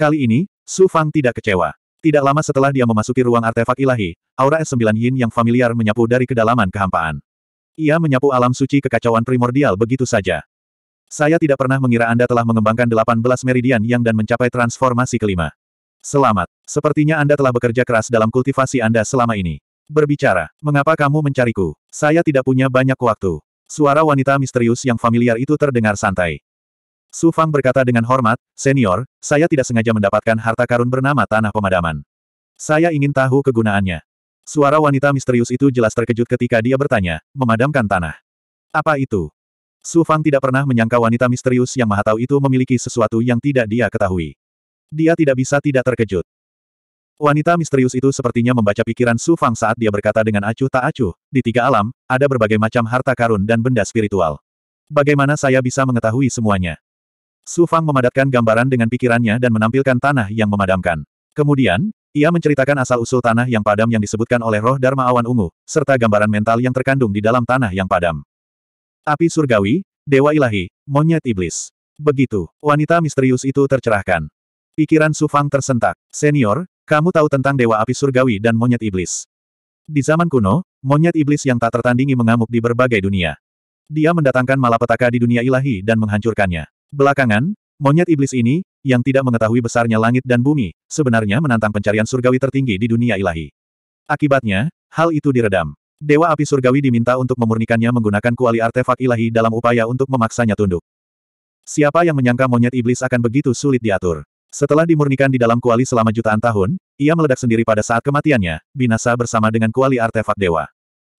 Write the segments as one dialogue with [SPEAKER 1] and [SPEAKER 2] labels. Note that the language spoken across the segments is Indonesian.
[SPEAKER 1] Kali ini, Su Fang tidak kecewa. Tidak lama setelah dia memasuki ruang artefak ilahi, aura S9 Yin yang familiar menyapu dari kedalaman kehampaan. Ia menyapu alam suci kekacauan primordial begitu saja. Saya tidak pernah mengira Anda telah mengembangkan 18 meridian yang dan mencapai transformasi kelima. Selamat. Sepertinya Anda telah bekerja keras dalam kultivasi Anda selama ini. Berbicara, mengapa kamu mencariku? Saya tidak punya banyak waktu. Suara wanita misterius yang familiar itu terdengar santai. Su Fang berkata dengan hormat, Senior, saya tidak sengaja mendapatkan harta karun bernama Tanah Pemadaman. Saya ingin tahu kegunaannya. Suara wanita misterius itu jelas terkejut ketika dia bertanya, memadamkan tanah. Apa itu? Su Fang tidak pernah menyangka wanita misterius yang mahatau itu memiliki sesuatu yang tidak dia ketahui. Dia tidak bisa tidak terkejut. Wanita misterius itu sepertinya membaca pikiran Su Fang saat dia berkata dengan acuh tak acuh, di tiga alam, ada berbagai macam harta karun dan benda spiritual. Bagaimana saya bisa mengetahui semuanya? Su Fang memadatkan gambaran dengan pikirannya dan menampilkan tanah yang memadamkan. Kemudian, ia menceritakan asal-usul tanah yang padam yang disebutkan oleh roh Dharma Awan Ungu, serta gambaran mental yang terkandung di dalam tanah yang padam. Api surgawi, dewa ilahi, monyet iblis. Begitu, wanita misterius itu tercerahkan. Pikiran Su Fang tersentak. Senior, kamu tahu tentang dewa api surgawi dan monyet iblis. Di zaman kuno, monyet iblis yang tak tertandingi mengamuk di berbagai dunia. Dia mendatangkan malapetaka di dunia ilahi dan menghancurkannya. Belakangan, monyet iblis ini, yang tidak mengetahui besarnya langit dan bumi, sebenarnya menantang pencarian surgawi tertinggi di dunia ilahi. Akibatnya, hal itu diredam. Dewa api surgawi diminta untuk memurnikannya menggunakan kuali artefak ilahi dalam upaya untuk memaksanya tunduk. Siapa yang menyangka monyet iblis akan begitu sulit diatur? Setelah dimurnikan di dalam kuali selama jutaan tahun, ia meledak sendiri pada saat kematiannya, binasa bersama dengan kuali artefak dewa.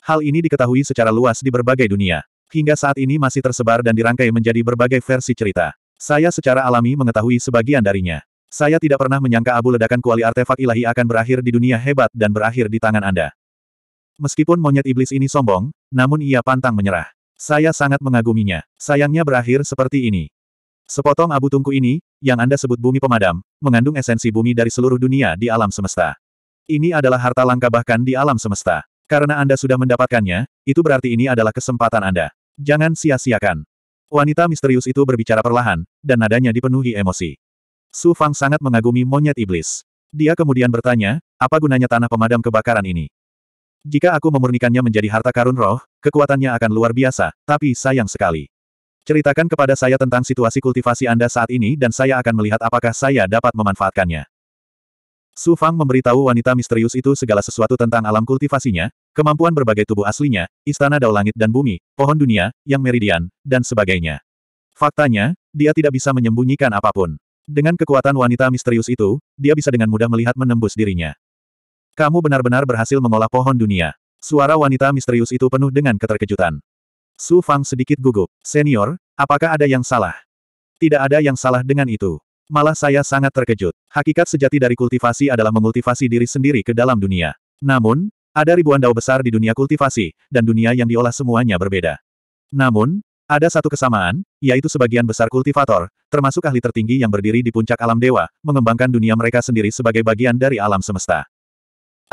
[SPEAKER 1] Hal ini diketahui secara luas di berbagai dunia hingga saat ini masih tersebar dan dirangkai menjadi berbagai versi cerita. Saya secara alami mengetahui sebagian darinya. Saya tidak pernah menyangka abu ledakan kuali artefak ilahi akan berakhir di dunia hebat dan berakhir di tangan Anda. Meskipun monyet iblis ini sombong, namun ia pantang menyerah. Saya sangat mengaguminya. Sayangnya berakhir seperti ini. Sepotong abu tungku ini, yang Anda sebut bumi pemadam, mengandung esensi bumi dari seluruh dunia di alam semesta. Ini adalah harta langka bahkan di alam semesta. Karena Anda sudah mendapatkannya, itu berarti ini adalah kesempatan Anda. Jangan sia-siakan. Wanita misterius itu berbicara perlahan, dan nadanya dipenuhi emosi. Su Fang sangat mengagumi monyet iblis. Dia kemudian bertanya, apa gunanya tanah pemadam kebakaran ini? Jika aku memurnikannya menjadi harta karun roh, kekuatannya akan luar biasa, tapi sayang sekali. Ceritakan kepada saya tentang situasi kultivasi Anda saat ini dan saya akan melihat apakah saya dapat memanfaatkannya. Su Fang memberitahu wanita misterius itu segala sesuatu tentang alam kultivasinya, kemampuan berbagai tubuh aslinya, istana dao langit dan bumi, pohon dunia, yang meridian, dan sebagainya. Faktanya, dia tidak bisa menyembunyikan apapun. Dengan kekuatan wanita misterius itu, dia bisa dengan mudah melihat menembus dirinya. Kamu benar-benar berhasil mengolah pohon dunia. Suara wanita misterius itu penuh dengan keterkejutan. Su Fang sedikit gugup. Senior, apakah ada yang salah? Tidak ada yang salah dengan itu. Malah saya sangat terkejut. Hakikat sejati dari kultivasi adalah mengultivasi diri sendiri ke dalam dunia. Namun, ada ribuan dao besar di dunia kultivasi, dan dunia yang diolah semuanya berbeda. Namun, ada satu kesamaan, yaitu sebagian besar kultivator, termasuk ahli tertinggi yang berdiri di puncak alam dewa, mengembangkan dunia mereka sendiri sebagai bagian dari alam semesta.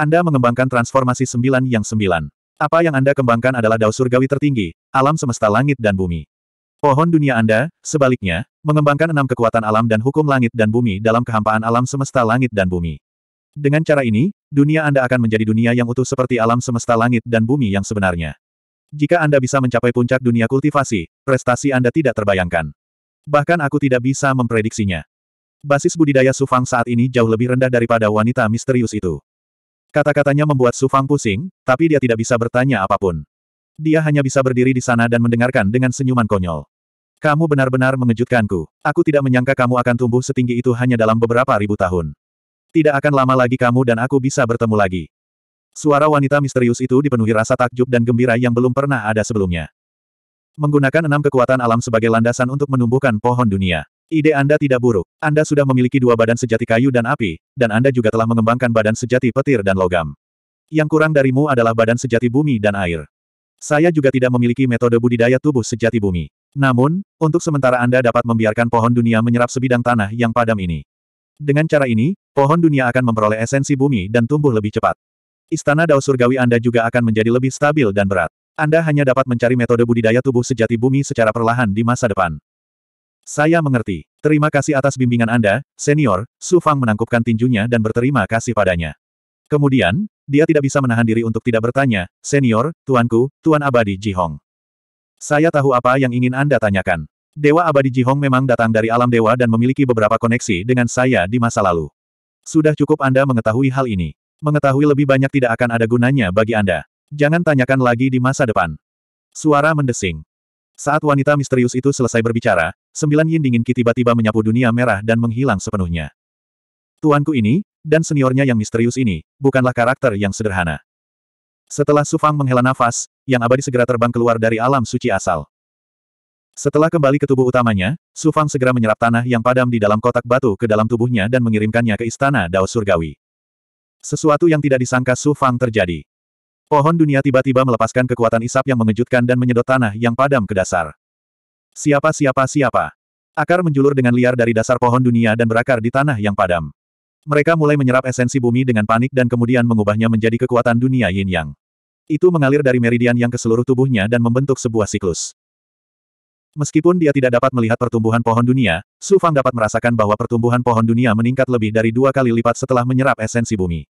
[SPEAKER 1] Anda mengembangkan transformasi sembilan yang sembilan. Apa yang Anda kembangkan adalah dao surgawi tertinggi, alam semesta langit dan bumi. Pohon dunia Anda, sebaliknya, mengembangkan enam kekuatan alam dan hukum langit dan bumi dalam kehampaan alam semesta langit dan bumi. Dengan cara ini, dunia Anda akan menjadi dunia yang utuh seperti alam semesta langit dan bumi yang sebenarnya. Jika Anda bisa mencapai puncak dunia kultivasi, prestasi Anda tidak terbayangkan. Bahkan aku tidak bisa memprediksinya. Basis budidaya Sufang saat ini jauh lebih rendah daripada wanita misterius itu. Kata-katanya membuat Sufang pusing, tapi dia tidak bisa bertanya apapun dia hanya bisa berdiri di sana dan mendengarkan dengan senyuman konyol. Kamu benar-benar mengejutkanku. Aku tidak menyangka kamu akan tumbuh setinggi itu hanya dalam beberapa ribu tahun. Tidak akan lama lagi kamu dan aku bisa bertemu lagi. Suara wanita misterius itu dipenuhi rasa takjub dan gembira yang belum pernah ada sebelumnya. Menggunakan enam kekuatan alam sebagai landasan untuk menumbuhkan pohon dunia. Ide Anda tidak buruk. Anda sudah memiliki dua badan sejati kayu dan api, dan Anda juga telah mengembangkan badan sejati petir dan logam. Yang kurang darimu adalah badan sejati bumi dan air. Saya juga tidak memiliki metode budidaya tubuh sejati bumi. Namun, untuk sementara Anda dapat membiarkan pohon dunia menyerap sebidang tanah yang padam ini. Dengan cara ini, pohon dunia akan memperoleh esensi bumi dan tumbuh lebih cepat. Istana Dao Surgawi Anda juga akan menjadi lebih stabil dan berat. Anda hanya dapat mencari metode budidaya tubuh sejati bumi secara perlahan di masa depan. Saya mengerti. Terima kasih atas bimbingan Anda, senior, Su Fang menangkupkan tinjunya dan berterima kasih padanya. Kemudian, dia tidak bisa menahan diri untuk tidak bertanya, Senior, Tuanku, Tuan Abadi Ji Hong. Saya tahu apa yang ingin Anda tanyakan. Dewa Abadi Ji Hong memang datang dari alam dewa dan memiliki beberapa koneksi dengan saya di masa lalu. Sudah cukup Anda mengetahui hal ini. Mengetahui lebih banyak tidak akan ada gunanya bagi Anda. Jangan tanyakan lagi di masa depan. Suara mendesing. Saat wanita misterius itu selesai berbicara, sembilan yin dingin ki tiba-tiba menyapu dunia merah dan menghilang sepenuhnya. Tuanku ini, dan seniornya yang misterius ini, bukanlah karakter yang sederhana. Setelah Sufang menghela nafas, yang abadi segera terbang keluar dari alam suci asal. Setelah kembali ke tubuh utamanya, Sufang segera menyerap tanah yang padam di dalam kotak batu ke dalam tubuhnya dan mengirimkannya ke istana Dao Surgawi. Sesuatu yang tidak disangka Sufang terjadi. Pohon dunia tiba-tiba melepaskan kekuatan isap yang mengejutkan dan menyedot tanah yang padam ke dasar. Siapa siapa siapa? Akar menjulur dengan liar dari dasar pohon dunia dan berakar di tanah yang padam. Mereka mulai menyerap esensi bumi dengan panik dan kemudian mengubahnya menjadi kekuatan dunia yin yang. Itu mengalir dari meridian yang ke seluruh tubuhnya dan membentuk sebuah siklus. Meskipun dia tidak dapat melihat pertumbuhan pohon dunia, Su Fang dapat merasakan bahwa pertumbuhan pohon dunia meningkat lebih dari dua kali lipat setelah menyerap esensi bumi.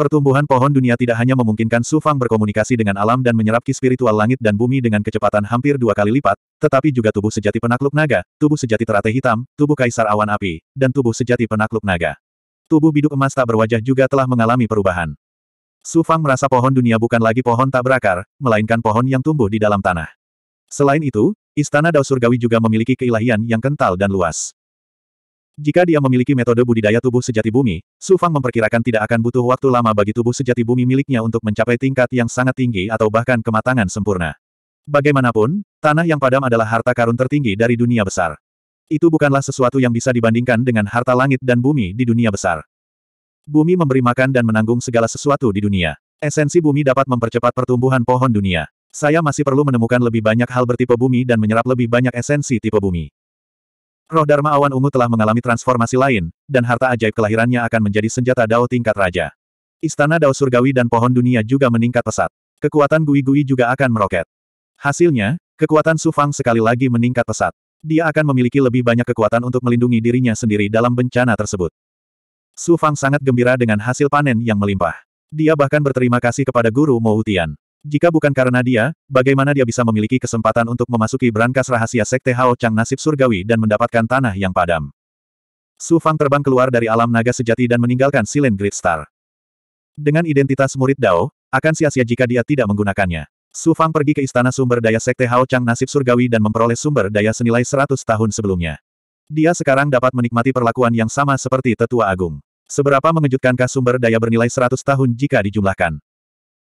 [SPEAKER 1] Pertumbuhan pohon dunia tidak hanya memungkinkan Su Fang berkomunikasi dengan alam dan menyerap ki spiritual langit dan bumi dengan kecepatan hampir dua kali lipat, tetapi juga tubuh sejati penakluk naga, tubuh sejati teratai hitam, tubuh kaisar awan api, dan tubuh sejati penakluk naga. Tubuh biduk emas tak berwajah juga telah mengalami perubahan. Su Fang merasa pohon dunia bukan lagi pohon tak berakar, melainkan pohon yang tumbuh di dalam tanah. Selain itu, Istana Dao Surgawi juga memiliki keilahian yang kental dan luas. Jika dia memiliki metode budidaya tubuh sejati bumi, Su Fang memperkirakan tidak akan butuh waktu lama bagi tubuh sejati bumi miliknya untuk mencapai tingkat yang sangat tinggi atau bahkan kematangan sempurna. Bagaimanapun, tanah yang padam adalah harta karun tertinggi dari dunia besar. Itu bukanlah sesuatu yang bisa dibandingkan dengan harta langit dan bumi di dunia besar. Bumi memberi makan dan menanggung segala sesuatu di dunia. Esensi bumi dapat mempercepat pertumbuhan pohon dunia. Saya masih perlu menemukan lebih banyak hal bertipe bumi dan menyerap lebih banyak esensi tipe bumi. Roh Dharma Awan Ungu telah mengalami transformasi lain, dan harta ajaib kelahirannya akan menjadi senjata Dao tingkat raja. Istana Dao Surgawi dan pohon dunia juga meningkat pesat. Kekuatan Gui-Gui juga akan meroket. Hasilnya, kekuatan Su Fang sekali lagi meningkat pesat. Dia akan memiliki lebih banyak kekuatan untuk melindungi dirinya sendiri dalam bencana tersebut. Su Fang sangat gembira dengan hasil panen yang melimpah. Dia bahkan berterima kasih kepada guru Utian. Jika bukan karena dia, bagaimana dia bisa memiliki kesempatan untuk memasuki berangkas rahasia Sekte Hao Chang nasib surgawi dan mendapatkan tanah yang padam? Su Fang terbang keluar dari alam naga sejati dan meninggalkan Silent Great Star. Dengan identitas murid Dao, akan sia-sia jika dia tidak menggunakannya. Su Fang pergi ke istana sumber daya Sekte Hao Chang nasib surgawi dan memperoleh sumber daya senilai 100 tahun sebelumnya. Dia sekarang dapat menikmati perlakuan yang sama seperti tetua agung. Seberapa mengejutkankah sumber daya bernilai 100 tahun jika dijumlahkan?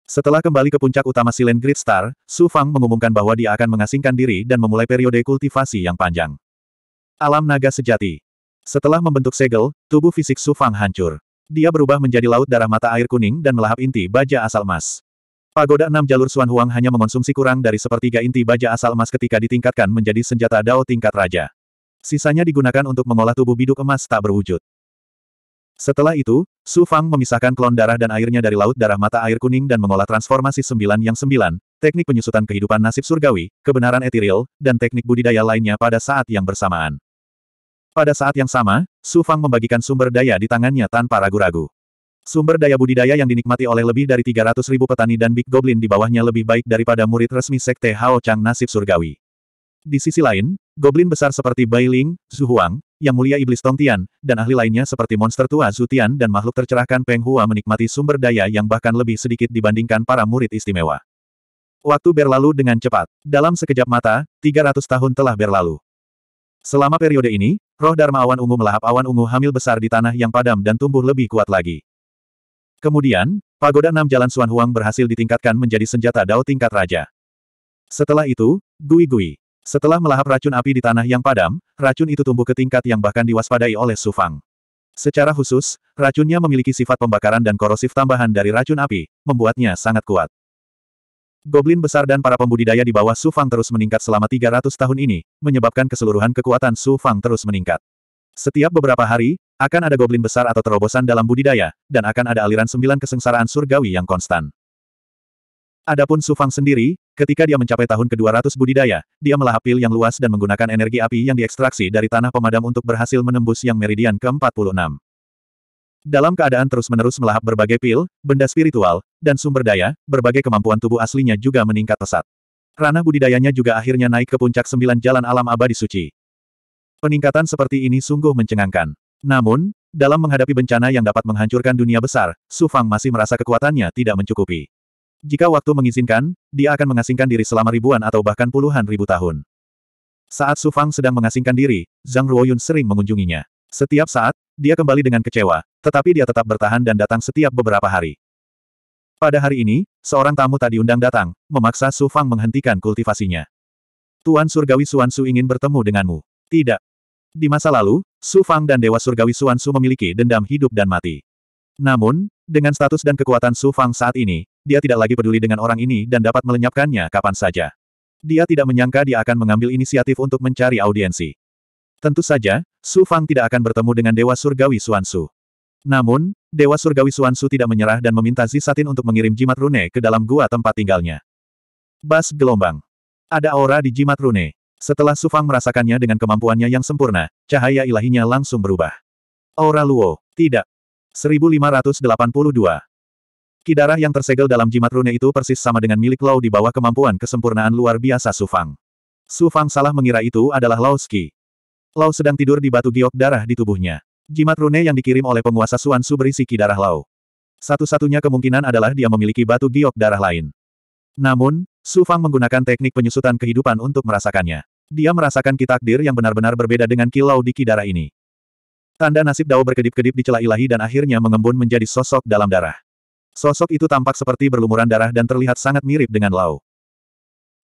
[SPEAKER 1] Setelah kembali ke puncak utama Silen Great Star, Su Fang mengumumkan bahwa dia akan mengasingkan diri dan memulai periode kultivasi yang panjang. Alam naga sejati. Setelah membentuk segel, tubuh fisik Su Fang hancur. Dia berubah menjadi laut darah mata air kuning dan melahap inti baja asal emas. Pagoda enam jalur Suan Huang hanya mengonsumsi kurang dari sepertiga inti baja asal emas ketika ditingkatkan menjadi senjata Dao tingkat raja. Sisanya digunakan untuk mengolah tubuh biduk emas tak berwujud. Setelah itu, Su Fang memisahkan klon darah dan airnya dari laut darah mata air kuning dan mengolah transformasi sembilan yang sembilan, teknik penyusutan kehidupan nasib surgawi, kebenaran etiril, dan teknik budidaya lainnya pada saat yang bersamaan. Pada saat yang sama, Su Fang membagikan sumber daya di tangannya tanpa ragu-ragu. Sumber daya budidaya yang dinikmati oleh lebih dari 300 ribu petani dan Big Goblin di bawahnya lebih baik daripada murid resmi Sekte Hao Chang nasib surgawi. Di sisi lain, Goblin besar seperti Bai Ling, Zhu Huang, Yang Mulia Iblis Tongtian, dan ahli lainnya seperti monster tua Zutian dan makhluk tercerahkan Peng Hua menikmati sumber daya yang bahkan lebih sedikit dibandingkan para murid istimewa. Waktu berlalu dengan cepat. Dalam sekejap mata, 300 tahun telah berlalu. Selama periode ini, roh Dharma Awan Ungu melahap awan ungu hamil besar di tanah yang padam dan tumbuh lebih kuat lagi. Kemudian, pagoda enam jalan Suan Huang berhasil ditingkatkan menjadi senjata Dao tingkat raja. Setelah itu, Gui Gui. Setelah melahap racun api di tanah yang padam, racun itu tumbuh ke tingkat yang bahkan diwaspadai oleh Sufang. Secara khusus, racunnya memiliki sifat pembakaran dan korosif tambahan dari racun api, membuatnya sangat kuat. Goblin besar dan para pembudidaya di bawah Sufang terus meningkat selama 300 tahun ini, menyebabkan keseluruhan kekuatan Sufang terus meningkat. Setiap beberapa hari, akan ada goblin besar atau terobosan dalam budidaya, dan akan ada aliran sembilan kesengsaraan surgawi yang konstan. Adapun Sufang sendiri, Ketika dia mencapai tahun ke-200 budidaya, dia melahap pil yang luas dan menggunakan energi api yang diekstraksi dari tanah pemadam untuk berhasil menembus yang meridian ke-46. Dalam keadaan terus-menerus melahap berbagai pil, benda spiritual, dan sumber daya, berbagai kemampuan tubuh aslinya juga meningkat pesat. Ranah budidayanya juga akhirnya naik ke puncak sembilan jalan alam abadi suci. Peningkatan seperti ini sungguh mencengangkan. Namun, dalam menghadapi bencana yang dapat menghancurkan dunia besar, Su Fang masih merasa kekuatannya tidak mencukupi. Jika waktu mengizinkan, dia akan mengasingkan diri selama ribuan atau bahkan puluhan ribu tahun. Saat Su Fang sedang mengasingkan diri, Zhang Ruoyun sering mengunjunginya. Setiap saat, dia kembali dengan kecewa, tetapi dia tetap bertahan dan datang setiap beberapa hari. Pada hari ini, seorang tamu tadi undang datang, memaksa Su Fang menghentikan kultivasinya. Tuan Surgawi Suan Su ingin bertemu denganmu. Tidak. Di masa lalu, Su Fang dan Dewa Surgawi Suan Su memiliki dendam hidup dan mati. Namun, dengan status dan kekuatan Su Fang saat ini, dia tidak lagi peduli dengan orang ini dan dapat melenyapkannya kapan saja. Dia tidak menyangka dia akan mengambil inisiatif untuk mencari audiensi. Tentu saja, Su Fang tidak akan bertemu dengan Dewa Surgawi Suansu. Namun, Dewa Surgawi Suansu tidak menyerah dan meminta Zisatin untuk mengirim jimat rune ke dalam gua tempat tinggalnya. Bas gelombang. Ada aura di jimat rune. Setelah Su Fang merasakannya dengan kemampuannya yang sempurna, cahaya ilahinya langsung berubah. Aura Luo. Tidak, 1582. Kidarah yang tersegel dalam jimat rune itu persis sama dengan milik Lau di bawah kemampuan kesempurnaan luar biasa Sufang. Sufang salah mengira itu adalah Lao Ski. Lau sedang tidur di batu giok darah di tubuhnya. Jimat rune yang dikirim oleh penguasa Suan Su berisi kidarah Lau. Satu-satunya kemungkinan adalah dia memiliki batu giok darah lain. Namun, Sufang menggunakan teknik penyusutan kehidupan untuk merasakannya. Dia merasakan kitakdir yang benar-benar berbeda dengan kilau di kidara ini. Tanda nasib Dao berkedip-kedip di celah ilahi dan akhirnya mengembun menjadi sosok dalam darah. Sosok itu tampak seperti berlumuran darah dan terlihat sangat mirip dengan Lau.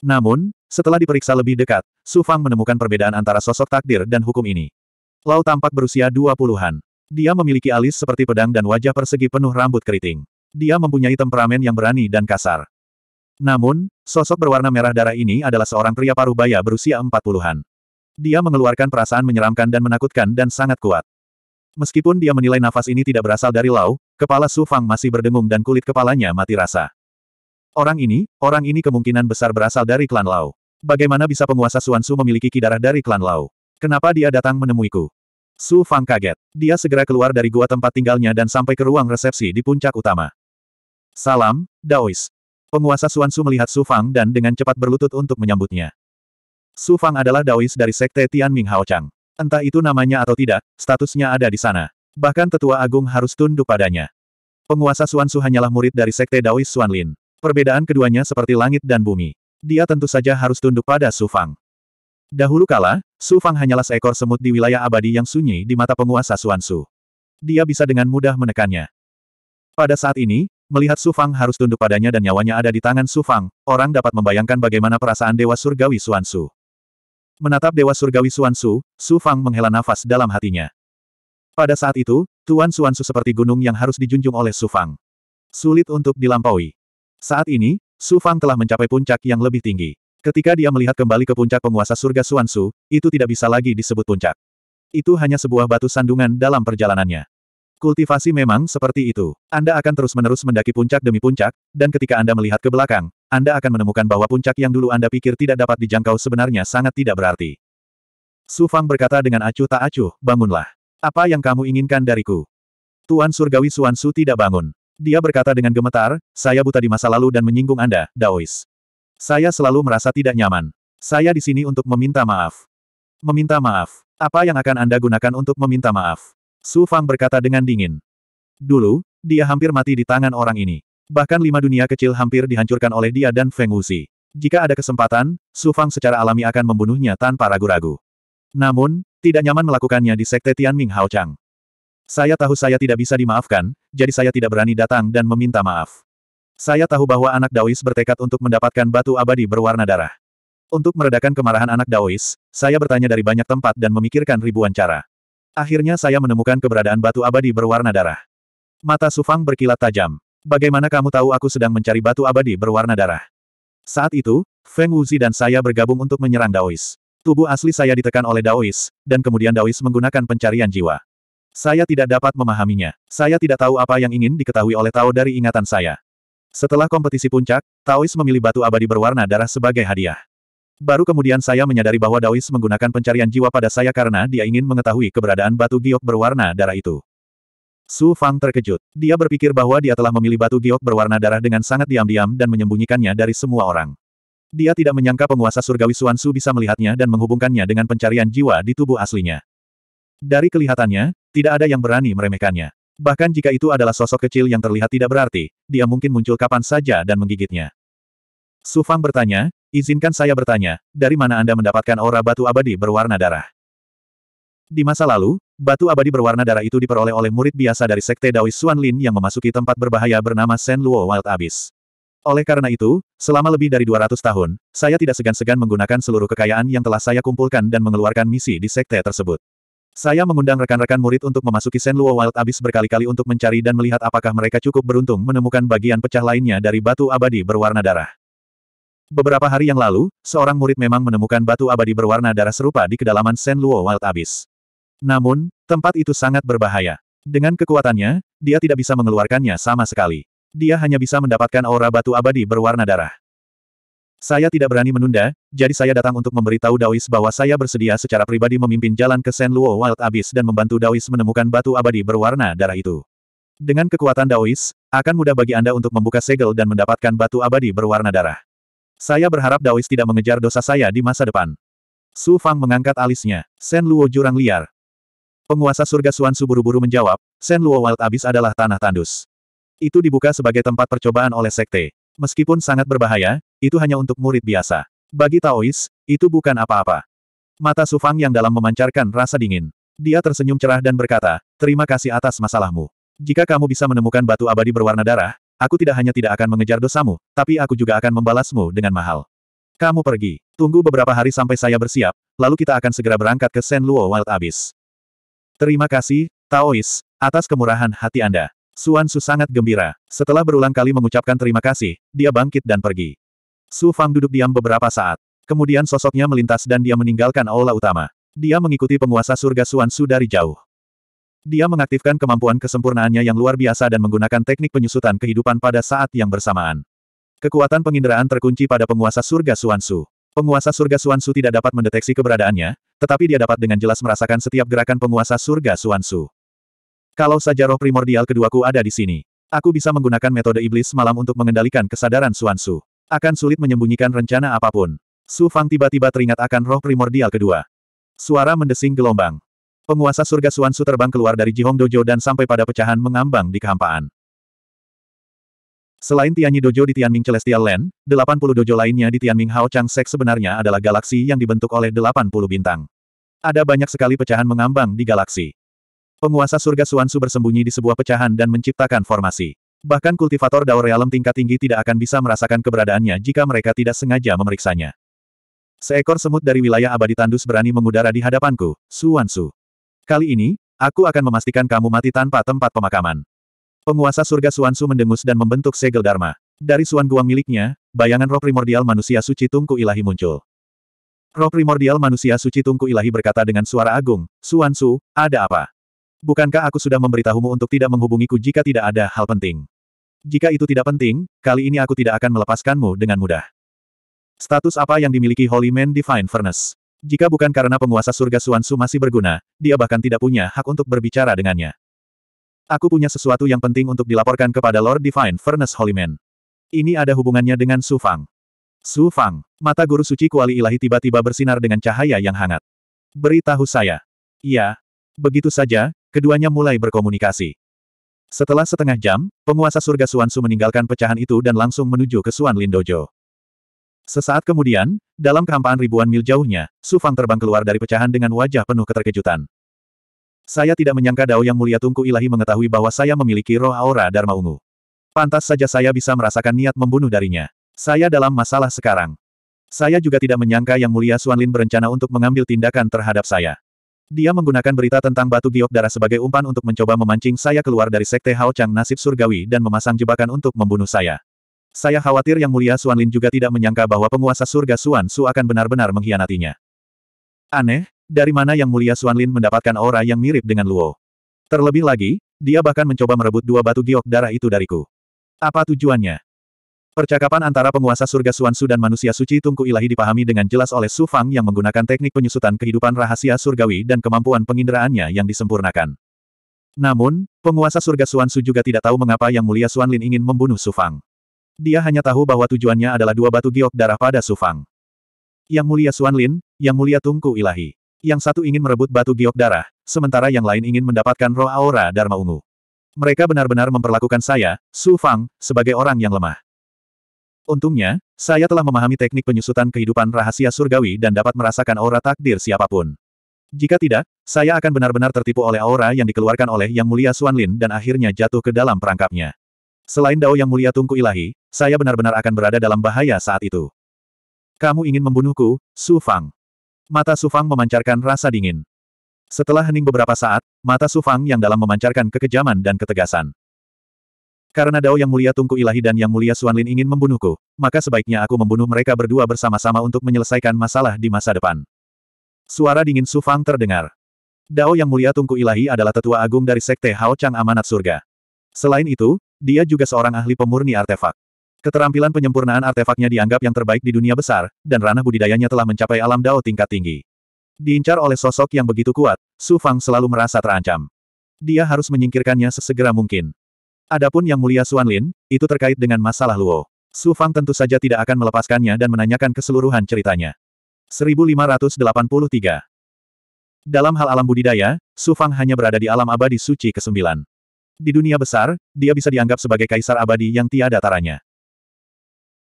[SPEAKER 1] Namun, setelah diperiksa lebih dekat, Su Fang menemukan perbedaan antara sosok takdir dan hukum ini. Lau tampak berusia dua puluhan. Dia memiliki alis seperti pedang dan wajah persegi penuh rambut keriting. Dia mempunyai temperamen yang berani dan kasar. Namun, sosok berwarna merah darah ini adalah seorang pria paruh baya berusia empat puluhan. Dia mengeluarkan perasaan menyeramkan dan menakutkan dan sangat kuat. Meskipun dia menilai nafas ini tidak berasal dari Lau, kepala Su Fang masih berdengung dan kulit kepalanya mati rasa. Orang ini, orang ini kemungkinan besar berasal dari klan Lau. Bagaimana bisa penguasa Suan Su memiliki kidarah dari klan Lau? Kenapa dia datang menemuiku? Su Fang kaget. Dia segera keluar dari gua tempat tinggalnya dan sampai ke ruang resepsi di puncak utama. Salam, Daois. Penguasa Suan Su melihat Su Fang dan dengan cepat berlutut untuk menyambutnya. Su Fang adalah Daois dari Sekte Tian Ming Hao Chang. Entah itu namanya atau tidak, statusnya ada di sana. Bahkan tetua agung harus tunduk padanya. Penguasa Suansu hanyalah murid dari sekte Daois Suanlin. Perbedaan keduanya seperti langit dan bumi. Dia tentu saja harus tunduk pada Su Fang. Dahulu kala, Su Fang hanyalah seekor semut di wilayah abadi yang sunyi di mata penguasa Suansu. Dia bisa dengan mudah menekannya. Pada saat ini, melihat Su Fang harus tunduk padanya dan nyawanya ada di tangan Su Fang, orang dapat membayangkan bagaimana perasaan Dewa Surgawi Suansu. Menatap Dewa Surgawi Suansu, Su Fang menghela nafas dalam hatinya. Pada saat itu, Tuan Suansu seperti gunung yang harus dijunjung oleh Su Fang. Sulit untuk dilampaui. Saat ini, Su Fang telah mencapai puncak yang lebih tinggi. Ketika dia melihat kembali ke puncak penguasa surga Suansu, itu tidak bisa lagi disebut puncak. Itu hanya sebuah batu sandungan dalam perjalanannya. Kultivasi memang seperti itu. Anda akan terus-menerus mendaki puncak demi puncak, dan ketika Anda melihat ke belakang, anda akan menemukan bahwa puncak yang dulu Anda pikir tidak dapat dijangkau sebenarnya sangat tidak berarti. Su Fang berkata dengan acuh tak acuh, bangunlah. Apa yang kamu inginkan dariku? Tuan Surgawi Suan Su tidak bangun. Dia berkata dengan gemetar, saya buta di masa lalu dan menyinggung Anda, Daois. Saya selalu merasa tidak nyaman. Saya di sini untuk meminta maaf. Meminta maaf. Apa yang akan Anda gunakan untuk meminta maaf? Su Fang berkata dengan dingin. Dulu, dia hampir mati di tangan orang ini. Bahkan lima dunia kecil hampir dihancurkan oleh dia dan Feng Wuxi. Jika ada kesempatan, Su Fang secara alami akan membunuhnya tanpa ragu-ragu. Namun, tidak nyaman melakukannya di Sekte Tianming Chang. Saya tahu saya tidak bisa dimaafkan, jadi saya tidak berani datang dan meminta maaf. Saya tahu bahwa anak Daois bertekad untuk mendapatkan batu abadi berwarna darah. Untuk meredakan kemarahan anak Daois, saya bertanya dari banyak tempat dan memikirkan ribuan cara. Akhirnya saya menemukan keberadaan batu abadi berwarna darah. Mata Sufang berkilat tajam. Bagaimana kamu tahu aku sedang mencari batu abadi berwarna darah? Saat itu, Feng Wuzi dan saya bergabung untuk menyerang Daois. Tubuh asli saya ditekan oleh Daois, dan kemudian Daois menggunakan pencarian jiwa. Saya tidak dapat memahaminya. Saya tidak tahu apa yang ingin diketahui oleh Tao dari ingatan saya. Setelah kompetisi puncak, Taois memilih batu abadi berwarna darah sebagai hadiah. Baru kemudian saya menyadari bahwa Daois menggunakan pencarian jiwa pada saya karena dia ingin mengetahui keberadaan batu giok berwarna darah itu. Su Fang terkejut. Dia berpikir bahwa dia telah memilih batu giok berwarna darah dengan sangat diam-diam dan menyembunyikannya dari semua orang. Dia tidak menyangka penguasa surgawi Suan Su bisa melihatnya dan menghubungkannya dengan pencarian jiwa di tubuh aslinya. Dari kelihatannya, tidak ada yang berani meremehkannya. Bahkan jika itu adalah sosok kecil yang terlihat tidak berarti, dia mungkin muncul kapan saja dan menggigitnya. Su Fang bertanya, izinkan saya bertanya, dari mana Anda mendapatkan aura batu abadi berwarna darah? Di masa lalu, batu abadi berwarna darah itu diperoleh oleh murid biasa dari Sekte Daois Xuan Lin yang memasuki tempat berbahaya bernama Shen Luo Wild Abyss. Oleh karena itu, selama lebih dari 200 tahun, saya tidak segan-segan menggunakan seluruh kekayaan yang telah saya kumpulkan dan mengeluarkan misi di sekte tersebut. Saya mengundang rekan-rekan murid untuk memasuki Shen Luo Wild Abyss berkali-kali untuk mencari dan melihat apakah mereka cukup beruntung menemukan bagian pecah lainnya dari batu abadi berwarna darah. Beberapa hari yang lalu, seorang murid memang menemukan batu abadi berwarna darah serupa di kedalaman Shen Luo Wild Abyss. Namun, tempat itu sangat berbahaya. Dengan kekuatannya, dia tidak bisa mengeluarkannya sama sekali. Dia hanya bisa mendapatkan aura batu abadi berwarna darah. Saya tidak berani menunda, jadi saya datang untuk memberitahu Dawis bahwa saya bersedia secara pribadi memimpin jalan ke Sen Luo Wild Abyss dan membantu Dawis menemukan batu abadi berwarna darah itu. Dengan kekuatan Dawis, akan mudah bagi Anda untuk membuka segel dan mendapatkan batu abadi berwarna darah. Saya berharap Dawis tidak mengejar dosa saya di masa depan. Su Fang mengangkat alisnya. Sen Luo jurang liar. Penguasa surga Suan buru-buru menjawab, Sen Luo Wild Abyss adalah tanah tandus. Itu dibuka sebagai tempat percobaan oleh sekte. Meskipun sangat berbahaya, itu hanya untuk murid biasa. Bagi Taois, itu bukan apa-apa. Mata Sufang yang dalam memancarkan rasa dingin. Dia tersenyum cerah dan berkata, terima kasih atas masalahmu. Jika kamu bisa menemukan batu abadi berwarna darah, aku tidak hanya tidak akan mengejar dosamu, tapi aku juga akan membalasmu dengan mahal. Kamu pergi. Tunggu beberapa hari sampai saya bersiap, lalu kita akan segera berangkat ke Sen Luo Wild Abyss. Terima kasih, Taois, atas kemurahan hati Anda. Suan Su sangat gembira. Setelah berulang kali mengucapkan terima kasih, dia bangkit dan pergi. Su Fang duduk diam beberapa saat. Kemudian sosoknya melintas dan dia meninggalkan aula utama. Dia mengikuti penguasa surga Suan Su dari jauh. Dia mengaktifkan kemampuan kesempurnaannya yang luar biasa dan menggunakan teknik penyusutan kehidupan pada saat yang bersamaan. Kekuatan penginderaan terkunci pada penguasa surga Suan Su. Penguasa surga Suansu tidak dapat mendeteksi keberadaannya, tetapi dia dapat dengan jelas merasakan setiap gerakan penguasa surga Suansu. Kalau saja roh primordial keduaku ada di sini, aku bisa menggunakan metode iblis malam untuk mengendalikan kesadaran Suansu. Akan sulit menyembunyikan rencana apapun. Su Fang tiba-tiba teringat akan roh primordial kedua. Suara mendesing gelombang. Penguasa surga Suansu terbang keluar dari Jihong Dojo dan sampai pada pecahan mengambang di kehampaan. Selain Tianyi Dojo di Tianming Celestial Land, 80 dojo lainnya di Tianming Hao Chang Sek sebenarnya adalah galaksi yang dibentuk oleh 80 bintang. Ada banyak sekali pecahan mengambang di galaksi. Penguasa surga Suansu bersembunyi di sebuah pecahan dan menciptakan formasi. Bahkan kultivator Dao Realm tingkat tinggi tidak akan bisa merasakan keberadaannya jika mereka tidak sengaja memeriksanya. Seekor semut dari wilayah abadi tandus berani mengudara di hadapanku, Suansu. Kali ini, aku akan memastikan kamu mati tanpa tempat pemakaman. Penguasa surga Suansu mendengus dan membentuk segel Dharma. Dari Suan Guang miliknya, bayangan roh primordial manusia suci tungku ilahi muncul. Roh primordial manusia suci tungku ilahi berkata dengan suara agung, Suan Su, ada apa? Bukankah aku sudah memberitahumu untuk tidak menghubungiku jika tidak ada hal penting? Jika itu tidak penting, kali ini aku tidak akan melepaskanmu dengan mudah. Status apa yang dimiliki Holy Man Divine Furnace? Jika bukan karena penguasa surga Suansu masih berguna, dia bahkan tidak punya hak untuk berbicara dengannya. Aku punya sesuatu yang penting untuk dilaporkan kepada Lord Divine Furnace Holyman. Ini ada hubungannya dengan Su Fang. Su Fang, mata guru suci kuali ilahi tiba-tiba bersinar dengan cahaya yang hangat. Beritahu saya. Iya. Begitu saja, keduanya mulai berkomunikasi. Setelah setengah jam, penguasa surga Suansu meninggalkan pecahan itu dan langsung menuju ke Suan Lin Dojo. Sesaat kemudian, dalam kehampaan ribuan mil jauhnya, Su Fang terbang keluar dari pecahan dengan wajah penuh keterkejutan. Saya tidak menyangka Dao Yang Mulia Tungku Ilahi mengetahui bahwa saya memiliki roh aura Dharma Ungu. Pantas saja saya bisa merasakan niat membunuh darinya. Saya dalam masalah sekarang. Saya juga tidak menyangka Yang Mulia Suanlin berencana untuk mengambil tindakan terhadap saya. Dia menggunakan berita tentang batu giok darah sebagai umpan untuk mencoba memancing saya keluar dari sekte Hao Chang nasib surgawi dan memasang jebakan untuk membunuh saya. Saya khawatir Yang Mulia Suan Lin juga tidak menyangka bahwa penguasa surga Suan Su akan benar-benar mengkhianatinya. Aneh, dari mana Yang Mulia Suanlin mendapatkan aura yang mirip dengan Luo? Terlebih lagi, dia bahkan mencoba merebut dua batu giok darah itu dariku. Apa tujuannya? Percakapan antara penguasa surga Suansu dan manusia suci Tungku Ilahi dipahami dengan jelas oleh Su Fang yang menggunakan teknik penyusutan kehidupan rahasia surgawi dan kemampuan penginderaannya yang disempurnakan. Namun, penguasa surga Suansu juga tidak tahu mengapa Yang Mulia Suanlin ingin membunuh Su Fang. Dia hanya tahu bahwa tujuannya adalah dua batu giok darah pada Su Fang. Yang Mulia Suanlin, Yang Mulia Tungku Ilahi. Yang satu ingin merebut batu giok darah, sementara yang lain ingin mendapatkan roh aura Dharma Ungu. Mereka benar-benar memperlakukan saya, Su Fang, sebagai orang yang lemah. Untungnya, saya telah memahami teknik penyusutan kehidupan rahasia surgawi dan dapat merasakan aura takdir siapapun. Jika tidak, saya akan benar-benar tertipu oleh aura yang dikeluarkan oleh Yang Mulia Suanlin Lin dan akhirnya jatuh ke dalam perangkapnya. Selain Dao Yang Mulia Tungku Ilahi, saya benar-benar akan berada dalam bahaya saat itu. Kamu ingin membunuhku, Su Fang. Mata Sufang memancarkan rasa dingin. Setelah hening beberapa saat, mata Sufang yang dalam memancarkan kekejaman dan ketegasan. Karena Dao Yang Mulia Tungku Ilahi dan Yang Mulia Suanlin ingin membunuhku, maka sebaiknya aku membunuh mereka berdua bersama-sama untuk menyelesaikan masalah di masa depan. Suara dingin Sufang terdengar. Dao Yang Mulia Tungku Ilahi adalah tetua agung dari Sekte Hao Chang Amanat Surga. Selain itu, dia juga seorang ahli pemurni artefak. Keterampilan penyempurnaan artefaknya dianggap yang terbaik di dunia besar, dan ranah budidayanya telah mencapai alam dao tingkat tinggi. Diincar oleh sosok yang begitu kuat, Su Fang selalu merasa terancam. Dia harus menyingkirkannya sesegera mungkin. Adapun yang mulia Suan Lin, itu terkait dengan masalah Luo. Su Fang tentu saja tidak akan melepaskannya dan menanyakan keseluruhan ceritanya. 1583 Dalam hal alam budidaya, Su Fang hanya berada di alam abadi suci ke-9. Di dunia besar, dia bisa dianggap sebagai kaisar abadi yang tiada taranya.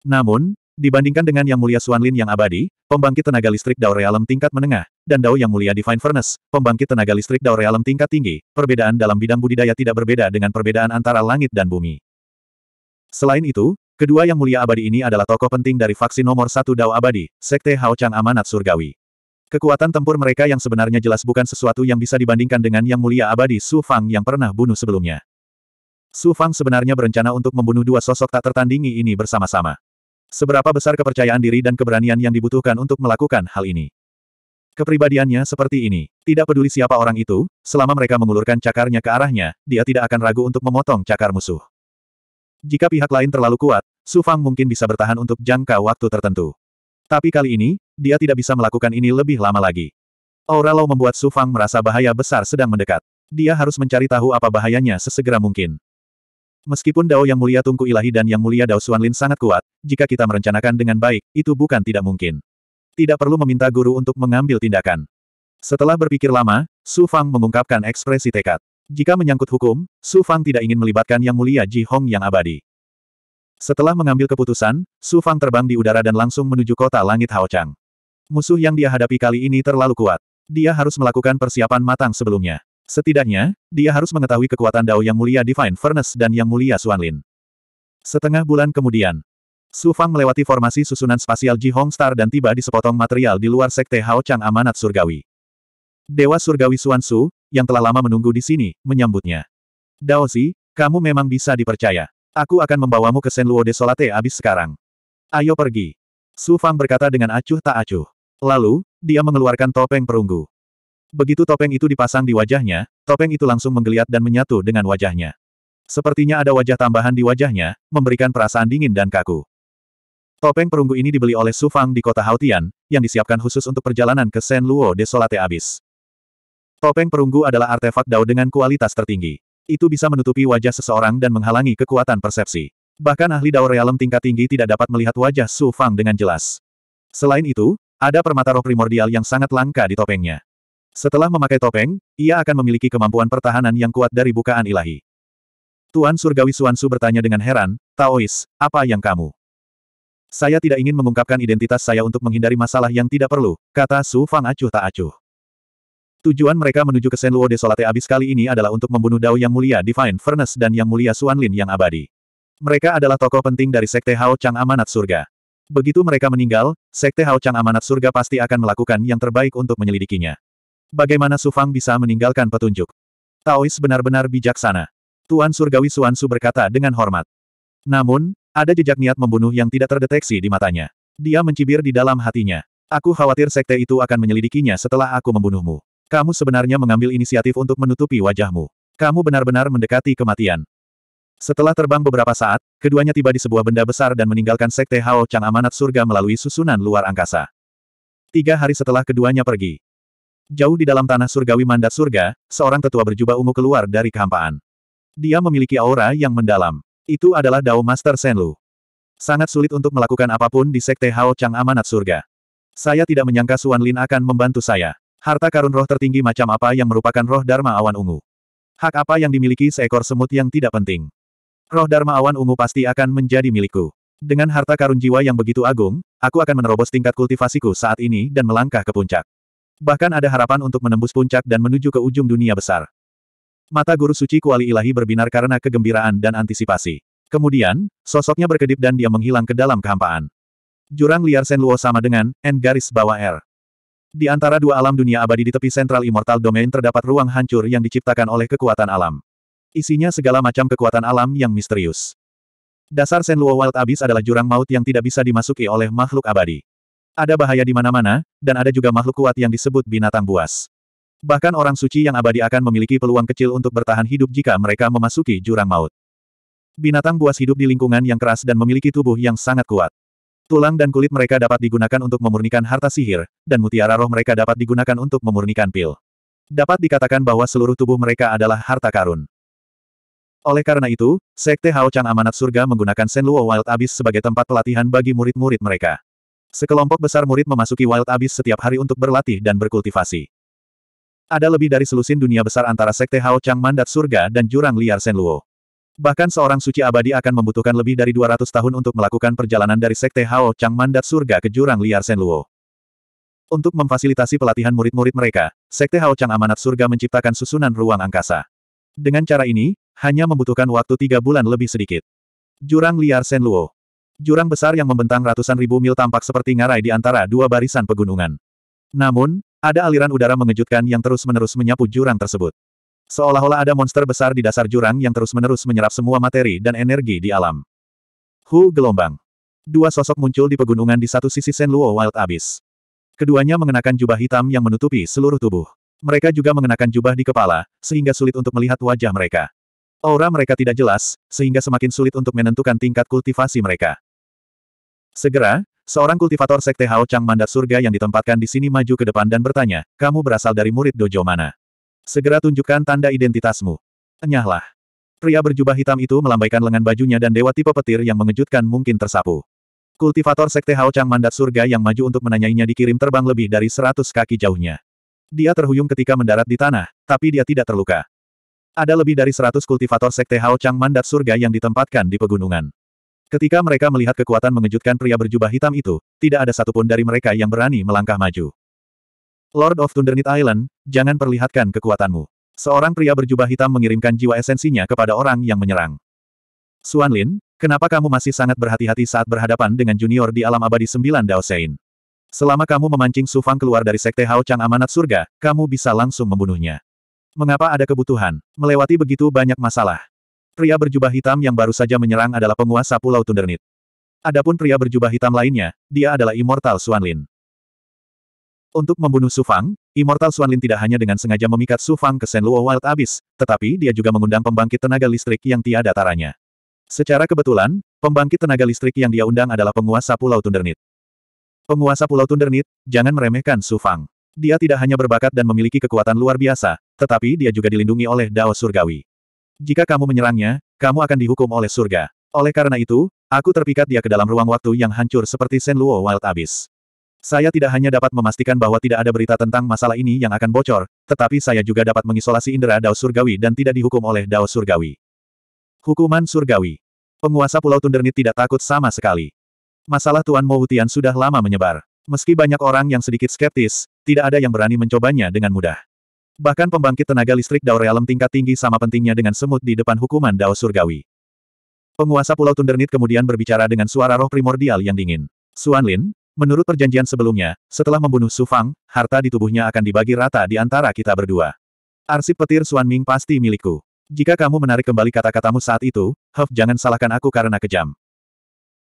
[SPEAKER 1] Namun, dibandingkan dengan Yang Mulia Suanlin yang abadi, pembangkit tenaga listrik Dao Realm tingkat menengah, dan Dao Yang Mulia Divine Furnace, pembangkit tenaga listrik Dao Realm tingkat tinggi, perbedaan dalam bidang budidaya tidak berbeda dengan perbedaan antara langit dan bumi. Selain itu, kedua Yang Mulia Abadi ini adalah tokoh penting dari faksi nomor satu Dao Abadi, Sekte Hao Chang Amanat Surgawi. Kekuatan tempur mereka yang sebenarnya jelas bukan sesuatu yang bisa dibandingkan dengan Yang Mulia Abadi Su Fang yang pernah bunuh sebelumnya. Su Fang sebenarnya berencana untuk membunuh dua sosok tak tertandingi ini bersama-sama. Seberapa besar kepercayaan diri dan keberanian yang dibutuhkan untuk melakukan hal ini. Kepribadiannya seperti ini. Tidak peduli siapa orang itu, selama mereka mengulurkan cakarnya ke arahnya, dia tidak akan ragu untuk memotong cakar musuh. Jika pihak lain terlalu kuat, Su Fang mungkin bisa bertahan untuk jangka waktu tertentu. Tapi kali ini, dia tidak bisa melakukan ini lebih lama lagi. Aura Low membuat Su Fang merasa bahaya besar sedang mendekat. Dia harus mencari tahu apa bahayanya sesegera mungkin. Meskipun Dao Yang Mulia Tungku Ilahi dan Yang Mulia Dao Xuanlin sangat kuat, jika kita merencanakan dengan baik, itu bukan tidak mungkin. Tidak perlu meminta guru untuk mengambil tindakan. Setelah berpikir lama, Su Fang mengungkapkan ekspresi tekad. Jika menyangkut hukum, Su Fang tidak ingin melibatkan Yang Mulia Ji Hong yang abadi. Setelah mengambil keputusan, Su Fang terbang di udara dan langsung menuju kota langit Haochang. Musuh yang dia hadapi kali ini terlalu kuat. Dia harus melakukan persiapan matang sebelumnya. Setidaknya, dia harus mengetahui kekuatan Dao Yang Mulia Divine Furnace dan Yang Mulia Suanlin. Setengah bulan kemudian, Su Fang melewati formasi susunan spasial Ji Hong Star dan tiba di sepotong material di luar Sekte Hao Chang Amanat Surgawi. Dewa Surgawi Suan Su, yang telah lama menunggu di sini, menyambutnya. Daozi, kamu memang bisa dipercaya. Aku akan membawamu ke Sen Senluo Desolate abis sekarang. Ayo pergi. Su Fang berkata dengan acuh tak acuh. Lalu, dia mengeluarkan topeng perunggu. Begitu topeng itu dipasang di wajahnya, topeng itu langsung menggeliat dan menyatu dengan wajahnya. Sepertinya ada wajah tambahan di wajahnya, memberikan perasaan dingin dan kaku. Topeng perunggu ini dibeli oleh Sufang di kota Haotian, yang disiapkan khusus untuk perjalanan ke Sen Luo de Solate Abyss. Topeng perunggu adalah artefak dao dengan kualitas tertinggi. Itu bisa menutupi wajah seseorang dan menghalangi kekuatan persepsi. Bahkan ahli dao realem tingkat tinggi tidak dapat melihat wajah Sufang dengan jelas. Selain itu, ada permata roh primordial yang sangat langka di topengnya. Setelah memakai topeng, ia akan memiliki kemampuan pertahanan yang kuat dari bukaan ilahi. Tuan Surgawi Suansu bertanya dengan heran, Taois, apa yang kamu? Saya tidak ingin mengungkapkan identitas saya untuk menghindari masalah yang tidak perlu, kata Su Fang acuh tak acuh. Tujuan mereka menuju ke Senluo Desolate Abis kali ini adalah untuk membunuh Dao Yang Mulia Divine Furnace dan Yang Mulia Suan Lin Yang Abadi. Mereka adalah tokoh penting dari Sekte Hao Chang Amanat Surga. Begitu mereka meninggal, Sekte Hao Chang Amanat Surga pasti akan melakukan yang terbaik untuk menyelidikinya. Bagaimana Sufang bisa meninggalkan petunjuk? Taois benar-benar bijaksana. Tuan Surgawi Suansu berkata dengan hormat. Namun, ada jejak niat membunuh yang tidak terdeteksi di matanya. Dia mencibir di dalam hatinya. Aku khawatir sekte itu akan menyelidikinya setelah aku membunuhmu. Kamu sebenarnya mengambil inisiatif untuk menutupi wajahmu. Kamu benar-benar mendekati kematian. Setelah terbang beberapa saat, keduanya tiba di sebuah benda besar dan meninggalkan sekte Hao Chang Amanat Surga melalui susunan luar angkasa. Tiga hari setelah keduanya pergi, Jauh di dalam tanah surgawi mandat surga, seorang tetua berjubah ungu keluar dari kehampaan. Dia memiliki aura yang mendalam. Itu adalah Dao Master Senlu. Sangat sulit untuk melakukan apapun di Sekte Hao Chang Amanat Surga. Saya tidak menyangka Suan Lin akan membantu saya. Harta karun roh tertinggi macam apa yang merupakan roh Dharma Awan Ungu. Hak apa yang dimiliki seekor semut yang tidak penting. Roh Dharma Awan Ungu pasti akan menjadi milikku. Dengan harta karun jiwa yang begitu agung, aku akan menerobos tingkat kultivasiku saat ini dan melangkah ke puncak. Bahkan ada harapan untuk menembus puncak dan menuju ke ujung dunia besar. Mata guru suci kuali ilahi berbinar karena kegembiraan dan antisipasi. Kemudian, sosoknya berkedip dan dia menghilang ke dalam kehampaan. Jurang liar Luo sama dengan N garis bawah R. Di antara dua alam dunia abadi di tepi sentral Immortal Domain terdapat ruang hancur yang diciptakan oleh kekuatan alam. Isinya segala macam kekuatan alam yang misterius. Dasar Sen Luo Wild Abyss adalah jurang maut yang tidak bisa dimasuki oleh makhluk abadi. Ada bahaya di mana-mana, dan ada juga makhluk kuat yang disebut binatang buas. Bahkan orang suci yang abadi akan memiliki peluang kecil untuk bertahan hidup jika mereka memasuki jurang maut. Binatang buas hidup di lingkungan yang keras dan memiliki tubuh yang sangat kuat. Tulang dan kulit mereka dapat digunakan untuk memurnikan harta sihir, dan mutiara roh mereka dapat digunakan untuk memurnikan pil. Dapat dikatakan bahwa seluruh tubuh mereka adalah harta karun. Oleh karena itu, Sekte Hao Chang Amanat Surga menggunakan Senluo Wild Abyss sebagai tempat pelatihan bagi murid-murid mereka. Sekelompok besar murid memasuki Wild Abyss setiap hari untuk berlatih dan berkultivasi. Ada lebih dari selusin dunia besar antara Sekte Hao Chang Mandat Surga dan Jurang Liar Luo. Bahkan seorang suci abadi akan membutuhkan lebih dari 200 tahun untuk melakukan perjalanan dari Sekte Hao Chang Mandat Surga ke Jurang Liar Luo. Untuk memfasilitasi pelatihan murid-murid mereka, Sekte Hao Chang Amanat Surga menciptakan susunan ruang angkasa. Dengan cara ini, hanya membutuhkan waktu tiga bulan lebih sedikit. Jurang Liar Luo. Jurang besar yang membentang ratusan ribu mil tampak seperti ngarai di antara dua barisan pegunungan. Namun, ada aliran udara mengejutkan yang terus-menerus menyapu jurang tersebut. Seolah-olah ada monster besar di dasar jurang yang terus-menerus menyerap semua materi dan energi di alam. Hu gelombang. Dua sosok muncul di pegunungan di satu sisi Luo Wild Abyss. Keduanya mengenakan jubah hitam yang menutupi seluruh tubuh. Mereka juga mengenakan jubah di kepala, sehingga sulit untuk melihat wajah mereka. Aura mereka tidak jelas, sehingga semakin sulit untuk menentukan tingkat kultivasi mereka. Segera, seorang kultivator sekte Hao Chang Mandat Surga yang ditempatkan di sini maju ke depan dan bertanya, kamu berasal dari murid dojo mana? Segera tunjukkan tanda identitasmu. Enyahlah. Pria berjubah hitam itu melambaikan lengan bajunya dan dewa tipe petir yang mengejutkan mungkin tersapu. Kultivator sekte Hao Chang Mandat Surga yang maju untuk menanyainya dikirim terbang lebih dari seratus kaki jauhnya. Dia terhuyung ketika mendarat di tanah, tapi dia tidak terluka. Ada lebih dari seratus kultivator sekte Hao Chang Mandat Surga yang ditempatkan di pegunungan. Ketika mereka melihat kekuatan mengejutkan pria berjubah hitam itu, tidak ada satupun dari mereka yang berani melangkah maju. Lord of Thundernit Island, jangan perlihatkan kekuatanmu. Seorang pria berjubah hitam mengirimkan jiwa esensinya kepada orang yang menyerang. Suan Lin, kenapa kamu masih sangat berhati-hati saat berhadapan dengan junior di alam abadi sembilan Sein? Selama kamu memancing Su Fang keluar dari sekte Hao Chang amanat surga, kamu bisa langsung membunuhnya. Mengapa ada kebutuhan melewati begitu banyak masalah? Pria berjubah hitam yang baru saja menyerang adalah penguasa Pulau Tundernit. Adapun pria berjubah hitam lainnya, dia adalah Immortal Suanlin. Untuk membunuh Sufang, Immortal Suanlin tidak hanya dengan sengaja memikat Sufang ke Senluo Wild Abyss, tetapi dia juga mengundang pembangkit tenaga listrik yang tiada taranya. Secara kebetulan, pembangkit tenaga listrik yang dia undang adalah penguasa Pulau Tundernit. Penguasa Pulau Tundernit, jangan meremehkan Sufang. Dia tidak hanya berbakat dan memiliki kekuatan luar biasa, tetapi dia juga dilindungi oleh Dao Surgawi. Jika kamu menyerangnya, kamu akan dihukum oleh surga. Oleh karena itu, aku terpikat dia ke dalam ruang waktu yang hancur seperti Sen Luo Wild Abyss. Saya tidak hanya dapat memastikan bahwa tidak ada berita tentang masalah ini yang akan bocor, tetapi saya juga dapat mengisolasi indera Dao Surgawi dan tidak dihukum oleh Dao Surgawi. Hukuman Surgawi. Penguasa Pulau Tundernit tidak takut sama sekali. Masalah Tuan Mo sudah lama menyebar. Meski banyak orang yang sedikit skeptis, tidak ada yang berani mencobanya dengan mudah. Bahkan pembangkit tenaga listrik Dao Realm tingkat tinggi sama pentingnya dengan semut di depan hukuman Dao Surgawi. Penguasa Pulau Tundernit kemudian berbicara dengan suara roh primordial yang dingin. Suan Lin, menurut perjanjian sebelumnya, setelah membunuh Su Fang, harta di tubuhnya akan dibagi rata di antara kita berdua. Arsip petir Suan Ming pasti milikku. Jika kamu menarik kembali kata-katamu saat itu, Huff jangan salahkan aku karena kejam.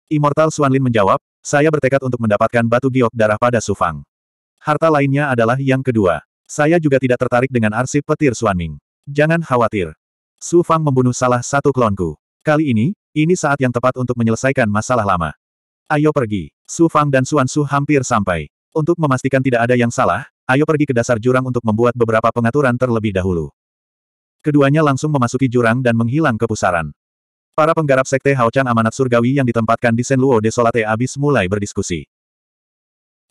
[SPEAKER 1] Immortal Suan Lin menjawab, saya bertekad untuk mendapatkan batu giok darah pada Su Fang. Harta lainnya adalah yang kedua. Saya juga tidak tertarik dengan arsip petir Suanming. Jangan khawatir. Su Fang membunuh salah satu klonku. Kali ini, ini saat yang tepat untuk menyelesaikan masalah lama. Ayo pergi. Su Fang dan Suan Su hampir sampai. Untuk memastikan tidak ada yang salah, ayo pergi ke dasar jurang untuk membuat beberapa pengaturan terlebih dahulu. Keduanya langsung memasuki jurang dan menghilang ke pusaran. Para penggarap Sekte Chang Amanat Surgawi yang ditempatkan di Senluo Desolate Abyss mulai berdiskusi.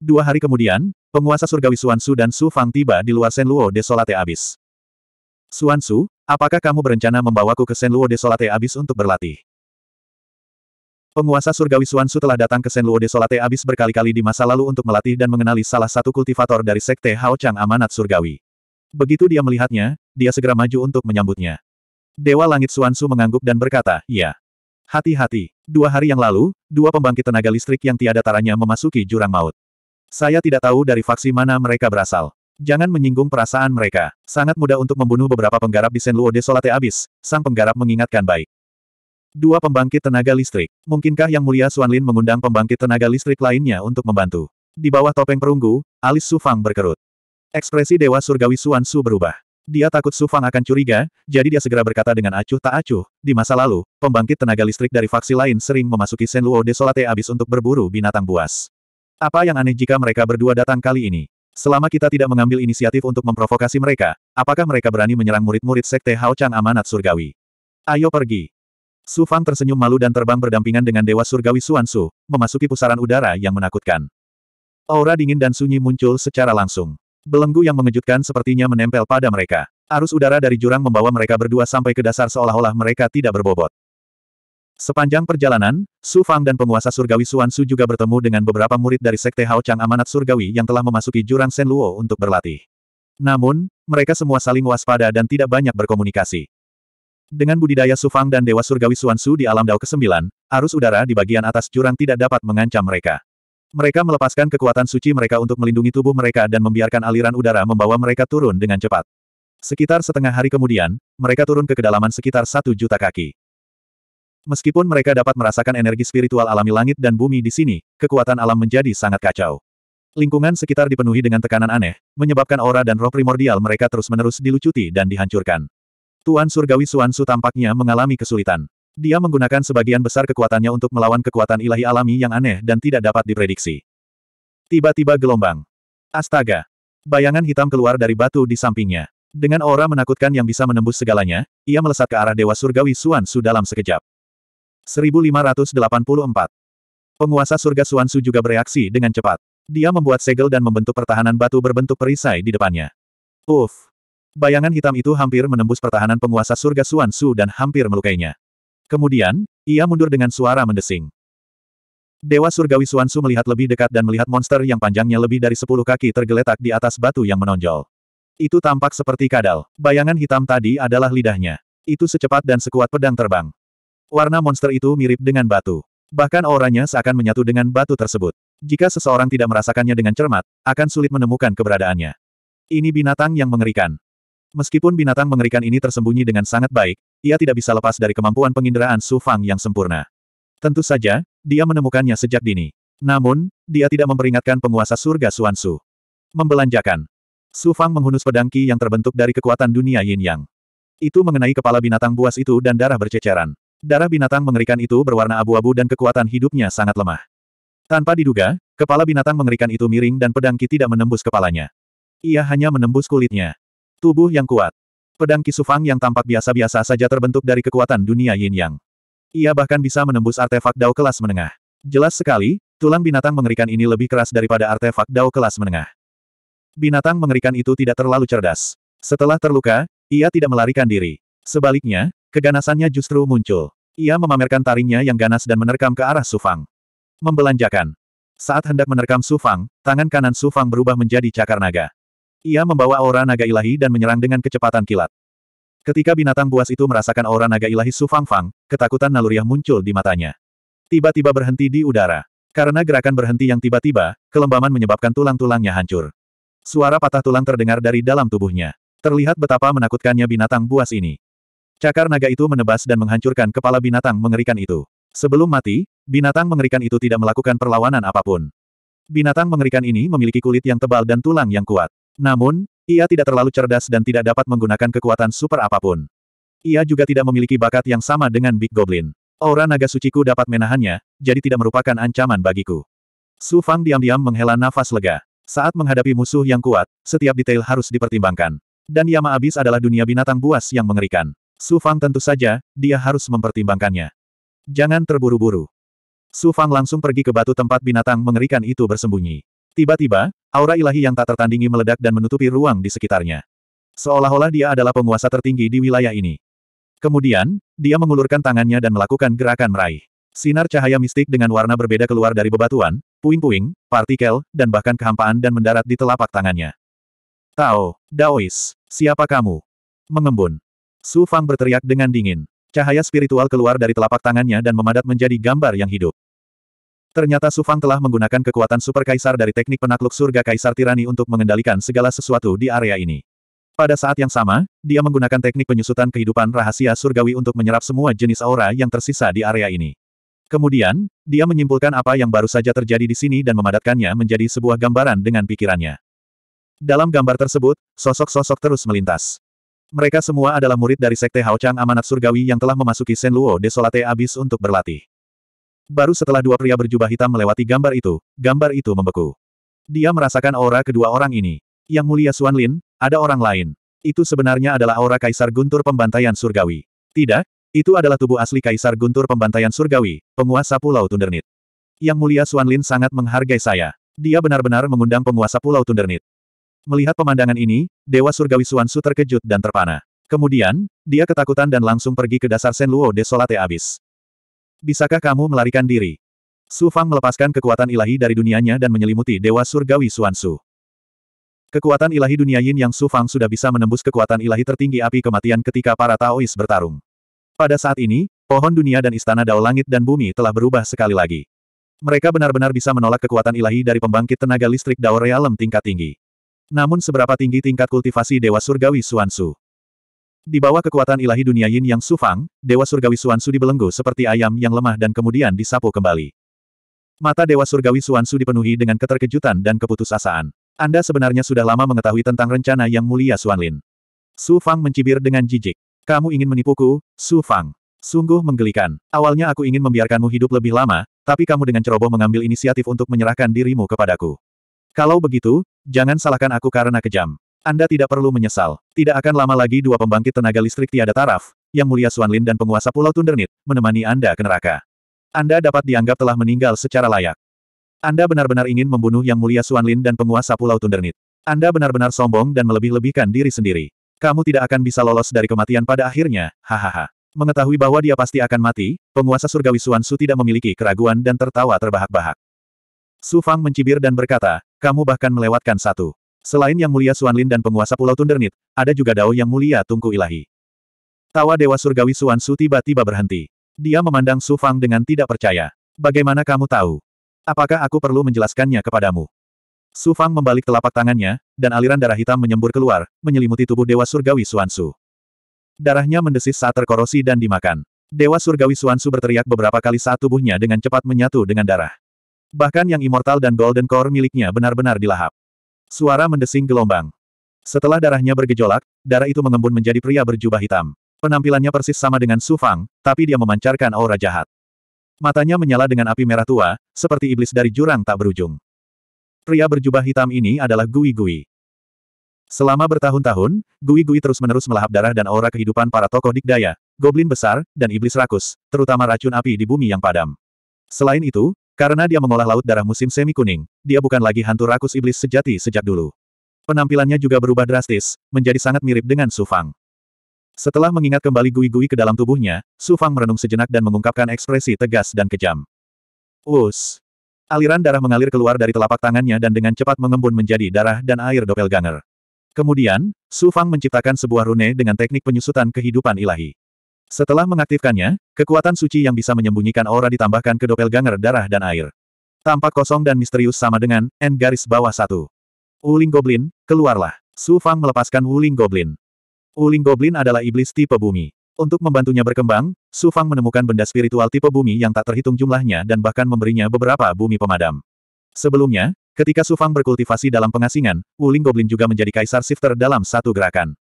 [SPEAKER 1] Dua hari kemudian, penguasa surgawi Suansu dan Su Fang tiba di luar Senluo Desolate Abyss. Suansu, apakah kamu berencana membawaku ke Senluo Desolate Abyss untuk berlatih? Penguasa surgawi Suansu telah datang ke Senluo Desolate Abyss berkali-kali di masa lalu untuk melatih dan mengenali salah satu kultivator dari sekte Hao Chang Amanat Surgawi. Begitu dia melihatnya, dia segera maju untuk menyambutnya. Dewa Langit Suansu mengangguk dan berkata, "Ya." Hati-hati. Dua hari yang lalu, dua pembangkit tenaga listrik yang tiada taranya memasuki jurang maut. Saya tidak tahu dari faksi mana mereka berasal. Jangan menyinggung perasaan mereka. Sangat mudah untuk membunuh beberapa penggarap di Senluo Desolate Abyss, sang penggarap mengingatkan baik. Dua pembangkit tenaga listrik. Mungkinkah Yang Mulia Suanlin mengundang pembangkit tenaga listrik lainnya untuk membantu? Di bawah topeng perunggu, alis Su Fang berkerut. Ekspresi Dewa Surgawi Suan Su berubah. Dia takut Su Fang akan curiga, jadi dia segera berkata dengan acuh tak acuh, di masa lalu, pembangkit tenaga listrik dari faksi lain sering memasuki Senluo Desolate Abyss untuk berburu binatang buas. Apa yang aneh jika mereka berdua datang kali ini? Selama kita tidak mengambil inisiatif untuk memprovokasi mereka, apakah mereka berani menyerang murid-murid Sekte Hao Chang Amanat Surgawi? Ayo pergi. Su Fang tersenyum malu dan terbang berdampingan dengan Dewa Surgawi Xuan Su, memasuki pusaran udara yang menakutkan. Aura dingin dan sunyi muncul secara langsung. Belenggu yang mengejutkan sepertinya menempel pada mereka. Arus udara dari jurang membawa mereka berdua sampai ke dasar seolah-olah mereka tidak berbobot. Sepanjang perjalanan, Su Fang dan penguasa surgawi Suan Su juga bertemu dengan beberapa murid dari Sekte Hao Chang Amanat Surgawi yang telah memasuki jurang Sen Luo untuk berlatih. Namun, mereka semua saling waspada dan tidak banyak berkomunikasi. Dengan budidaya Su Fang dan Dewa Surgawi Suan Su di alam Dao ke-9, arus udara di bagian atas jurang tidak dapat mengancam mereka. Mereka melepaskan kekuatan suci mereka untuk melindungi tubuh mereka dan membiarkan aliran udara membawa mereka turun dengan cepat. Sekitar setengah hari kemudian, mereka turun ke kedalaman sekitar satu juta kaki. Meskipun mereka dapat merasakan energi spiritual alami langit dan bumi di sini, kekuatan alam menjadi sangat kacau. Lingkungan sekitar dipenuhi dengan tekanan aneh, menyebabkan aura dan roh primordial mereka terus-menerus dilucuti dan dihancurkan. Tuan Surgawi Suansu tampaknya mengalami kesulitan. Dia menggunakan sebagian besar kekuatannya untuk melawan kekuatan ilahi alami yang aneh dan tidak dapat diprediksi. Tiba-tiba gelombang. Astaga! Bayangan hitam keluar dari batu di sampingnya. Dengan aura menakutkan yang bisa menembus segalanya, ia melesat ke arah Dewa Surgawi Suansu dalam sekejap. 1584. Penguasa surga Suansu juga bereaksi dengan cepat. Dia membuat segel dan membentuk pertahanan batu berbentuk perisai di depannya. Uff! Bayangan hitam itu hampir menembus pertahanan penguasa surga Suansu dan hampir melukainya. Kemudian, ia mundur dengan suara mendesing. Dewa surgawi Suansu melihat lebih dekat dan melihat monster yang panjangnya lebih dari sepuluh kaki tergeletak di atas batu yang menonjol. Itu tampak seperti kadal. Bayangan hitam tadi adalah lidahnya. Itu secepat dan sekuat pedang terbang. Warna monster itu mirip dengan batu. Bahkan auranya seakan menyatu dengan batu tersebut. Jika seseorang tidak merasakannya dengan cermat, akan sulit menemukan keberadaannya. Ini binatang yang mengerikan. Meskipun binatang mengerikan ini tersembunyi dengan sangat baik, ia tidak bisa lepas dari kemampuan penginderaan Su Fang yang sempurna. Tentu saja, dia menemukannya sejak dini. Namun, dia tidak memperingatkan penguasa surga Suan Su. Membelanjakan. Su Fang menghunus pedang Qi yang terbentuk dari kekuatan dunia Yin Yang. Itu mengenai kepala binatang buas itu dan darah berceceran. Darah binatang mengerikan itu berwarna abu-abu dan kekuatan hidupnya sangat lemah. Tanpa diduga, kepala binatang mengerikan itu miring dan pedang Ki tidak menembus kepalanya. Ia hanya menembus kulitnya. Tubuh yang kuat. Pedang Kisufang yang tampak biasa-biasa saja terbentuk dari kekuatan dunia yin yang. Ia bahkan bisa menembus artefak dao kelas menengah. Jelas sekali, tulang binatang mengerikan ini lebih keras daripada artefak dao kelas menengah. Binatang mengerikan itu tidak terlalu cerdas. Setelah terluka, ia tidak melarikan diri. Sebaliknya, Keganasannya justru muncul. Ia memamerkan taringnya yang ganas dan menerkam ke arah Sufang. Membelanjakan. Saat hendak menerkam Sufang, tangan kanan Sufang berubah menjadi cakar naga. Ia membawa aura naga ilahi dan menyerang dengan kecepatan kilat. Ketika binatang buas itu merasakan aura naga ilahi Sufang Fang, ketakutan naluriah muncul di matanya. Tiba-tiba berhenti di udara. Karena gerakan berhenti yang tiba-tiba, kelembaman menyebabkan tulang-tulangnya hancur. Suara patah tulang terdengar dari dalam tubuhnya. Terlihat betapa menakutkannya binatang buas ini. Cakar naga itu menebas dan menghancurkan kepala binatang mengerikan itu. Sebelum mati, binatang mengerikan itu tidak melakukan perlawanan apapun. Binatang mengerikan ini memiliki kulit yang tebal dan tulang yang kuat. Namun, ia tidak terlalu cerdas dan tidak dapat menggunakan kekuatan super apapun. Ia juga tidak memiliki bakat yang sama dengan Big Goblin. Aura naga suciku dapat menahannya, jadi tidak merupakan ancaman bagiku. Su Fang diam-diam menghela nafas lega. Saat menghadapi musuh yang kuat, setiap detail harus dipertimbangkan. Dan Yama Abis adalah dunia binatang buas yang mengerikan. Su Fang tentu saja, dia harus mempertimbangkannya. Jangan terburu-buru. Su Fang langsung pergi ke batu tempat binatang mengerikan itu bersembunyi. Tiba-tiba, aura ilahi yang tak tertandingi meledak dan menutupi ruang di sekitarnya. Seolah-olah dia adalah penguasa tertinggi di wilayah ini. Kemudian, dia mengulurkan tangannya dan melakukan gerakan meraih. Sinar cahaya mistik dengan warna berbeda keluar dari bebatuan, puing-puing, partikel, dan bahkan kehampaan dan mendarat di telapak tangannya. Tao, Daois, siapa kamu? Mengembun. Su Fang berteriak dengan dingin. Cahaya spiritual keluar dari telapak tangannya dan memadat menjadi gambar yang hidup. Ternyata Su Fang telah menggunakan kekuatan super kaisar dari teknik penakluk surga kaisar tirani untuk mengendalikan segala sesuatu di area ini. Pada saat yang sama, dia menggunakan teknik penyusutan kehidupan rahasia surgawi untuk menyerap semua jenis aura yang tersisa di area ini. Kemudian, dia menyimpulkan apa yang baru saja terjadi di sini dan memadatkannya menjadi sebuah gambaran dengan pikirannya. Dalam gambar tersebut, sosok-sosok terus melintas. Mereka semua adalah murid dari Sekte Haochang Amanat Surgawi yang telah memasuki Luo Desolate Abyss untuk berlatih. Baru setelah dua pria berjubah hitam melewati gambar itu, gambar itu membeku. Dia merasakan aura kedua orang ini. Yang mulia Suan Lin, ada orang lain. Itu sebenarnya adalah aura Kaisar Guntur Pembantaian Surgawi. Tidak, itu adalah tubuh asli Kaisar Guntur Pembantaian Surgawi, penguasa Pulau Tundernit. Yang mulia Suan Lin sangat menghargai saya. Dia benar-benar mengundang penguasa Pulau Tundernit. Melihat pemandangan ini, Dewa Surgawi Suan Su terkejut dan terpana. Kemudian, dia ketakutan dan langsung pergi ke dasar Sen Senluo Desolate abis. Bisakah kamu melarikan diri? Su Fang melepaskan kekuatan ilahi dari dunianya dan menyelimuti Dewa Surgawi Suan Su. Kekuatan ilahi dunia Yin yang Su Fang sudah bisa menembus kekuatan ilahi tertinggi api kematian ketika para Taois bertarung. Pada saat ini, pohon dunia dan istana Dao Langit dan Bumi telah berubah sekali lagi. Mereka benar-benar bisa menolak kekuatan ilahi dari pembangkit tenaga listrik Dao Realem tingkat tinggi. Namun seberapa tinggi tingkat kultivasi Dewa Surgawi Suansu? Di bawah kekuatan ilahi dunia Yin Yang Sufang, Dewa Surgawi Suansu dibelenggu seperti ayam yang lemah dan kemudian disapu kembali. Mata Dewa Surgawi Suansu dipenuhi dengan keterkejutan dan keputusasaan. Anda sebenarnya sudah lama mengetahui tentang rencana Yang Mulia Suanlin. Su Fang mencibir dengan jijik. Kamu ingin menipuku, Su Fang. Sungguh menggelikan. Awalnya aku ingin membiarkanmu hidup lebih lama, tapi kamu dengan ceroboh mengambil inisiatif untuk menyerahkan dirimu kepadaku. Kalau begitu, Jangan salahkan aku karena kejam. Anda tidak perlu menyesal. Tidak akan lama lagi dua pembangkit tenaga listrik tiada taraf, yang mulia Suanlin dan penguasa Pulau Tundernit, menemani Anda ke neraka. Anda dapat dianggap telah meninggal secara layak. Anda benar-benar ingin membunuh yang mulia Suanlin dan penguasa Pulau Tundernit. Anda benar-benar sombong dan melebih-lebihkan diri sendiri. Kamu tidak akan bisa lolos dari kematian pada akhirnya, hahaha. Mengetahui bahwa dia pasti akan mati, penguasa surgawi Suansu tidak memiliki keraguan dan tertawa terbahak-bahak. Su Fang mencibir dan berkata, kamu bahkan melewatkan satu. Selain Yang Mulia Suanlin dan penguasa Pulau Tundernit, ada juga Dao Yang Mulia Tungku Ilahi. Tawa Dewa Surgawi Suan Su tiba-tiba berhenti. Dia memandang Su Fang dengan tidak percaya. Bagaimana kamu tahu? Apakah aku perlu menjelaskannya kepadamu? Su Fang membalik telapak tangannya, dan aliran darah hitam menyembur keluar, menyelimuti tubuh Dewa Surgawi Suan Su. Darahnya mendesis saat terkorosi dan dimakan. Dewa Surgawi Suan Su berteriak beberapa kali saat tubuhnya dengan cepat menyatu dengan darah. Bahkan yang immortal dan golden core miliknya benar-benar dilahap. Suara mendesing gelombang. Setelah darahnya bergejolak, darah itu mengembun menjadi pria berjubah hitam. Penampilannya persis sama dengan Su Fang, tapi dia memancarkan aura jahat. Matanya menyala dengan api merah tua, seperti iblis dari jurang tak berujung. Pria berjubah hitam ini adalah Gui Gui. Selama bertahun-tahun, Gui Gui terus-menerus melahap darah dan aura kehidupan para tokoh dikdaya, goblin besar, dan iblis rakus, terutama racun api di bumi yang padam. Selain itu, karena dia mengolah laut darah musim semi kuning, dia bukan lagi hantu rakus iblis sejati sejak dulu. Penampilannya juga berubah drastis, menjadi sangat mirip dengan Su Fang. Setelah mengingat kembali gui-gui ke dalam tubuhnya, Su Fang merenung sejenak dan mengungkapkan ekspresi tegas dan kejam. Us! Aliran darah mengalir keluar dari telapak tangannya dan dengan cepat mengembun menjadi darah dan air doppelganger. Kemudian, Su Fang menciptakan sebuah rune dengan teknik penyusutan kehidupan ilahi. Setelah mengaktifkannya, kekuatan suci yang bisa menyembunyikan aura ditambahkan ke doppelganger darah dan air. Tampak kosong dan misterius sama dengan N garis bawah satu. Wuling Goblin, keluarlah. Su Fang melepaskan Wuling Goblin. Wuling Goblin adalah iblis tipe bumi. Untuk membantunya berkembang, Su Fang menemukan benda spiritual tipe bumi yang tak terhitung jumlahnya dan bahkan memberinya beberapa bumi pemadam. Sebelumnya, ketika Su Fang berkultivasi dalam pengasingan, Wuling Goblin juga menjadi kaisar shifter dalam satu gerakan.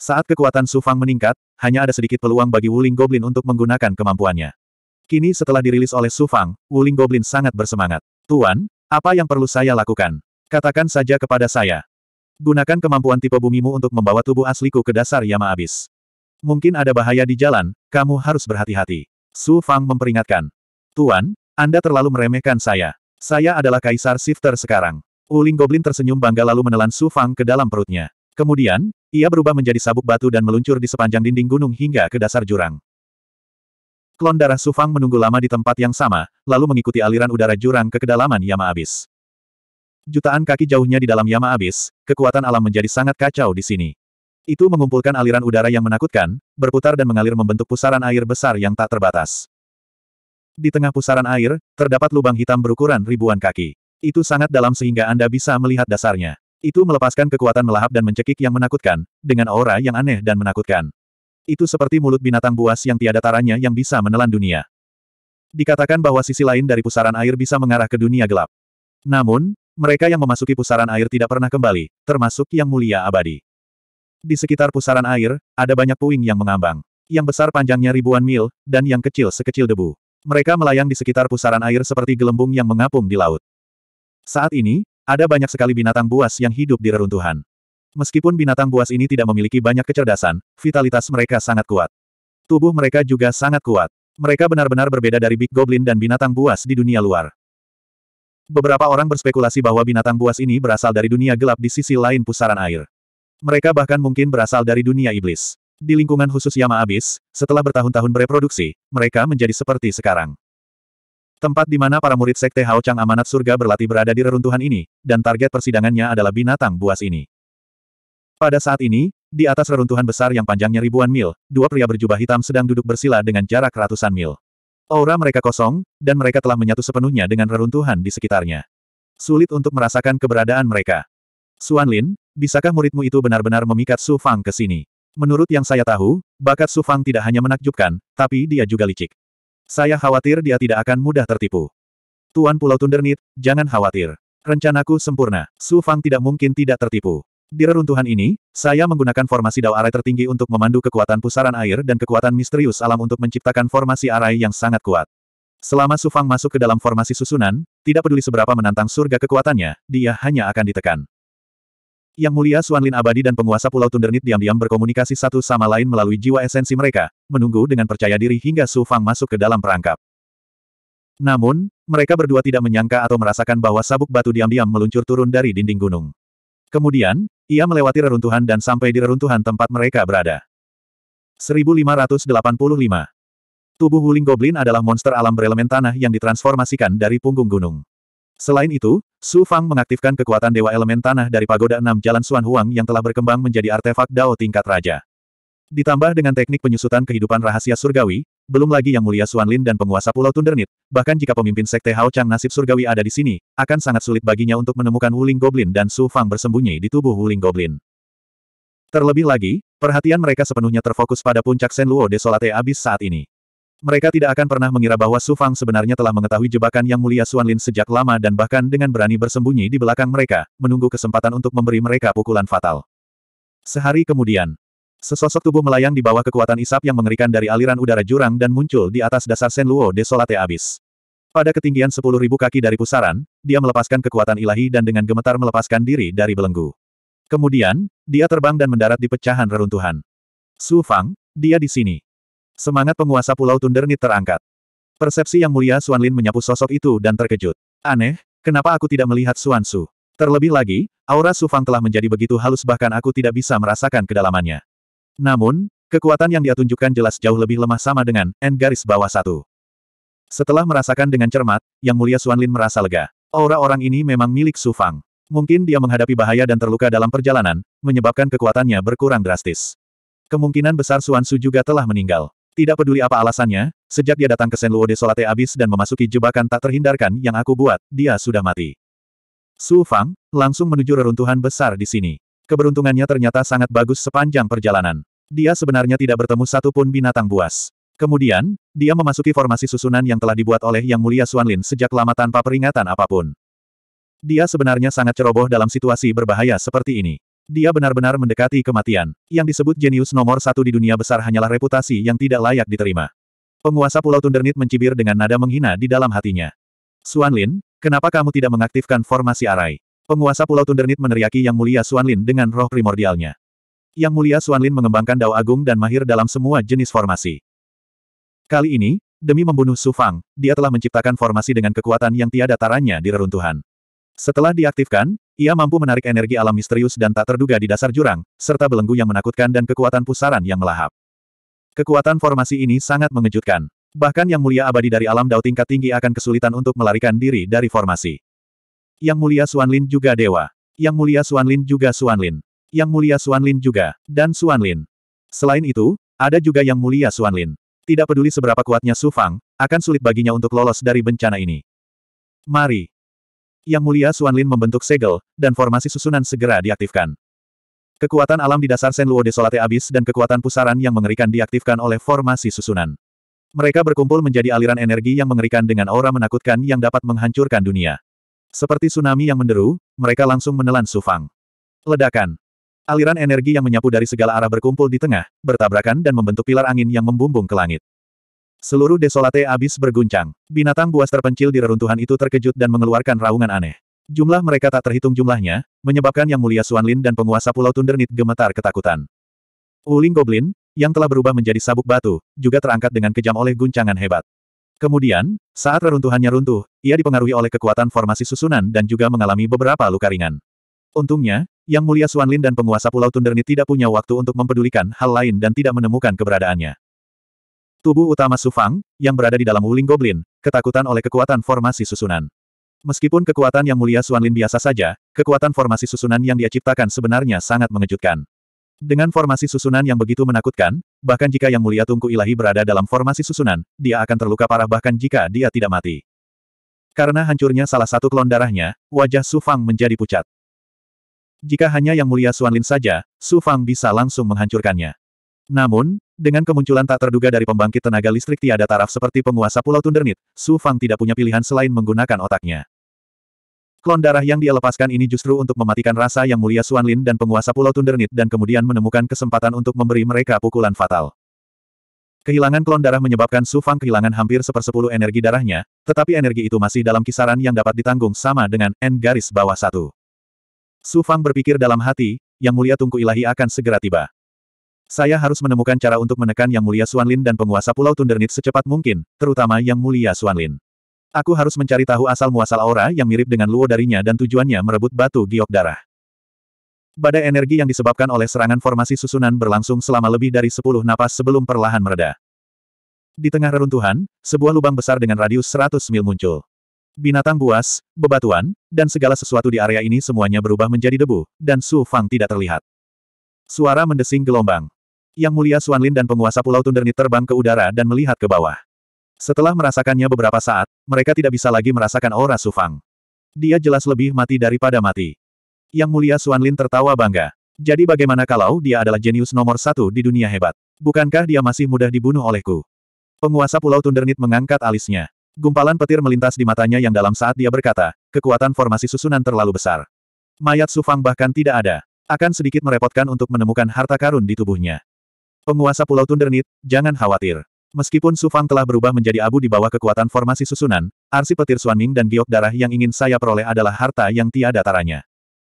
[SPEAKER 1] Saat kekuatan Sufang meningkat, hanya ada sedikit peluang bagi Wuling Goblin untuk menggunakan kemampuannya. Kini setelah dirilis oleh Sufang, Wuling Goblin sangat bersemangat. Tuan, apa yang perlu saya lakukan? Katakan saja kepada saya. Gunakan kemampuan tipe bumimu untuk membawa tubuh asliku ke dasar Yama Abis. Mungkin ada bahaya di jalan, kamu harus berhati-hati. Su Fang memperingatkan. Tuan, Anda terlalu meremehkan saya. Saya adalah Kaisar Shifter sekarang. Wuling Goblin tersenyum bangga lalu menelan Su Fang ke dalam perutnya. Kemudian, ia berubah menjadi sabuk batu dan meluncur di sepanjang dinding gunung hingga ke dasar jurang. Klon darah Sufang menunggu lama di tempat yang sama, lalu mengikuti aliran udara jurang ke kedalaman Yama Abis. Jutaan kaki jauhnya di dalam Yama Abis, kekuatan alam menjadi sangat kacau di sini. Itu mengumpulkan aliran udara yang menakutkan, berputar dan mengalir membentuk pusaran air besar yang tak terbatas. Di tengah pusaran air, terdapat lubang hitam berukuran ribuan kaki. Itu sangat dalam sehingga Anda bisa melihat dasarnya. Itu melepaskan kekuatan melahap dan mencekik yang menakutkan, dengan aura yang aneh dan menakutkan. Itu seperti mulut binatang buas yang tiada taranya yang bisa menelan dunia. Dikatakan bahwa sisi lain dari pusaran air bisa mengarah ke dunia gelap. Namun, mereka yang memasuki pusaran air tidak pernah kembali, termasuk yang mulia abadi. Di sekitar pusaran air, ada banyak puing yang mengambang. Yang besar panjangnya ribuan mil, dan yang kecil sekecil debu. Mereka melayang di sekitar pusaran air seperti gelembung yang mengapung di laut. Saat ini, ada banyak sekali binatang buas yang hidup di reruntuhan. Meskipun binatang buas ini tidak memiliki banyak kecerdasan, vitalitas mereka sangat kuat. Tubuh mereka juga sangat kuat. Mereka benar-benar berbeda dari Big Goblin dan binatang buas di dunia luar. Beberapa orang berspekulasi bahwa binatang buas ini berasal dari dunia gelap di sisi lain pusaran air. Mereka bahkan mungkin berasal dari dunia iblis. Di lingkungan khusus Yama Abis, setelah bertahun-tahun bereproduksi, mereka menjadi seperti sekarang. Tempat di mana para murid Sekte Hao Chang Amanat Surga berlatih berada di reruntuhan ini, dan target persidangannya adalah binatang buas ini. Pada saat ini, di atas reruntuhan besar yang panjangnya ribuan mil, dua pria berjubah hitam sedang duduk bersila dengan jarak ratusan mil. Aura mereka kosong, dan mereka telah menyatu sepenuhnya dengan reruntuhan di sekitarnya. Sulit untuk merasakan keberadaan mereka. Suan Lin, bisakah muridmu itu benar-benar memikat Su Fang ke sini? Menurut yang saya tahu, bakat Su Fang tidak hanya menakjubkan, tapi dia juga licik. Saya khawatir dia tidak akan mudah tertipu. Tuan Pulau Tundernit, jangan khawatir. Rencanaku sempurna. Su Fang tidak mungkin tidak tertipu. Di reruntuhan ini, saya menggunakan formasi Dao Arai tertinggi untuk memandu kekuatan pusaran air dan kekuatan misterius alam untuk menciptakan formasi Arai yang sangat kuat. Selama Su Fang masuk ke dalam formasi susunan, tidak peduli seberapa menantang surga kekuatannya, dia hanya akan ditekan. Yang mulia Suanlin abadi dan penguasa Pulau Tundernit diam-diam berkomunikasi satu sama lain melalui jiwa esensi mereka, menunggu dengan percaya diri hingga Su Fang masuk ke dalam perangkap. Namun, mereka berdua tidak menyangka atau merasakan bahwa sabuk batu diam-diam meluncur turun dari dinding gunung. Kemudian, ia melewati reruntuhan dan sampai di reruntuhan tempat mereka berada. 1585 Tubuh Wuling Goblin adalah monster alam berelemen tanah yang ditransformasikan dari punggung gunung. Selain itu, Su Fang mengaktifkan kekuatan Dewa Elemen Tanah dari Pagoda Enam Jalan Suan Huang yang telah berkembang menjadi artefak Dao tingkat Raja. Ditambah dengan teknik penyusutan kehidupan rahasia surgawi, belum lagi Yang Mulia Suan Lin dan penguasa Pulau Tundernit, bahkan jika pemimpin Sekte Hao Chang nasib surgawi ada di sini, akan sangat sulit baginya untuk menemukan Wuling Goblin dan Su Fang bersembunyi di tubuh Wuling Goblin. Terlebih lagi, perhatian mereka sepenuhnya terfokus pada puncak Luo Desolate abyss saat ini. Mereka tidak akan pernah mengira bahwa Su Fang sebenarnya telah mengetahui jebakan yang mulia Suan Lin sejak lama dan bahkan dengan berani bersembunyi di belakang mereka, menunggu kesempatan untuk memberi mereka pukulan fatal. Sehari kemudian, Sesosok tubuh melayang di bawah kekuatan isap yang mengerikan dari aliran udara jurang dan muncul di atas dasar Luo Desolate Abyss. Pada ketinggian 10.000 kaki dari pusaran, dia melepaskan kekuatan ilahi dan dengan gemetar melepaskan diri dari belenggu. Kemudian, dia terbang dan mendarat di pecahan reruntuhan. Su Fang, dia di sini. Semangat penguasa Pulau Tundernit terangkat. Persepsi yang mulia Suan Lin menyapu sosok itu dan terkejut. Aneh, kenapa aku tidak melihat Suan Su? Terlebih lagi, aura Su Fang telah menjadi begitu halus bahkan aku tidak bisa merasakan kedalamannya. Namun, kekuatan yang dia tunjukkan jelas jauh lebih lemah sama dengan N garis bawah satu. Setelah merasakan dengan cermat, Yang Mulia Suan Lin merasa lega. Aura orang ini memang milik Su Fang. Mungkin dia menghadapi bahaya dan terluka dalam perjalanan, menyebabkan kekuatannya berkurang drastis. Kemungkinan besar Suan Su juga telah meninggal. Tidak peduli apa alasannya, sejak dia datang ke Senluode Desolate abis dan memasuki jebakan tak terhindarkan yang aku buat, dia sudah mati. Su Fang, langsung menuju reruntuhan besar di sini. Keberuntungannya ternyata sangat bagus sepanjang perjalanan. Dia sebenarnya tidak bertemu satupun binatang buas. Kemudian, dia memasuki formasi susunan yang telah dibuat oleh Yang Mulia Suanlin Lin sejak lama tanpa peringatan apapun. Dia sebenarnya sangat ceroboh dalam situasi berbahaya seperti ini. Dia benar-benar mendekati kematian. Yang disebut jenius nomor satu di dunia besar hanyalah reputasi yang tidak layak diterima. Penguasa Pulau Tundernit mencibir dengan nada menghina di dalam hatinya. Suan Lin, kenapa kamu tidak mengaktifkan formasi arai? Penguasa Pulau Tundernit meneriaki Yang Mulia Suan Lin dengan roh primordialnya. Yang Mulia Suan Lin mengembangkan dao agung dan mahir dalam semua jenis formasi. Kali ini, demi membunuh Su Fang, dia telah menciptakan formasi dengan kekuatan yang tiada taranya di reruntuhan. Setelah diaktifkan, ia mampu menarik energi alam misterius dan tak terduga di dasar jurang, serta belenggu yang menakutkan dan kekuatan pusaran yang melahap. Kekuatan formasi ini sangat mengejutkan. Bahkan yang mulia abadi dari alam dao tingkat tinggi akan kesulitan untuk melarikan diri dari formasi. Yang mulia Suanlin juga dewa. Yang mulia Suanlin juga Suanlin. Yang mulia Suanlin juga, dan Suanlin. Selain itu, ada juga yang mulia Suanlin. Tidak peduli seberapa kuatnya Su Fang, akan sulit baginya untuk lolos dari bencana ini. Mari, yang mulia Suan Lin membentuk segel, dan formasi susunan segera diaktifkan. Kekuatan alam di dasar Sen Luo Desolate Abyss dan kekuatan pusaran yang mengerikan diaktifkan oleh formasi susunan. Mereka berkumpul menjadi aliran energi yang mengerikan dengan aura menakutkan yang dapat menghancurkan dunia. Seperti tsunami yang menderu, mereka langsung menelan Sufang. Ledakan. Aliran energi yang menyapu dari segala arah berkumpul di tengah, bertabrakan dan membentuk pilar angin yang membumbung ke langit. Seluruh desolate abis berguncang. Binatang buas terpencil di reruntuhan itu terkejut dan mengeluarkan raungan aneh. Jumlah mereka tak terhitung jumlahnya, menyebabkan Yang Mulia Suanlin dan penguasa Pulau Tundernit gemetar ketakutan. Uling Goblin, yang telah berubah menjadi sabuk batu, juga terangkat dengan kejam oleh guncangan hebat. Kemudian, saat reruntuhannya runtuh, ia dipengaruhi oleh kekuatan formasi susunan dan juga mengalami beberapa luka ringan. Untungnya, Yang Mulia Suanlin dan penguasa Pulau Tundernit tidak punya waktu untuk mempedulikan hal lain dan tidak menemukan keberadaannya. Tubuh utama Sufang, yang berada di dalam Wuling Goblin, ketakutan oleh kekuatan formasi susunan. Meskipun kekuatan yang mulia Suanlin biasa saja, kekuatan formasi susunan yang dia ciptakan sebenarnya sangat mengejutkan. Dengan formasi susunan yang begitu menakutkan, bahkan jika yang mulia Tungku Ilahi berada dalam formasi susunan, dia akan terluka parah bahkan jika dia tidak mati. Karena hancurnya salah satu klon darahnya, wajah Sufang menjadi pucat. Jika hanya yang mulia Suanlin saja, Sufang bisa langsung menghancurkannya. Namun, dengan kemunculan tak terduga dari pembangkit tenaga listrik tiada taraf seperti penguasa Pulau Tundernit, Su Fang tidak punya pilihan selain menggunakan otaknya. Klon darah yang dia lepaskan ini justru untuk mematikan rasa yang mulia Suan Lin dan penguasa Pulau Tundernit dan kemudian menemukan kesempatan untuk memberi mereka pukulan fatal. Kehilangan klon darah menyebabkan Su Fang kehilangan hampir sepersepuluh energi darahnya, tetapi energi itu masih dalam kisaran yang dapat ditanggung sama dengan N garis bawah satu. Su Fang berpikir dalam hati, yang mulia tungku ilahi akan segera tiba. Saya harus menemukan cara untuk menekan Yang Mulia Suanlin dan penguasa Pulau Tundernit secepat mungkin, terutama Yang Mulia Suanlin. Aku harus mencari tahu asal-muasal aura yang mirip dengan Luo darinya dan tujuannya merebut batu giok darah. Badai energi yang disebabkan oleh serangan formasi susunan berlangsung selama lebih dari 10 napas sebelum perlahan mereda. Di tengah reruntuhan, sebuah lubang besar dengan radius 100 mil muncul. Binatang buas, bebatuan, dan segala sesuatu di area ini semuanya berubah menjadi debu, dan Su Fang tidak terlihat. Suara mendesing gelombang. Yang mulia Suan Lin dan penguasa Pulau Tundernit terbang ke udara dan melihat ke bawah. Setelah merasakannya beberapa saat, mereka tidak bisa lagi merasakan aura Sufang. Dia jelas lebih mati daripada mati. Yang mulia Suan Lin tertawa bangga. Jadi bagaimana kalau dia adalah jenius nomor satu di dunia hebat? Bukankah dia masih mudah dibunuh olehku? Penguasa Pulau Tundernit mengangkat alisnya. Gumpalan petir melintas di matanya yang dalam saat dia berkata, kekuatan formasi susunan terlalu besar. Mayat Sufang bahkan tidak ada. Akan sedikit merepotkan untuk menemukan harta karun di tubuhnya. Penguasa Pulau Tundernit, jangan khawatir. Meskipun Sufang telah berubah menjadi abu di bawah kekuatan formasi susunan, arsi petir Suanming dan giok darah yang ingin saya peroleh adalah harta yang tiada taranya.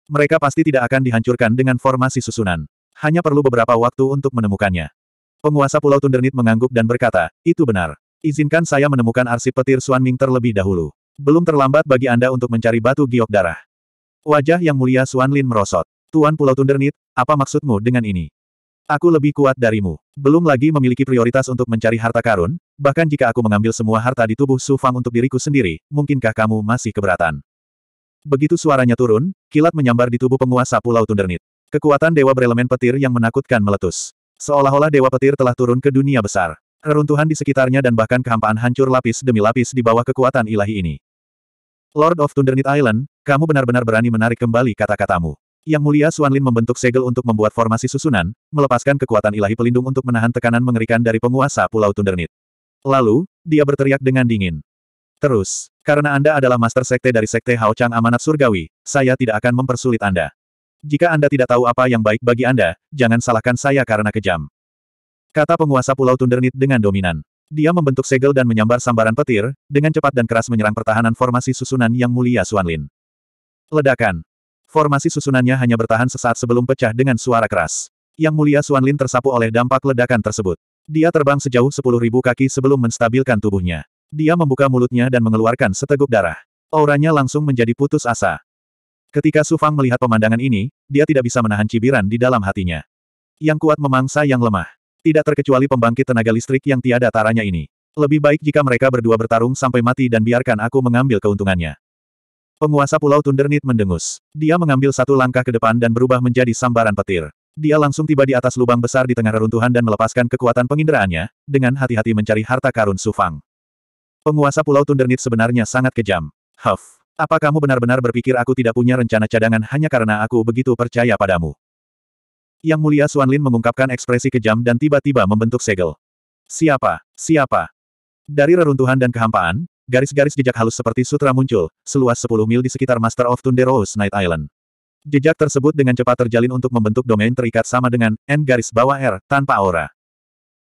[SPEAKER 1] Mereka pasti tidak akan dihancurkan dengan formasi susunan. Hanya perlu beberapa waktu untuk menemukannya. Penguasa Pulau Tundernit mengangguk dan berkata, itu benar. Izinkan saya menemukan arsip petir Suan Ming terlebih dahulu. Belum terlambat bagi Anda untuk mencari batu giok darah. Wajah yang mulia Suan Lin merosot. Tuan Pulau Tundernit, apa maksudmu dengan ini? Aku lebih kuat darimu. Belum lagi memiliki prioritas untuk mencari harta karun, bahkan jika aku mengambil semua harta di tubuh Su Fang untuk diriku sendiri, mungkinkah kamu masih keberatan? Begitu suaranya turun, kilat menyambar di tubuh penguasa Pulau Tundernit. Kekuatan dewa berelemen petir yang menakutkan meletus. Seolah-olah dewa petir telah turun ke dunia besar. Reruntuhan di sekitarnya dan bahkan kehampaan hancur lapis demi lapis di bawah kekuatan ilahi ini. Lord of Tundernit Island, kamu benar-benar berani menarik kembali kata-katamu. Yang mulia Suan Lin membentuk segel untuk membuat formasi susunan, melepaskan kekuatan ilahi pelindung untuk menahan tekanan mengerikan dari penguasa Pulau Tundernit. Lalu, dia berteriak dengan dingin. Terus, karena Anda adalah master sekte dari sekte Hao Chang Amanat Surgawi, saya tidak akan mempersulit Anda. Jika Anda tidak tahu apa yang baik bagi Anda, jangan salahkan saya karena kejam. Kata penguasa Pulau Tundernit dengan dominan. Dia membentuk segel dan menyambar sambaran petir, dengan cepat dan keras menyerang pertahanan formasi susunan yang mulia Suan Lin. Ledakan. Formasi susunannya hanya bertahan sesaat sebelum pecah dengan suara keras. Yang mulia Suan Lin tersapu oleh dampak ledakan tersebut. Dia terbang sejauh sepuluh ribu kaki sebelum menstabilkan tubuhnya. Dia membuka mulutnya dan mengeluarkan seteguk darah. Auranya langsung menjadi putus asa. Ketika Su Fang melihat pemandangan ini, dia tidak bisa menahan cibiran di dalam hatinya. Yang kuat memangsa yang lemah. Tidak terkecuali pembangkit tenaga listrik yang tiada taranya ini. Lebih baik jika mereka berdua bertarung sampai mati dan biarkan aku mengambil keuntungannya. Penguasa Pulau Tundernit mendengus. Dia mengambil satu langkah ke depan dan berubah menjadi sambaran petir. Dia langsung tiba di atas lubang besar di tengah reruntuhan dan melepaskan kekuatan penginderaannya, dengan hati-hati mencari harta karun Sufang. Penguasa Pulau Tundernit sebenarnya sangat kejam. Huff. Apa kamu benar-benar berpikir aku tidak punya rencana cadangan hanya karena aku begitu percaya padamu? Yang mulia Suanlin mengungkapkan ekspresi kejam dan tiba-tiba membentuk segel. Siapa? Siapa? Dari reruntuhan dan kehampaan, Garis-garis jejak halus seperti sutra muncul, seluas 10 mil di sekitar Master of Thunderous Night Island. Jejak tersebut dengan cepat terjalin untuk membentuk domain terikat sama dengan N garis bawah R, tanpa aura.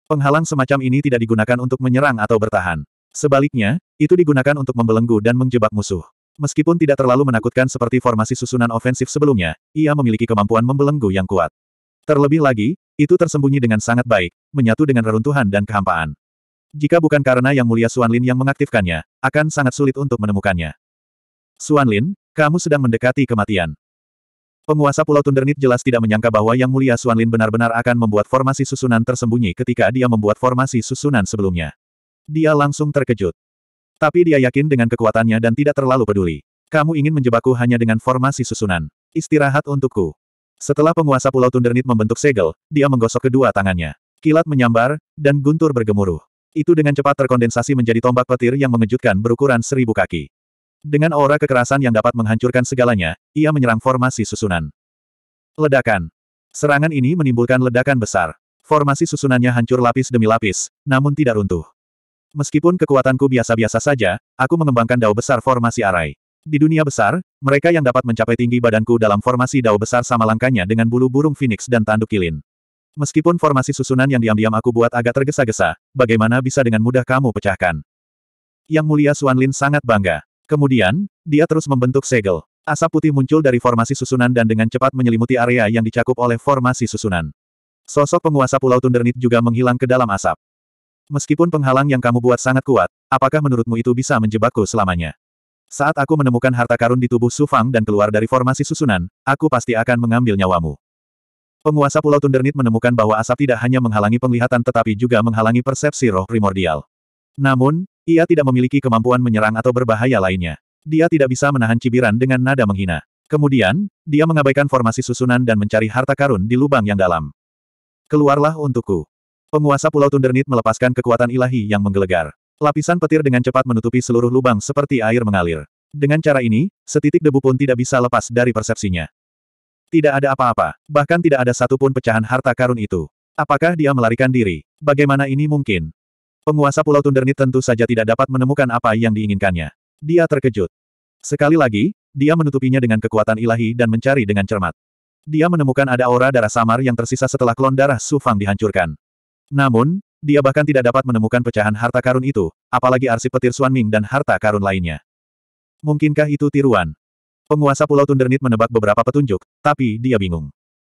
[SPEAKER 1] Penghalang semacam ini tidak digunakan untuk menyerang atau bertahan. Sebaliknya, itu digunakan untuk membelenggu dan menjebak musuh. Meskipun tidak terlalu menakutkan seperti formasi susunan ofensif sebelumnya, ia memiliki kemampuan membelenggu yang kuat. Terlebih lagi, itu tersembunyi dengan sangat baik, menyatu dengan reruntuhan dan kehampaan. Jika bukan karena Yang Mulia Suan Lin yang mengaktifkannya, akan sangat sulit untuk menemukannya. Suan Lin, kamu sedang mendekati kematian. Penguasa Pulau Tundernit jelas tidak menyangka bahwa Yang Mulia Suan Lin benar-benar akan membuat formasi susunan tersembunyi ketika dia membuat formasi susunan sebelumnya. Dia langsung terkejut. Tapi dia yakin dengan kekuatannya dan tidak terlalu peduli. Kamu ingin menjebakku hanya dengan formasi susunan. Istirahat untukku. Setelah penguasa Pulau Tundernit membentuk segel, dia menggosok kedua tangannya. Kilat menyambar, dan guntur bergemuruh itu dengan cepat terkondensasi menjadi tombak petir yang mengejutkan berukuran seribu kaki. Dengan aura kekerasan yang dapat menghancurkan segalanya, ia menyerang formasi susunan. Ledakan. Serangan ini menimbulkan ledakan besar. Formasi susunannya hancur lapis demi lapis, namun tidak runtuh. Meskipun kekuatanku biasa-biasa saja, aku mengembangkan dao besar formasi arai. Di dunia besar, mereka yang dapat mencapai tinggi badanku dalam formasi dao besar sama langkanya dengan bulu burung phoenix dan tanduk kilin. Meskipun formasi susunan yang diam-diam aku buat agak tergesa-gesa, bagaimana bisa dengan mudah kamu pecahkan? Yang mulia Suan Lin sangat bangga. Kemudian, dia terus membentuk segel. Asap putih muncul dari formasi susunan dan dengan cepat menyelimuti area yang dicakup oleh formasi susunan. Sosok penguasa Pulau Tundernit juga menghilang ke dalam asap. Meskipun penghalang yang kamu buat sangat kuat, apakah menurutmu itu bisa menjebakku selamanya? Saat aku menemukan harta karun di tubuh Sufang dan keluar dari formasi susunan, aku pasti akan mengambil nyawamu. Penguasa Pulau Tundernit menemukan bahwa asap tidak hanya menghalangi penglihatan tetapi juga menghalangi persepsi roh primordial. Namun, ia tidak memiliki kemampuan menyerang atau berbahaya lainnya. Dia tidak bisa menahan cibiran dengan nada menghina. Kemudian, dia mengabaikan formasi susunan dan mencari harta karun di lubang yang dalam. Keluarlah untukku. Penguasa Pulau Tundernit melepaskan kekuatan ilahi yang menggelegar. Lapisan petir dengan cepat menutupi seluruh lubang seperti air mengalir. Dengan cara ini, setitik debu pun tidak bisa lepas dari persepsinya. Tidak ada apa-apa, bahkan tidak ada satupun pecahan harta karun itu. Apakah dia melarikan diri? Bagaimana ini mungkin? Penguasa Pulau Tundernit tentu saja tidak dapat menemukan apa yang diinginkannya. Dia terkejut. Sekali lagi, dia menutupinya dengan kekuatan ilahi dan mencari dengan cermat. Dia menemukan ada aura darah samar yang tersisa setelah klon darah Sufang dihancurkan. Namun, dia bahkan tidak dapat menemukan pecahan harta karun itu, apalagi arsip petir Suan Ming dan harta karun lainnya. Mungkinkah itu tiruan? Penguasa Pulau Tundernit menebak beberapa petunjuk, tapi dia bingung.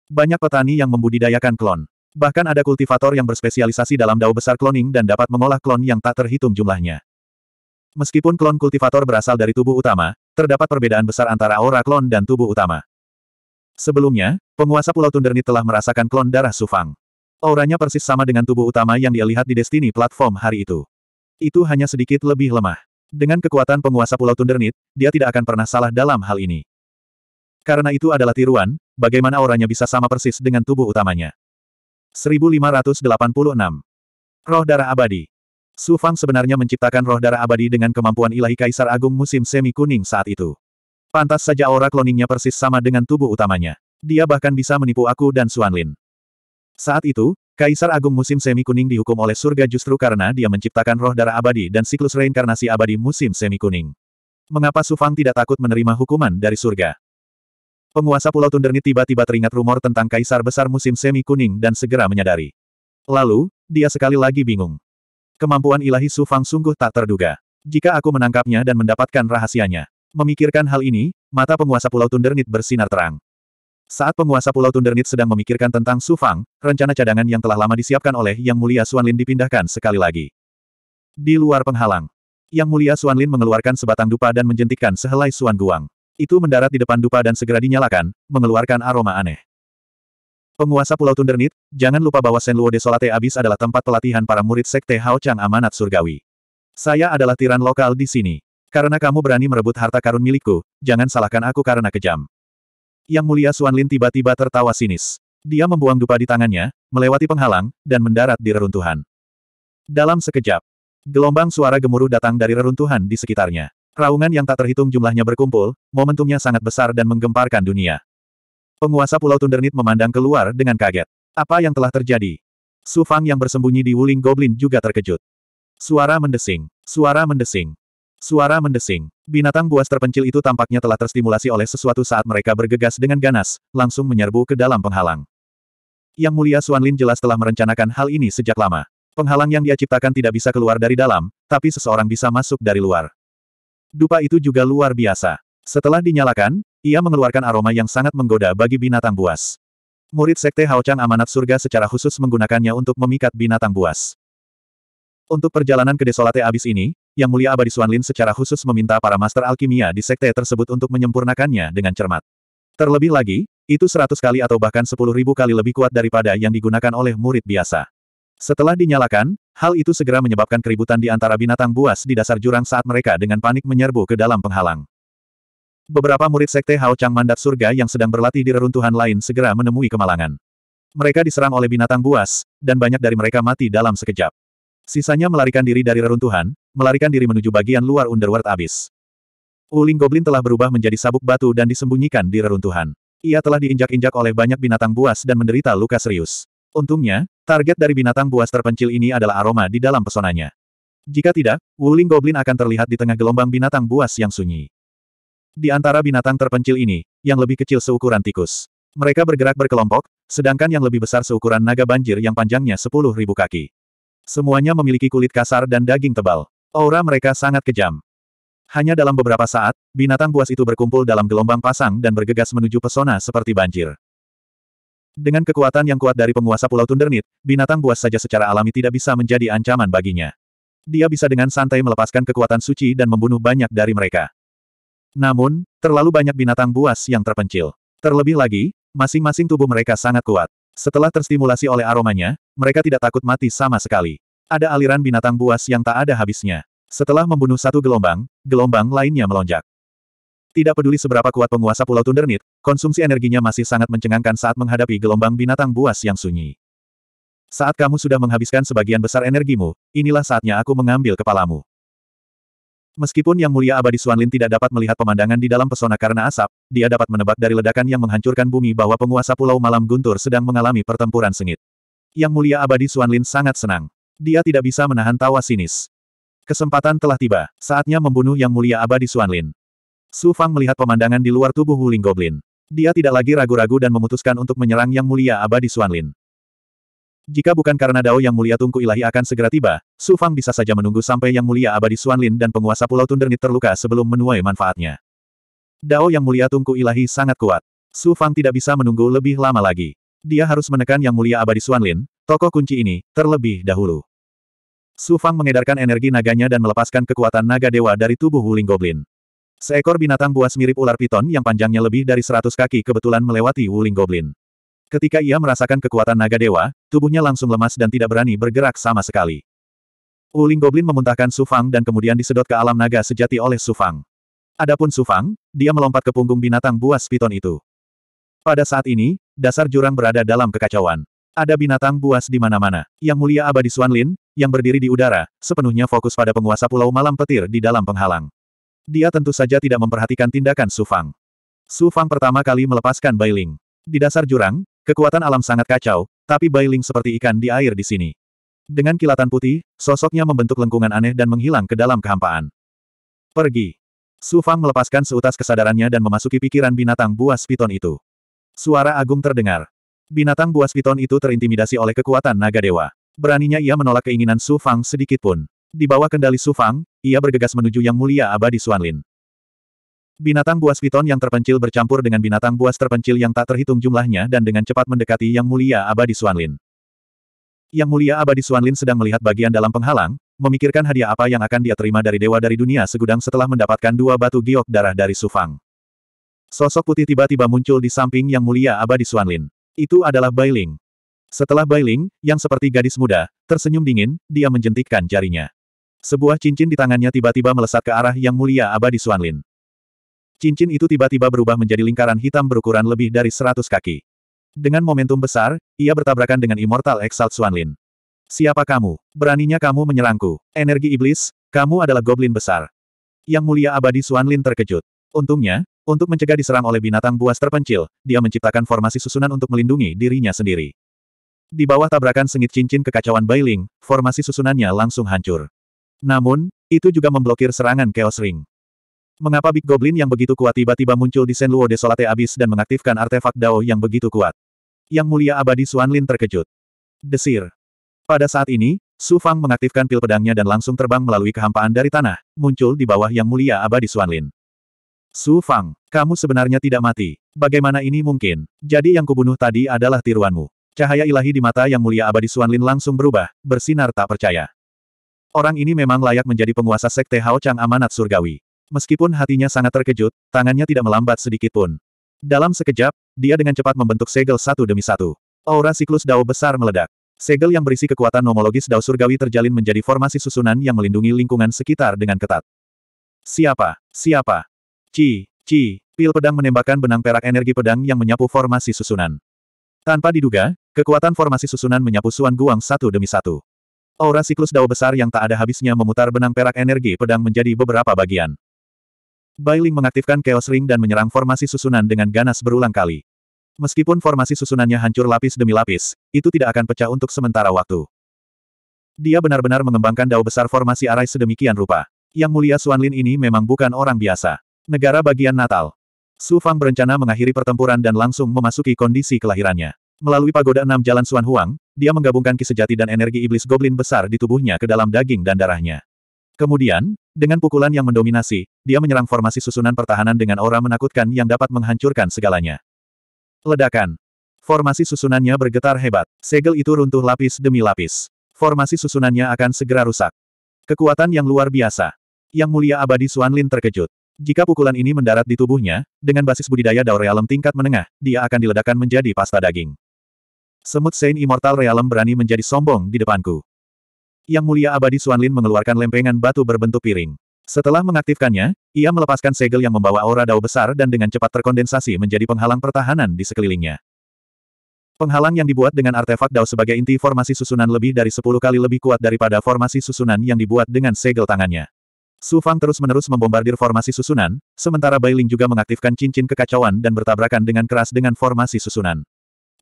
[SPEAKER 1] Banyak petani yang membudidayakan klon. Bahkan ada kultivator yang berspesialisasi dalam dao besar kloning dan dapat mengolah klon yang tak terhitung jumlahnya. Meskipun klon kultivator berasal dari tubuh utama, terdapat perbedaan besar antara aura klon dan tubuh utama. Sebelumnya, penguasa Pulau Tundernit telah merasakan klon darah Sufang. Auranya persis sama dengan tubuh utama yang dia lihat di Destiny platform hari itu. Itu hanya sedikit lebih lemah. Dengan kekuatan penguasa Pulau Tundernit, dia tidak akan pernah salah dalam hal ini. Karena itu adalah tiruan, bagaimana auranya bisa sama persis dengan tubuh utamanya. 1586. Roh Darah Abadi Su Fang sebenarnya menciptakan roh darah abadi dengan kemampuan ilahi Kaisar Agung musim semi kuning saat itu. Pantas saja aura kloningnya persis sama dengan tubuh utamanya. Dia bahkan bisa menipu aku dan Suan Lin. Saat itu, Kaisar Agung Musim Semi Kuning dihukum oleh surga justru karena dia menciptakan roh darah abadi dan siklus reinkarnasi abadi musim semi kuning. Mengapa Sufang tidak takut menerima hukuman dari surga? Penguasa Pulau Tundernit tiba-tiba teringat rumor tentang Kaisar Besar Musim Semi Kuning dan segera menyadari. Lalu, dia sekali lagi bingung. Kemampuan ilahi Sufang sungguh tak terduga. Jika aku menangkapnya dan mendapatkan rahasianya. Memikirkan hal ini, mata penguasa Pulau Tundernit bersinar terang. Saat penguasa Pulau Tundernit sedang memikirkan tentang Su Fang, rencana cadangan yang telah lama disiapkan oleh Yang Mulia Suan Lin dipindahkan sekali lagi. Di luar penghalang, Yang Mulia Suan Lin mengeluarkan sebatang dupa dan menjentikkan sehelai Suan Guang. Itu mendarat di depan dupa dan segera dinyalakan, mengeluarkan aroma aneh. Penguasa Pulau Tundernit, jangan lupa bahwa Luo Desolate Abis adalah tempat pelatihan para murid Sekte Hao Chang Amanat Surgawi. Saya adalah tiran lokal di sini. Karena kamu berani merebut harta karun milikku, jangan salahkan aku karena kejam. Yang mulia Suan Lin tiba-tiba tertawa sinis. Dia membuang dupa di tangannya, melewati penghalang, dan mendarat di reruntuhan. Dalam sekejap, gelombang suara gemuruh datang dari reruntuhan di sekitarnya. Raungan yang tak terhitung jumlahnya berkumpul, momentumnya sangat besar dan menggemparkan dunia. Penguasa Pulau Tundernit memandang keluar dengan kaget. Apa yang telah terjadi? Su Fang yang bersembunyi di Wuling Goblin juga terkejut. Suara mendesing. Suara mendesing. Suara mendesing. Binatang buas terpencil itu tampaknya telah terstimulasi oleh sesuatu saat mereka bergegas dengan ganas, langsung menyerbu ke dalam penghalang. Yang mulia Suan Lin jelas telah merencanakan hal ini sejak lama. Penghalang yang dia ciptakan tidak bisa keluar dari dalam, tapi seseorang bisa masuk dari luar. Dupa itu juga luar biasa. Setelah dinyalakan, ia mengeluarkan aroma yang sangat menggoda bagi binatang buas. Murid Sekte Hao Chang Amanat Surga secara khusus menggunakannya untuk memikat binatang buas. Untuk perjalanan ke Desolate abis ini, yang Mulia Abadi Suanlin secara khusus meminta para master alkimia di sekte tersebut untuk menyempurnakannya dengan cermat. Terlebih lagi, itu seratus kali atau bahkan sepuluh ribu kali lebih kuat daripada yang digunakan oleh murid biasa. Setelah dinyalakan, hal itu segera menyebabkan keributan di antara binatang buas di dasar jurang saat mereka dengan panik menyerbu ke dalam penghalang. Beberapa murid sekte Hao Chang Mandat Surga yang sedang berlatih di reruntuhan lain segera menemui kemalangan. Mereka diserang oleh binatang buas, dan banyak dari mereka mati dalam sekejap. Sisanya melarikan diri dari reruntuhan, melarikan diri menuju bagian luar Underworld abis. Wuling Goblin telah berubah menjadi sabuk batu dan disembunyikan di reruntuhan. Ia telah diinjak-injak oleh banyak binatang buas dan menderita luka serius. Untungnya, target dari binatang buas terpencil ini adalah aroma di dalam pesonanya. Jika tidak, Wuling Goblin akan terlihat di tengah gelombang binatang buas yang sunyi. Di antara binatang terpencil ini, yang lebih kecil seukuran tikus. Mereka bergerak berkelompok, sedangkan yang lebih besar seukuran naga banjir yang panjangnya 10.000 kaki. Semuanya memiliki kulit kasar dan daging tebal. Aura mereka sangat kejam. Hanya dalam beberapa saat, binatang buas itu berkumpul dalam gelombang pasang dan bergegas menuju pesona seperti banjir. Dengan kekuatan yang kuat dari penguasa Pulau Tundernit, binatang buas saja secara alami tidak bisa menjadi ancaman baginya. Dia bisa dengan santai melepaskan kekuatan suci dan membunuh banyak dari mereka. Namun, terlalu banyak binatang buas yang terpencil. Terlebih lagi, masing-masing tubuh mereka sangat kuat. Setelah terstimulasi oleh aromanya, mereka tidak takut mati sama sekali. Ada aliran binatang buas yang tak ada habisnya. Setelah membunuh satu gelombang, gelombang lainnya melonjak. Tidak peduli seberapa kuat penguasa Pulau Tundernit, konsumsi energinya masih sangat mencengangkan saat menghadapi gelombang binatang buas yang sunyi. Saat kamu sudah menghabiskan sebagian besar energimu, inilah saatnya aku mengambil kepalamu. Meskipun Yang Mulia Abadi Suanlin tidak dapat melihat pemandangan di dalam pesona karena asap, dia dapat menebak dari ledakan yang menghancurkan bumi bahwa penguasa Pulau Malam Guntur sedang mengalami pertempuran sengit. Yang Mulia Abadi Suanlin sangat senang. Dia tidak bisa menahan tawa sinis. Kesempatan telah tiba, saatnya membunuh Yang Mulia Abadi Suanlin. Su Fang melihat pemandangan di luar tubuh Wuling Goblin. Dia tidak lagi ragu-ragu dan memutuskan untuk menyerang Yang Mulia Abadi Suanlin. Jika bukan karena Dao Yang Mulia Tungku Ilahi akan segera tiba, Su Fang bisa saja menunggu sampai Yang Mulia Abadi Suanlin dan penguasa Pulau Tundernit terluka sebelum menuai manfaatnya. Dao Yang Mulia Tungku Ilahi sangat kuat. Su Fang tidak bisa menunggu lebih lama lagi. Dia harus menekan Yang Mulia Abadi Suanlin, Lin, tokoh kunci ini, terlebih dahulu. Su Fang mengedarkan energi naganya dan melepaskan kekuatan naga dewa dari tubuh Wuling Goblin. Seekor binatang buas mirip ular piton yang panjangnya lebih dari seratus kaki kebetulan melewati Wuling Goblin. Ketika ia merasakan kekuatan naga dewa, tubuhnya langsung lemas dan tidak berani bergerak sama sekali. Wuling Goblin memuntahkan Su Fang dan kemudian disedot ke alam naga sejati oleh Su Fang. Adapun Su Fang, dia melompat ke punggung binatang buas piton itu. Pada saat ini, dasar jurang berada dalam kekacauan. Ada binatang buas di mana-mana. Yang mulia abadi Suan Lin, yang berdiri di udara, sepenuhnya fokus pada penguasa pulau malam petir di dalam penghalang. Dia tentu saja tidak memperhatikan tindakan Su Fang. Su Fang pertama kali melepaskan Bailing. Di dasar jurang, kekuatan alam sangat kacau, tapi Bailing seperti ikan di air di sini. Dengan kilatan putih, sosoknya membentuk lengkungan aneh dan menghilang ke dalam kehampaan. Pergi. Su Fang melepaskan seutas kesadarannya dan memasuki pikiran binatang buas piton itu. Suara agung terdengar. Binatang buas piton itu terintimidasi oleh kekuatan naga dewa. Beraninya ia menolak keinginan Su Fang sedikitpun? Di bawah kendali Su Fang, ia bergegas menuju Yang Mulia Abadi Suanlin. Binatang buas piton yang terpencil bercampur dengan binatang buas terpencil yang tak terhitung jumlahnya dan dengan cepat mendekati Yang Mulia Abadi Suanlin. Yang Mulia Abadi Suanlin sedang melihat bagian dalam penghalang, memikirkan hadiah apa yang akan dia terima dari Dewa dari Dunia Segudang setelah mendapatkan dua batu giok darah dari Su Fang. Sosok putih tiba-tiba muncul di samping Yang Mulia Abadi Suanlin. Itu adalah Bailing. Setelah Bailing, yang seperti gadis muda, tersenyum dingin, dia menjentikkan jarinya. Sebuah cincin di tangannya tiba-tiba melesat ke arah Yang Mulia Abadi Suanlin. Cincin itu tiba-tiba berubah menjadi lingkaran hitam berukuran lebih dari seratus kaki. Dengan momentum besar, ia bertabrakan dengan Immortal Exalt Suanlin. Siapa kamu? Beraninya kamu menyerangku. Energi iblis, kamu adalah goblin besar. Yang Mulia Abadi Suanlin terkejut. Untungnya, untuk mencegah diserang oleh binatang buas terpencil, dia menciptakan formasi susunan untuk melindungi dirinya sendiri. Di bawah tabrakan sengit cincin kekacauan Bailing, formasi susunannya langsung hancur. Namun, itu juga memblokir serangan Chaos Ring. Mengapa Big Goblin yang begitu kuat tiba-tiba muncul di Senluo Desolate Abyss dan mengaktifkan artefak Dao yang begitu kuat? Yang mulia abadi Suanlin terkejut. Desir. Pada saat ini, Su Fang mengaktifkan pil pedangnya dan langsung terbang melalui kehampaan dari tanah, muncul di bawah Yang Mulia Abadi Suanlin. Su Fang, kamu sebenarnya tidak mati. Bagaimana ini mungkin? Jadi yang kubunuh tadi adalah tiruanmu. Cahaya ilahi di mata yang mulia abadi Suan Lin langsung berubah, bersinar tak percaya. Orang ini memang layak menjadi penguasa sekte Hao Chang amanat surgawi. Meskipun hatinya sangat terkejut, tangannya tidak melambat sedikit pun. Dalam sekejap, dia dengan cepat membentuk segel satu demi satu. Aura siklus dao besar meledak. Segel yang berisi kekuatan nomologis dao surgawi terjalin menjadi formasi susunan yang melindungi lingkungan sekitar dengan ketat. Siapa? Siapa? Ci, ci, pil pedang menembakkan benang perak energi pedang yang menyapu formasi susunan. Tanpa diduga, kekuatan formasi susunan menyapu Suan Guang satu demi satu. Aura siklus dao besar yang tak ada habisnya memutar benang perak energi pedang menjadi beberapa bagian. Bailing mengaktifkan Chaos Ring dan menyerang formasi susunan dengan ganas berulang kali. Meskipun formasi susunannya hancur lapis demi lapis, itu tidak akan pecah untuk sementara waktu. Dia benar-benar mengembangkan dao besar formasi arai sedemikian rupa. Yang mulia Suan Lin ini memang bukan orang biasa. Negara bagian Natal. Su Fang berencana mengakhiri pertempuran dan langsung memasuki kondisi kelahirannya. Melalui pagoda enam jalan Suan Huang, dia menggabungkan kisejati dan energi iblis goblin besar di tubuhnya ke dalam daging dan darahnya. Kemudian, dengan pukulan yang mendominasi, dia menyerang formasi susunan pertahanan dengan aura menakutkan yang dapat menghancurkan segalanya. Ledakan. Formasi susunannya bergetar hebat. Segel itu runtuh lapis demi lapis. Formasi susunannya akan segera rusak. Kekuatan yang luar biasa. Yang mulia abadi Suan Lin terkejut. Jika pukulan ini mendarat di tubuhnya, dengan basis budidaya Dao Realm tingkat menengah, dia akan diledakkan menjadi pasta daging. Semut Saint Immortal Realm berani menjadi sombong di depanku. Yang Mulia Abadi Suanlin mengeluarkan lempengan batu berbentuk piring. Setelah mengaktifkannya, ia melepaskan segel yang membawa aura Dao besar dan dengan cepat terkondensasi menjadi penghalang pertahanan di sekelilingnya. Penghalang yang dibuat dengan artefak Dao sebagai inti formasi susunan lebih dari 10 kali lebih kuat daripada formasi susunan yang dibuat dengan segel tangannya. Su Fang terus-menerus membombardir formasi susunan, sementara Ling juga mengaktifkan cincin kekacauan dan bertabrakan dengan keras dengan formasi susunan.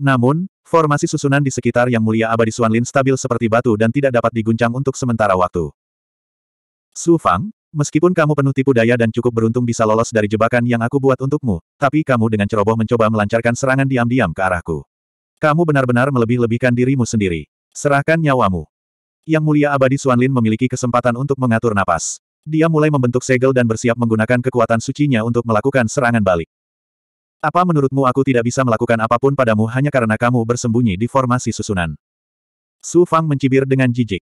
[SPEAKER 1] Namun, formasi susunan di sekitar yang mulia abadi Suan Lin stabil seperti batu dan tidak dapat diguncang untuk sementara waktu. Su Fang, meskipun kamu penuh tipu daya dan cukup beruntung bisa lolos dari jebakan yang aku buat untukmu, tapi kamu dengan ceroboh mencoba melancarkan serangan diam-diam ke arahku. Kamu benar-benar melebih-lebihkan dirimu sendiri. Serahkan nyawamu. Yang mulia abadi Suan Lin memiliki kesempatan untuk mengatur napas. Dia mulai membentuk segel dan bersiap menggunakan kekuatan sucinya untuk melakukan serangan balik. Apa menurutmu aku tidak bisa melakukan apapun padamu hanya karena kamu bersembunyi di formasi susunan? Su Fang mencibir dengan jijik.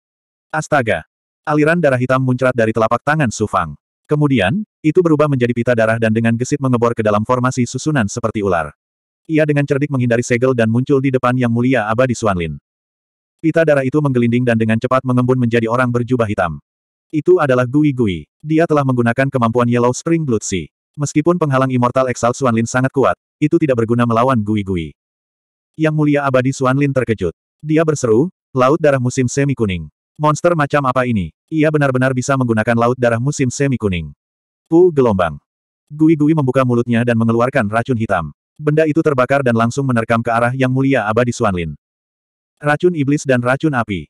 [SPEAKER 1] Astaga! Aliran darah hitam muncrat dari telapak tangan Su Fang. Kemudian, itu berubah menjadi pita darah dan dengan gesit mengebor ke dalam formasi susunan seperti ular. Ia dengan cerdik menghindari segel dan muncul di depan Yang Mulia Abadi Suanlin. Pita darah itu menggelinding dan dengan cepat mengembun menjadi orang berjubah hitam. Itu adalah Gui Gui. Dia telah menggunakan kemampuan Yellow Spring Blood Sea. Meskipun penghalang Immortal Suan Lin sangat kuat, itu tidak berguna melawan Gui Gui. Yang mulia abadi Lin terkejut. Dia berseru, Laut Darah Musim Semi Kuning. Monster macam apa ini? Ia benar-benar bisa menggunakan Laut Darah Musim Semi Kuning. Pu gelombang. Gui Gui membuka mulutnya dan mengeluarkan racun hitam. Benda itu terbakar dan langsung menerkam ke arah Yang Mulia Abadi Lin. Racun Iblis dan Racun Api.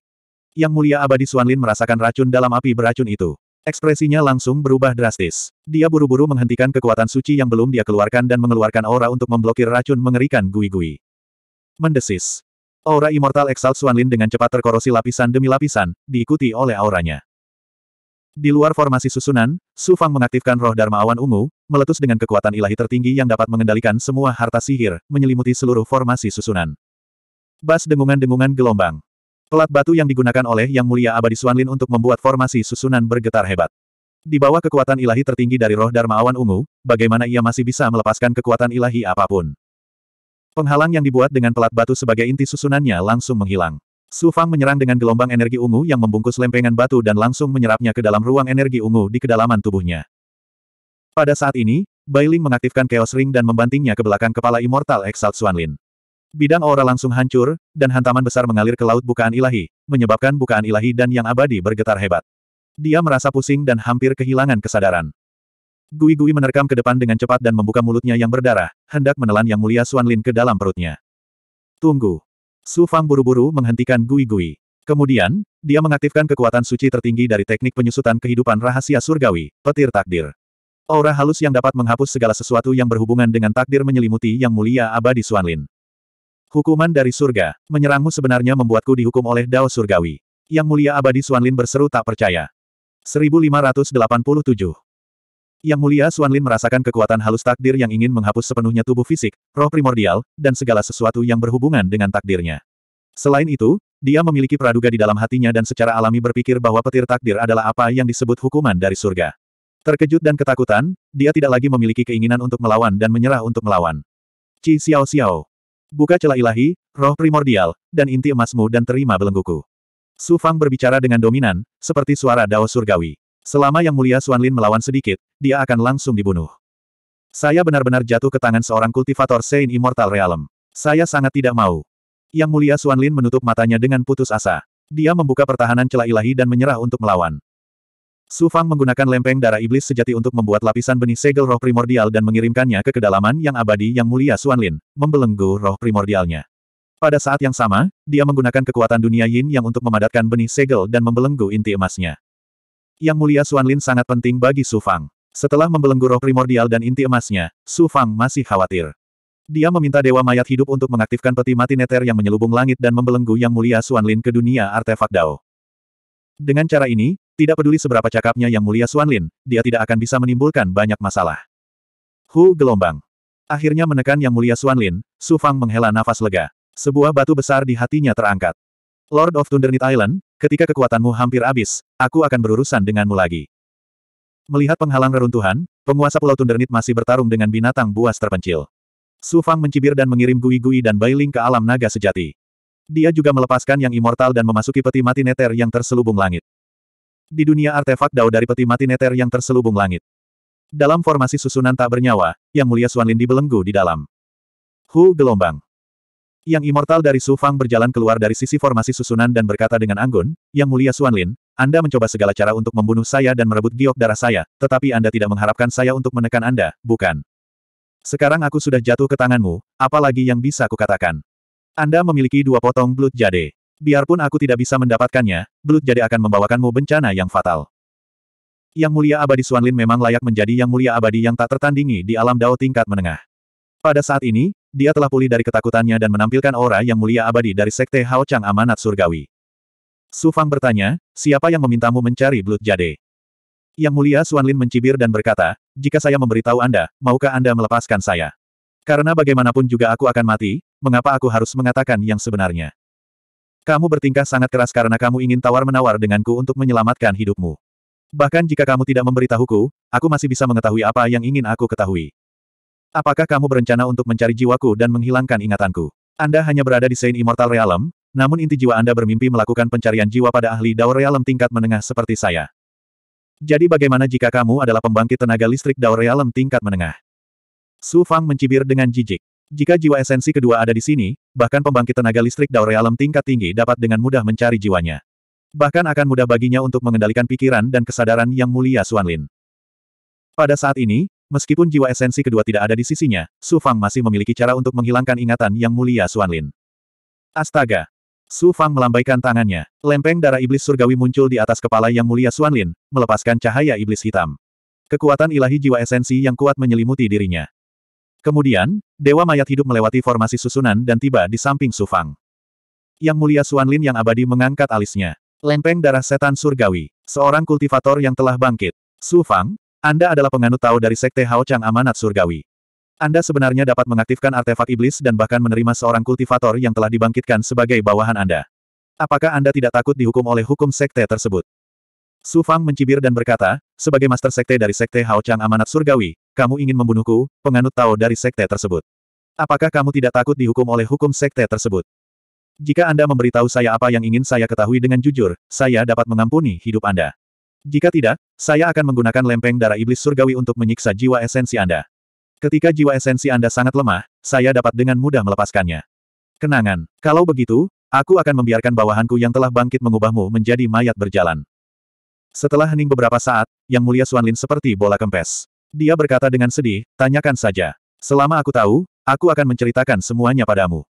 [SPEAKER 1] Yang mulia abadi Suanlin merasakan racun dalam api beracun itu. Ekspresinya langsung berubah drastis. Dia buru-buru menghentikan kekuatan suci yang belum dia keluarkan dan mengeluarkan aura untuk memblokir racun mengerikan gui-gui. Mendesis. Aura Immortal Exalt Suanlin dengan cepat terkorosi lapisan demi lapisan, diikuti oleh auranya. Di luar formasi susunan, Su Fang mengaktifkan roh Dharma Awan Ungu, meletus dengan kekuatan ilahi tertinggi yang dapat mengendalikan semua harta sihir, menyelimuti seluruh formasi susunan. Bas dengungan-dengungan gelombang. Pelat batu yang digunakan oleh Yang Mulia Abadi Suanlin untuk membuat formasi susunan bergetar hebat. Di bawah kekuatan ilahi tertinggi dari roh Dharma Awan Ungu, bagaimana ia masih bisa melepaskan kekuatan ilahi apapun. Penghalang yang dibuat dengan pelat batu sebagai inti susunannya langsung menghilang. Su Fang menyerang dengan gelombang energi ungu yang membungkus lempengan batu dan langsung menyerapnya ke dalam ruang energi ungu di kedalaman tubuhnya. Pada saat ini, Bailing mengaktifkan Chaos Ring dan membantingnya ke belakang kepala Immortal Exalt Suanlin. Bidang aura langsung hancur, dan hantaman besar mengalir ke laut bukaan ilahi, menyebabkan bukaan ilahi dan yang abadi bergetar hebat. Dia merasa pusing dan hampir kehilangan kesadaran. Gui-gui menerkam ke depan dengan cepat dan membuka mulutnya yang berdarah, hendak menelan Yang Mulia Suan Lin ke dalam perutnya. Tunggu. Su Fang buru-buru menghentikan gui-gui. Kemudian, dia mengaktifkan kekuatan suci tertinggi dari teknik penyusutan kehidupan rahasia surgawi, petir takdir. Aura halus yang dapat menghapus segala sesuatu yang berhubungan dengan takdir menyelimuti Yang Mulia Abadi Suan Lin. Hukuman dari surga, menyerangmu sebenarnya membuatku dihukum oleh Dao Surgawi. Yang Mulia Abadi Suanlin berseru tak percaya. 1587 Yang Mulia Suanlin merasakan kekuatan halus takdir yang ingin menghapus sepenuhnya tubuh fisik, roh primordial, dan segala sesuatu yang berhubungan dengan takdirnya. Selain itu, dia memiliki praduga di dalam hatinya dan secara alami berpikir bahwa petir takdir adalah apa yang disebut hukuman dari surga. Terkejut dan ketakutan, dia tidak lagi memiliki keinginan untuk melawan dan menyerah untuk melawan. Ci Xiao Xiao, Buka celah ilahi, roh primordial, dan inti emasmu dan terima belengguku. Su Fang berbicara dengan dominan, seperti suara Dao Surgawi. Selama Yang Mulia Suan Lin melawan sedikit, dia akan langsung dibunuh. Saya benar-benar jatuh ke tangan seorang kultivator Saint Immortal Realm. Saya sangat tidak mau. Yang Mulia Suan Lin menutup matanya dengan putus asa. Dia membuka pertahanan celah ilahi dan menyerah untuk melawan. Su Fang menggunakan lempeng darah iblis sejati untuk membuat lapisan benih segel roh primordial dan mengirimkannya ke kedalaman yang abadi yang mulia Suan Lin, membelenggu roh primordialnya. Pada saat yang sama, dia menggunakan kekuatan dunia yin yang untuk memadatkan benih segel dan membelenggu inti emasnya. Yang mulia Suan Lin sangat penting bagi Su Fang. Setelah membelenggu roh primordial dan inti emasnya, Su Fang masih khawatir. Dia meminta Dewa Mayat Hidup untuk mengaktifkan peti mati neter yang menyelubung langit dan membelenggu Yang Mulia Suan Lin ke dunia artefak Dao. Dengan cara ini, tidak peduli seberapa cakapnya yang mulia Suan Lin, dia tidak akan bisa menimbulkan banyak masalah. Hu gelombang. Akhirnya menekan yang mulia Suan Lin, Su Fang menghela nafas lega. Sebuah batu besar di hatinya terangkat. Lord of Thundernit Island, ketika kekuatanmu hampir habis, aku akan berurusan denganmu lagi. Melihat penghalang reruntuhan, penguasa Pulau Thundernit masih bertarung dengan binatang buas terpencil. Su Fang mencibir dan mengirim Gui-Gui dan Bailing ke alam naga sejati. Dia juga melepaskan yang immortal dan memasuki peti mati neter yang terselubung langit. Di dunia artefak dao dari peti mati neter yang terselubung langit. Dalam formasi susunan tak bernyawa, Yang Mulia Suanlin dibelenggu di dalam. Hu gelombang. Yang immortal dari Su Fang berjalan keluar dari sisi formasi susunan dan berkata dengan anggun, Yang Mulia Suanlin, Anda mencoba segala cara untuk membunuh saya dan merebut giok darah saya, tetapi Anda tidak mengharapkan saya untuk menekan Anda, bukan? Sekarang aku sudah jatuh ke tanganmu, apalagi yang bisa kukatakan? Anda memiliki dua potong blood jade. Biarpun aku tidak bisa mendapatkannya, belut jadi akan membawakanmu bencana yang fatal. Yang mulia abadi Suanlin memang layak menjadi yang mulia abadi yang tak tertandingi di alam dao tingkat menengah. Pada saat ini, dia telah pulih dari ketakutannya dan menampilkan aura yang mulia abadi dari Sekte Hao Chang Amanat Surgawi. Su Fang bertanya, siapa yang memintamu mencari belut jade? Yang mulia Suanlin mencibir dan berkata, jika saya memberitahu Anda, maukah Anda melepaskan saya? Karena bagaimanapun juga aku akan mati, mengapa aku harus mengatakan yang sebenarnya? Kamu bertingkah sangat keras karena kamu ingin tawar-menawar denganku untuk menyelamatkan hidupmu. Bahkan jika kamu tidak memberitahuku, aku masih bisa mengetahui apa yang ingin aku ketahui. Apakah kamu berencana untuk mencari jiwaku dan menghilangkan ingatanku? Anda hanya berada di Saint Immortal Realm, namun inti jiwa Anda bermimpi melakukan pencarian jiwa pada ahli Daur Realm tingkat menengah seperti saya. Jadi bagaimana jika kamu adalah pembangkit tenaga listrik Daur Realm tingkat menengah? Su Fang mencibir dengan jijik. Jika jiwa esensi kedua ada di sini, bahkan pembangkit tenaga listrik Daure Alam tingkat tinggi dapat dengan mudah mencari jiwanya. Bahkan akan mudah baginya untuk mengendalikan pikiran dan kesadaran yang mulia Suanlin. Pada saat ini, meskipun jiwa esensi kedua tidak ada di sisinya, Su Fang masih memiliki cara untuk menghilangkan ingatan yang mulia Suanlin. Astaga! Su Fang melambaikan tangannya. Lempeng darah iblis surgawi muncul di atas kepala yang mulia Suanlin, melepaskan cahaya iblis hitam. Kekuatan ilahi jiwa esensi yang kuat menyelimuti dirinya. Kemudian, Dewa Mayat Hidup melewati formasi susunan dan tiba di samping Sufang. Yang mulia Suan Lin yang abadi mengangkat alisnya. Lempeng darah setan surgawi. Seorang kultivator yang telah bangkit. Su Fang, Anda adalah penganut tahu dari Sekte Hao Chang Amanat Surgawi. Anda sebenarnya dapat mengaktifkan artefak iblis dan bahkan menerima seorang kultivator yang telah dibangkitkan sebagai bawahan Anda. Apakah Anda tidak takut dihukum oleh hukum Sekte tersebut? Su Fang mencibir dan berkata, sebagai master Sekte dari Sekte Hao Chang Amanat Surgawi, kamu ingin membunuhku, penganut Tao dari sekte tersebut. Apakah kamu tidak takut dihukum oleh hukum sekte tersebut? Jika Anda memberitahu saya apa yang ingin saya ketahui dengan jujur, saya dapat mengampuni hidup Anda. Jika tidak, saya akan menggunakan lempeng darah iblis surgawi untuk menyiksa jiwa esensi Anda. Ketika jiwa esensi Anda sangat lemah, saya dapat dengan mudah melepaskannya. Kenangan. Kalau begitu, aku akan membiarkan bawahanku yang telah bangkit mengubahmu menjadi mayat berjalan. Setelah hening beberapa saat, Yang Mulia Suanlin seperti bola kempes. Dia berkata dengan sedih, tanyakan saja. Selama aku tahu, aku akan menceritakan semuanya padamu.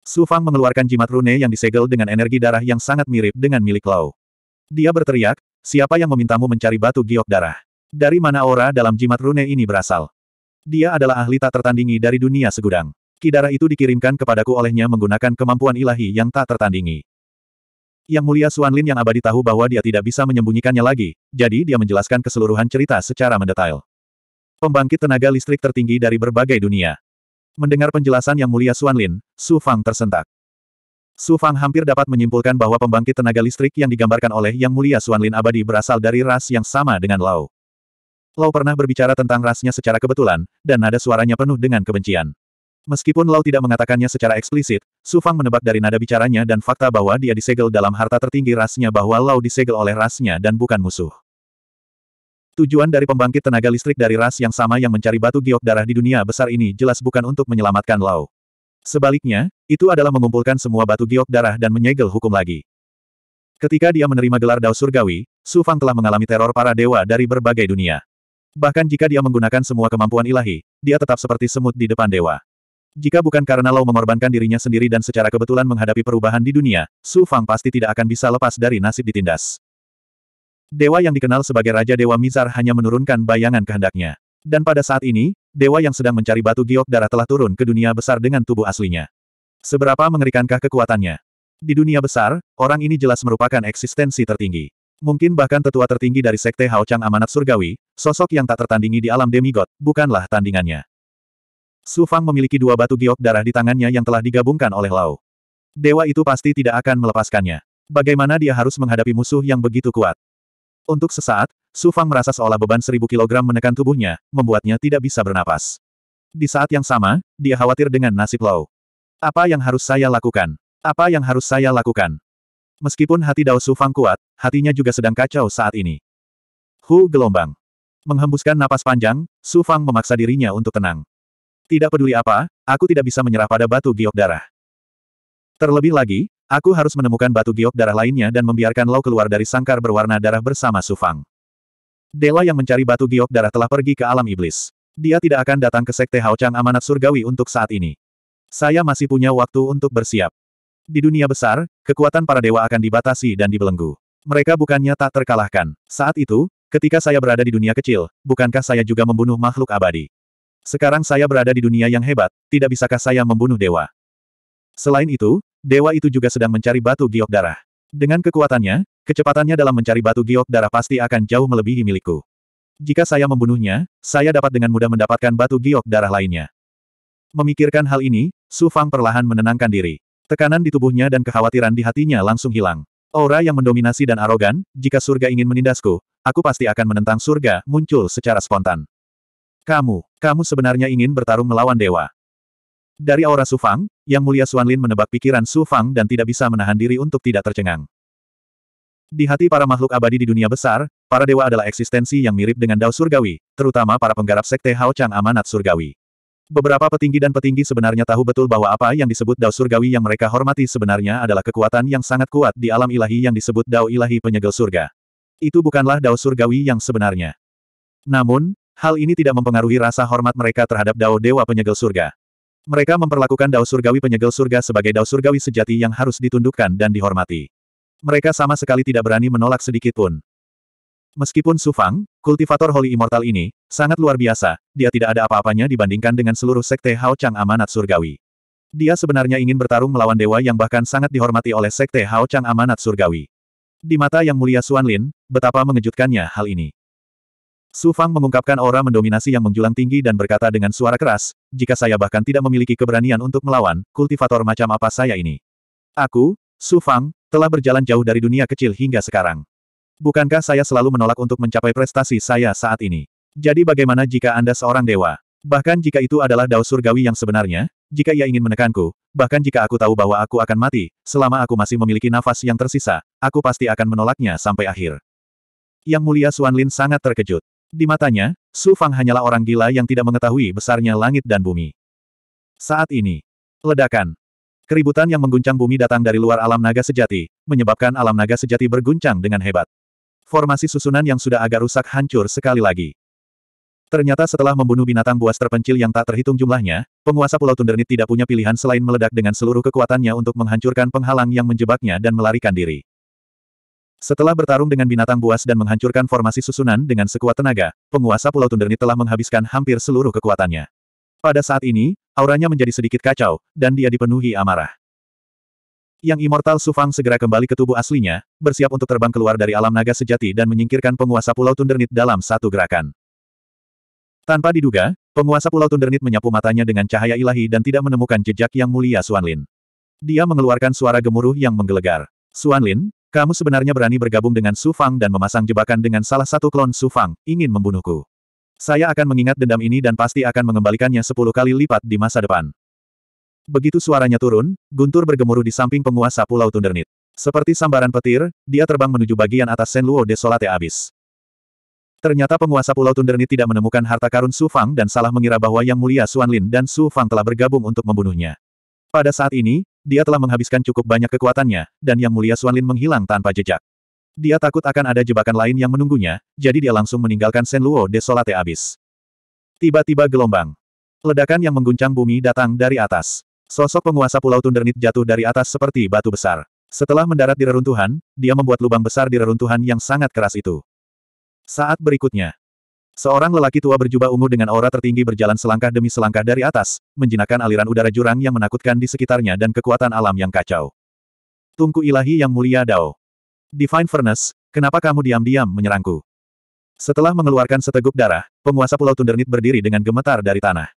[SPEAKER 1] Su Fang mengeluarkan jimat rune yang disegel dengan energi darah yang sangat mirip dengan milik Lau. Dia berteriak, siapa yang memintamu mencari batu giok darah? Dari mana aura dalam jimat rune ini berasal? Dia adalah ahli tak tertandingi dari dunia segudang. Kidara itu dikirimkan kepadaku olehnya menggunakan kemampuan ilahi yang tak tertandingi. Yang mulia Lin yang abadi tahu bahwa dia tidak bisa menyembunyikannya lagi, jadi dia menjelaskan keseluruhan cerita secara mendetail pembangkit tenaga listrik tertinggi dari berbagai dunia. Mendengar penjelasan yang mulia Xuan Lin, Su Fang tersentak. Su Fang hampir dapat menyimpulkan bahwa pembangkit tenaga listrik yang digambarkan oleh Yang Mulia Xuan Lin abadi berasal dari ras yang sama dengan Lao. Lao pernah berbicara tentang rasnya secara kebetulan, dan nada suaranya penuh dengan kebencian. Meskipun Lao tidak mengatakannya secara eksplisit, Su Fang menebak dari nada bicaranya dan fakta bahwa dia disegel dalam harta tertinggi rasnya bahwa Lao disegel oleh rasnya dan bukan musuh. Tujuan dari pembangkit tenaga listrik dari ras yang sama yang mencari batu giok darah di dunia besar ini jelas bukan untuk menyelamatkan Lau. Sebaliknya, itu adalah mengumpulkan semua batu giok darah dan menyegel hukum lagi. Ketika dia menerima gelar Dao Surgawi, Su Fang telah mengalami teror para dewa dari berbagai dunia. Bahkan jika dia menggunakan semua kemampuan ilahi, dia tetap seperti semut di depan dewa. Jika bukan karena Lau mengorbankan dirinya sendiri dan secara kebetulan menghadapi perubahan di dunia, Su Fang pasti tidak akan bisa lepas dari nasib ditindas. Dewa yang dikenal sebagai Raja Dewa Mizar hanya menurunkan bayangan kehendaknya. Dan pada saat ini, dewa yang sedang mencari batu giok darah telah turun ke dunia besar dengan tubuh aslinya. Seberapa mengerikankah kekuatannya? Di dunia besar, orang ini jelas merupakan eksistensi tertinggi. Mungkin bahkan tetua tertinggi dari Sekte Hao Amanat Surgawi, sosok yang tak tertandingi di alam demigod, bukanlah tandingannya. Su Fang memiliki dua batu giok darah di tangannya yang telah digabungkan oleh Lau. Dewa itu pasti tidak akan melepaskannya. Bagaimana dia harus menghadapi musuh yang begitu kuat? Untuk sesaat, Su Fang merasa seolah beban seribu kilogram menekan tubuhnya, membuatnya tidak bisa bernapas. Di saat yang sama, dia khawatir dengan nasib Lau. Apa yang harus saya lakukan? Apa yang harus saya lakukan? Meskipun hati Dao Su Fang kuat, hatinya juga sedang kacau saat ini. Hu gelombang. Menghembuskan napas panjang, Su Fang memaksa dirinya untuk tenang. Tidak peduli apa, aku tidak bisa menyerah pada batu giok darah. Terlebih lagi, Aku harus menemukan batu giok darah lainnya dan membiarkan Lau keluar dari sangkar berwarna darah bersama Sufang. Dewa yang mencari batu giok darah telah pergi ke alam iblis. Dia tidak akan datang ke Sekte Haochang Amanat Surgawi untuk saat ini. Saya masih punya waktu untuk bersiap. Di dunia besar, kekuatan para dewa akan dibatasi dan dibelenggu. Mereka bukannya tak terkalahkan. Saat itu, ketika saya berada di dunia kecil, bukankah saya juga membunuh makhluk abadi? Sekarang saya berada di dunia yang hebat, tidak bisakah saya membunuh dewa? Selain itu, dewa itu juga sedang mencari batu giok darah. Dengan kekuatannya, kecepatannya dalam mencari batu giok darah pasti akan jauh melebihi milikku. Jika saya membunuhnya, saya dapat dengan mudah mendapatkan batu giok darah lainnya. Memikirkan hal ini, Su Fang perlahan menenangkan diri. Tekanan di tubuhnya dan kekhawatiran di hatinya langsung hilang. Aura yang mendominasi dan arogan, jika surga ingin menindasku, aku pasti akan menentang surga, muncul secara spontan. Kamu, kamu sebenarnya ingin bertarung melawan dewa. Dari aura Sufang, yang mulia Xuan Lin menebak pikiran Su Fang dan tidak bisa menahan diri untuk tidak tercengang. Di hati para makhluk abadi di dunia besar, para dewa adalah eksistensi yang mirip dengan dao surgawi, terutama para penggarap sekte Hao Chang amanat surgawi. Beberapa petinggi dan petinggi sebenarnya tahu betul bahwa apa yang disebut dao surgawi yang mereka hormati sebenarnya adalah kekuatan yang sangat kuat di alam ilahi yang disebut dao ilahi penyegel surga. Itu bukanlah dao surgawi yang sebenarnya. Namun, hal ini tidak mempengaruhi rasa hormat mereka terhadap dao dewa penyegel surga. Mereka memperlakukan Dao Surgawi penyegel surga sebagai Dao Surgawi sejati yang harus ditundukkan dan dihormati. Mereka sama sekali tidak berani menolak sedikitpun. Meskipun Sufang, kultivator Holy Immortal ini, sangat luar biasa, dia tidak ada apa-apanya dibandingkan dengan seluruh sekte Hao Chang Amanat Surgawi. Dia sebenarnya ingin bertarung melawan dewa yang bahkan sangat dihormati oleh sekte Hao Chang Amanat Surgawi. Di mata yang mulia Suan Lin, betapa mengejutkannya hal ini. Su Fang mengungkapkan aura mendominasi yang menjulang tinggi dan berkata dengan suara keras, jika saya bahkan tidak memiliki keberanian untuk melawan, kultivator macam apa saya ini? Aku, Su Fang, telah berjalan jauh dari dunia kecil hingga sekarang. Bukankah saya selalu menolak untuk mencapai prestasi saya saat ini? Jadi bagaimana jika Anda seorang dewa? Bahkan jika itu adalah Dao surgawi yang sebenarnya, jika ia ingin menekanku, bahkan jika aku tahu bahwa aku akan mati, selama aku masih memiliki nafas yang tersisa, aku pasti akan menolaknya sampai akhir. Yang mulia Suan Lin sangat terkejut. Di matanya, Su Fang hanyalah orang gila yang tidak mengetahui besarnya langit dan bumi. Saat ini, ledakan. Keributan yang mengguncang bumi datang dari luar alam naga sejati, menyebabkan alam naga sejati berguncang dengan hebat. Formasi susunan yang sudah agak rusak hancur sekali lagi. Ternyata setelah membunuh binatang buas terpencil yang tak terhitung jumlahnya, penguasa Pulau Tundernit tidak punya pilihan selain meledak dengan seluruh kekuatannya untuk menghancurkan penghalang yang menjebaknya dan melarikan diri. Setelah bertarung dengan binatang buas dan menghancurkan formasi susunan dengan sekuat tenaga, penguasa Pulau Tundernit telah menghabiskan hampir seluruh kekuatannya. Pada saat ini, auranya menjadi sedikit kacau, dan dia dipenuhi amarah. Yang Immortal Sufang segera kembali ke tubuh aslinya, bersiap untuk terbang keluar dari alam naga sejati dan menyingkirkan penguasa Pulau Tundernit dalam satu gerakan. Tanpa diduga, penguasa Pulau Tundernit menyapu matanya dengan cahaya ilahi dan tidak menemukan jejak yang mulia Suanlin. Dia mengeluarkan suara gemuruh yang menggelegar. Suanlin, kamu sebenarnya berani bergabung dengan Su Fang dan memasang jebakan dengan salah satu klon Su Fang, ingin membunuhku. Saya akan mengingat dendam ini dan pasti akan mengembalikannya sepuluh kali lipat di masa depan. Begitu suaranya turun, Guntur bergemuruh di samping penguasa Pulau Tundernit. Seperti sambaran petir, dia terbang menuju bagian atas Senluo Desolate Abyss. Ternyata penguasa Pulau Tundernit tidak menemukan harta karun Su Fang dan salah mengira bahwa Yang Mulia Suan Lin dan Su Fang telah bergabung untuk membunuhnya. Pada saat ini, dia telah menghabiskan cukup banyak kekuatannya, dan Yang Mulia Suanlin menghilang tanpa jejak. Dia takut akan ada jebakan lain yang menunggunya, jadi dia langsung meninggalkan Luo de Desolate abis. Tiba-tiba gelombang. Ledakan yang mengguncang bumi datang dari atas. Sosok penguasa Pulau Tundernit jatuh dari atas seperti batu besar. Setelah mendarat di reruntuhan, dia membuat lubang besar di reruntuhan yang sangat keras itu. Saat berikutnya, Seorang lelaki tua berjubah ungu dengan aura tertinggi berjalan selangkah demi selangkah dari atas, menjinakkan aliran udara jurang yang menakutkan di sekitarnya dan kekuatan alam yang kacau. Tungku ilahi yang mulia Dao. Divine Furnace, kenapa kamu diam-diam menyerangku? Setelah mengeluarkan seteguk darah, penguasa Pulau Tundernit berdiri dengan gemetar dari tanah.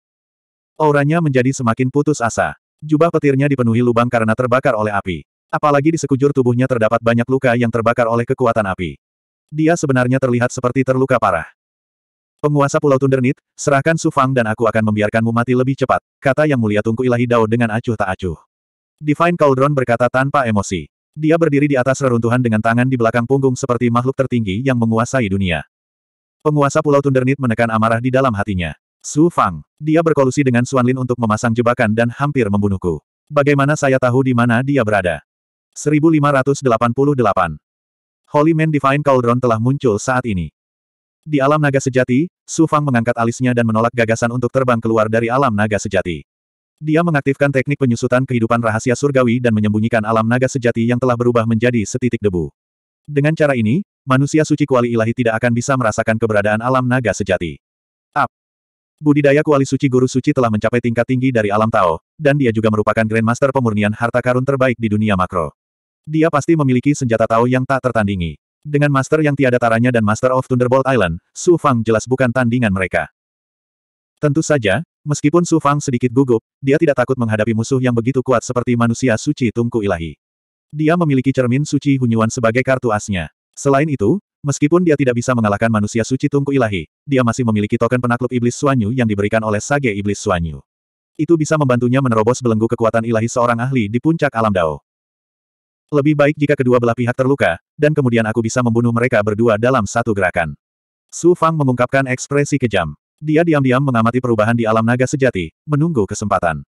[SPEAKER 1] Auranya menjadi semakin putus asa. Jubah petirnya dipenuhi lubang karena terbakar oleh api. Apalagi di sekujur tubuhnya terdapat banyak luka yang terbakar oleh kekuatan api. Dia sebenarnya terlihat seperti terluka parah. Penguasa Pulau Tundernit, serahkan Sufang dan aku akan membiarkanmu mati lebih cepat, kata Yang Mulia Tungku Ilahi Dao dengan acuh tak acuh. Divine Cauldron berkata tanpa emosi. Dia berdiri di atas reruntuhan dengan tangan di belakang punggung seperti makhluk tertinggi yang menguasai dunia. Penguasa Pulau Tundernit menekan amarah di dalam hatinya. Su Fang, dia berkolusi dengan Suan Lin untuk memasang jebakan dan hampir membunuhku. Bagaimana saya tahu di mana dia berada? 1588 Holy Man Divine Cauldron telah muncul saat ini. Di alam naga sejati, Su Fang mengangkat alisnya dan menolak gagasan untuk terbang keluar dari alam naga sejati. Dia mengaktifkan teknik penyusutan kehidupan rahasia surgawi dan menyembunyikan alam naga sejati yang telah berubah menjadi setitik debu. Dengan cara ini, manusia suci kuali ilahi tidak akan bisa merasakan keberadaan alam naga sejati. Up. Budidaya kuali suci guru suci telah mencapai tingkat tinggi dari alam Tao, dan dia juga merupakan Grandmaster pemurnian harta karun terbaik di dunia makro. Dia pasti memiliki senjata Tao yang tak tertandingi. Dengan master yang tiada taranya dan master of Thunderbolt Island, Su Fang jelas bukan tandingan mereka. Tentu saja, meskipun Su Fang sedikit gugup, dia tidak takut menghadapi musuh yang begitu kuat seperti manusia suci tungku ilahi. Dia memiliki cermin suci Hunyuan sebagai kartu asnya. Selain itu, meskipun dia tidak bisa mengalahkan manusia suci tungku ilahi, dia masih memiliki token penakluk iblis Suanyu yang diberikan oleh Sage Iblis Suanyu. Itu bisa membantunya menerobos belenggu kekuatan ilahi seorang ahli di puncak alam Dao. Lebih baik jika kedua belah pihak terluka, dan kemudian aku bisa membunuh mereka berdua dalam satu gerakan. Su Fang mengungkapkan ekspresi kejam. Dia diam-diam mengamati perubahan di alam naga sejati, menunggu kesempatan.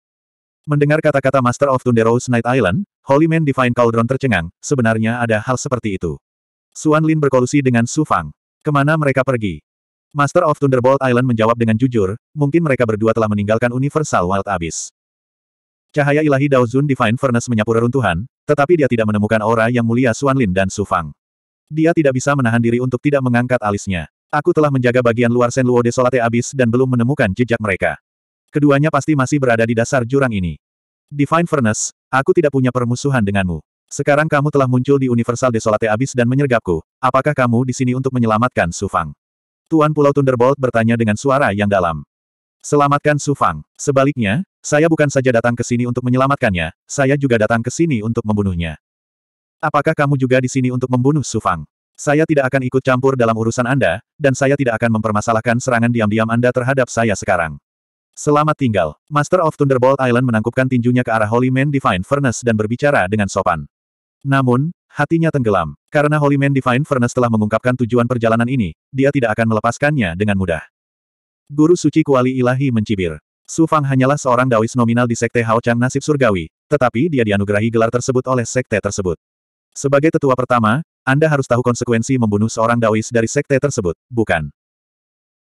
[SPEAKER 1] Mendengar kata-kata Master of Thunderous Night Island, Holy Man Divine Cauldron tercengang, sebenarnya ada hal seperti itu. Suan Lin berkolusi dengan Su Fang. Kemana mereka pergi? Master of Thunderbolt Island menjawab dengan jujur, mungkin mereka berdua telah meninggalkan Universal Wild Abyss. Cahaya ilahi Daozun Divine Furnace menyapu reruntuhan, tetapi dia tidak menemukan aura yang mulia Suanlin dan Su Fang. Dia tidak bisa menahan diri untuk tidak mengangkat alisnya. Aku telah menjaga bagian luar Senluo Luo Desolate abis dan belum menemukan jejak mereka. Keduanya pasti masih berada di dasar jurang ini. Divine Furnace, aku tidak punya permusuhan denganmu. Sekarang kamu telah muncul di Universal Desolate abis dan menyergapku, apakah kamu di sini untuk menyelamatkan Su Fang? Tuan Pulau Thunderbolt bertanya dengan suara yang dalam. Selamatkan Su Fang. Sebaliknya, saya bukan saja datang ke sini untuk menyelamatkannya, saya juga datang ke sini untuk membunuhnya. Apakah kamu juga di sini untuk membunuh Sufang? Saya tidak akan ikut campur dalam urusan Anda, dan saya tidak akan mempermasalahkan serangan diam-diam Anda terhadap saya sekarang. Selamat tinggal. Master of Thunderbolt Island menangkupkan tinjunya ke arah Holy Man Divine Furnace dan berbicara dengan sopan. Namun, hatinya tenggelam. Karena Holy Man Divine Furnace telah mengungkapkan tujuan perjalanan ini, dia tidak akan melepaskannya dengan mudah. Guru Suci Kuali Ilahi mencibir. Su Fang hanyalah seorang Daois nominal di Sekte Hao Chang nasib surgawi, tetapi dia dianugerahi gelar tersebut oleh Sekte tersebut. Sebagai tetua pertama, Anda harus tahu konsekuensi membunuh seorang Daois dari Sekte tersebut, bukan?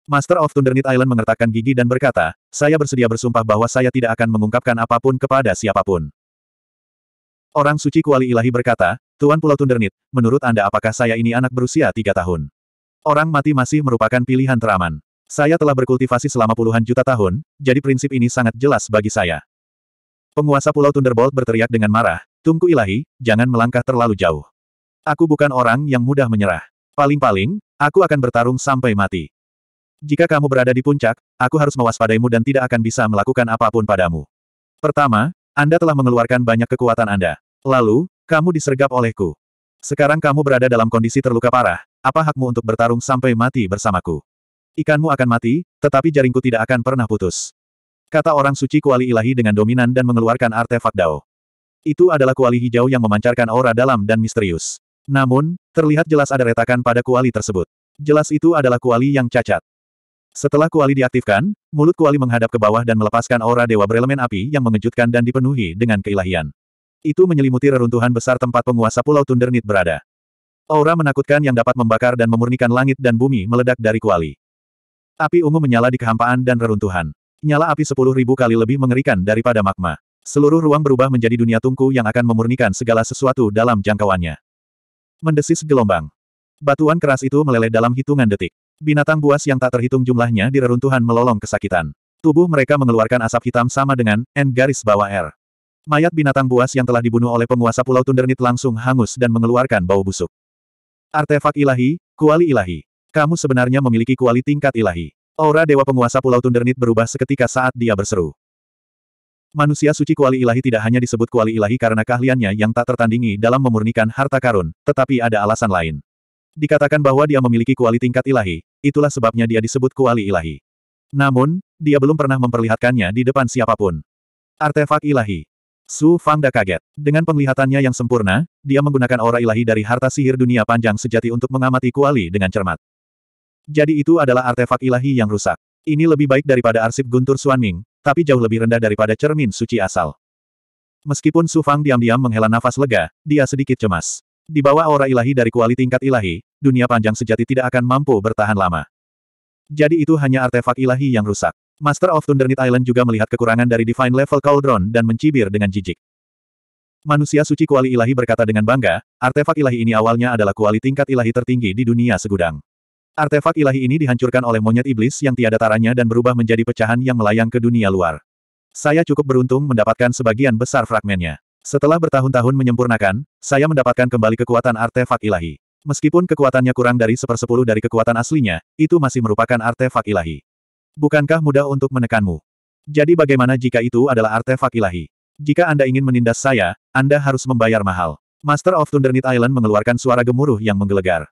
[SPEAKER 1] Master of Thundernit Island mengertakkan gigi dan berkata, saya bersedia bersumpah bahwa saya tidak akan mengungkapkan apapun kepada siapapun. Orang suci kuali ilahi berkata, Tuan Pulau Thundernit, menurut Anda apakah saya ini anak berusia tiga tahun? Orang mati masih merupakan pilihan teraman. Saya telah berkultivasi selama puluhan juta tahun, jadi prinsip ini sangat jelas bagi saya. Penguasa Pulau Thunderbolt berteriak dengan marah, Tungku ilahi, jangan melangkah terlalu jauh. Aku bukan orang yang mudah menyerah. Paling-paling, aku akan bertarung sampai mati. Jika kamu berada di puncak, aku harus mewaspadaimu dan tidak akan bisa melakukan apapun padamu. Pertama, Anda telah mengeluarkan banyak kekuatan Anda. Lalu, kamu disergap olehku. Sekarang kamu berada dalam kondisi terluka parah, apa hakmu untuk bertarung sampai mati bersamaku? Ikanmu akan mati, tetapi jaringku tidak akan pernah putus. Kata orang suci kuali ilahi dengan dominan dan mengeluarkan artefak Dao. Itu adalah kuali hijau yang memancarkan aura dalam dan misterius. Namun, terlihat jelas ada retakan pada kuali tersebut. Jelas itu adalah kuali yang cacat. Setelah kuali diaktifkan, mulut kuali menghadap ke bawah dan melepaskan aura dewa berelemen api yang mengejutkan dan dipenuhi dengan keilahian. Itu menyelimuti reruntuhan besar tempat penguasa Pulau Tundernit berada. Aura menakutkan yang dapat membakar dan memurnikan langit dan bumi meledak dari kuali. Api ungu menyala di kehampaan dan reruntuhan. Nyala api sepuluh ribu kali lebih mengerikan daripada magma. Seluruh ruang berubah menjadi dunia tungku yang akan memurnikan segala sesuatu dalam jangkauannya. Mendesis gelombang. Batuan keras itu meleleh dalam hitungan detik. Binatang buas yang tak terhitung jumlahnya di reruntuhan melolong kesakitan. Tubuh mereka mengeluarkan asap hitam sama dengan N garis bawah R. Mayat binatang buas yang telah dibunuh oleh penguasa Pulau Tundernit langsung hangus dan mengeluarkan bau busuk. Artefak ilahi, kuali ilahi. Kamu sebenarnya memiliki kuali tingkat ilahi. Aura Dewa Penguasa Pulau Tundernit berubah seketika saat dia berseru. Manusia suci kuali ilahi tidak hanya disebut kuali ilahi karena keahliannya yang tak tertandingi dalam memurnikan harta karun, tetapi ada alasan lain. Dikatakan bahwa dia memiliki kuali tingkat ilahi, itulah sebabnya dia disebut kuali ilahi. Namun, dia belum pernah memperlihatkannya di depan siapapun. Artefak ilahi. Su Fangda kaget. Dengan penglihatannya yang sempurna, dia menggunakan aura ilahi dari harta sihir dunia panjang sejati untuk mengamati kuali dengan cermat. Jadi itu adalah artefak ilahi yang rusak. Ini lebih baik daripada arsip Guntur Suanming, tapi jauh lebih rendah daripada cermin suci asal. Meskipun Su Fang diam-diam menghela nafas lega, dia sedikit cemas. Di bawah aura ilahi dari kuali tingkat ilahi, dunia panjang sejati tidak akan mampu bertahan lama. Jadi itu hanya artefak ilahi yang rusak. Master of Thundernit Island juga melihat kekurangan dari Divine Level Cauldron dan mencibir dengan jijik. Manusia suci kuali ilahi berkata dengan bangga, artefak ilahi ini awalnya adalah kuali tingkat ilahi tertinggi di dunia segudang. Artefak ilahi ini dihancurkan oleh monyet iblis yang tiada taranya dan berubah menjadi pecahan yang melayang ke dunia luar. Saya cukup beruntung mendapatkan sebagian besar fragmennya. Setelah bertahun-tahun menyempurnakan, saya mendapatkan kembali kekuatan artefak ilahi. Meskipun kekuatannya kurang dari sepersepuluh dari kekuatan aslinya, itu masih merupakan artefak ilahi. Bukankah mudah untuk menekanmu? Jadi bagaimana jika itu adalah artefak ilahi? Jika Anda ingin menindas saya, Anda harus membayar mahal. Master of Thundernit Island mengeluarkan suara gemuruh yang menggelegar.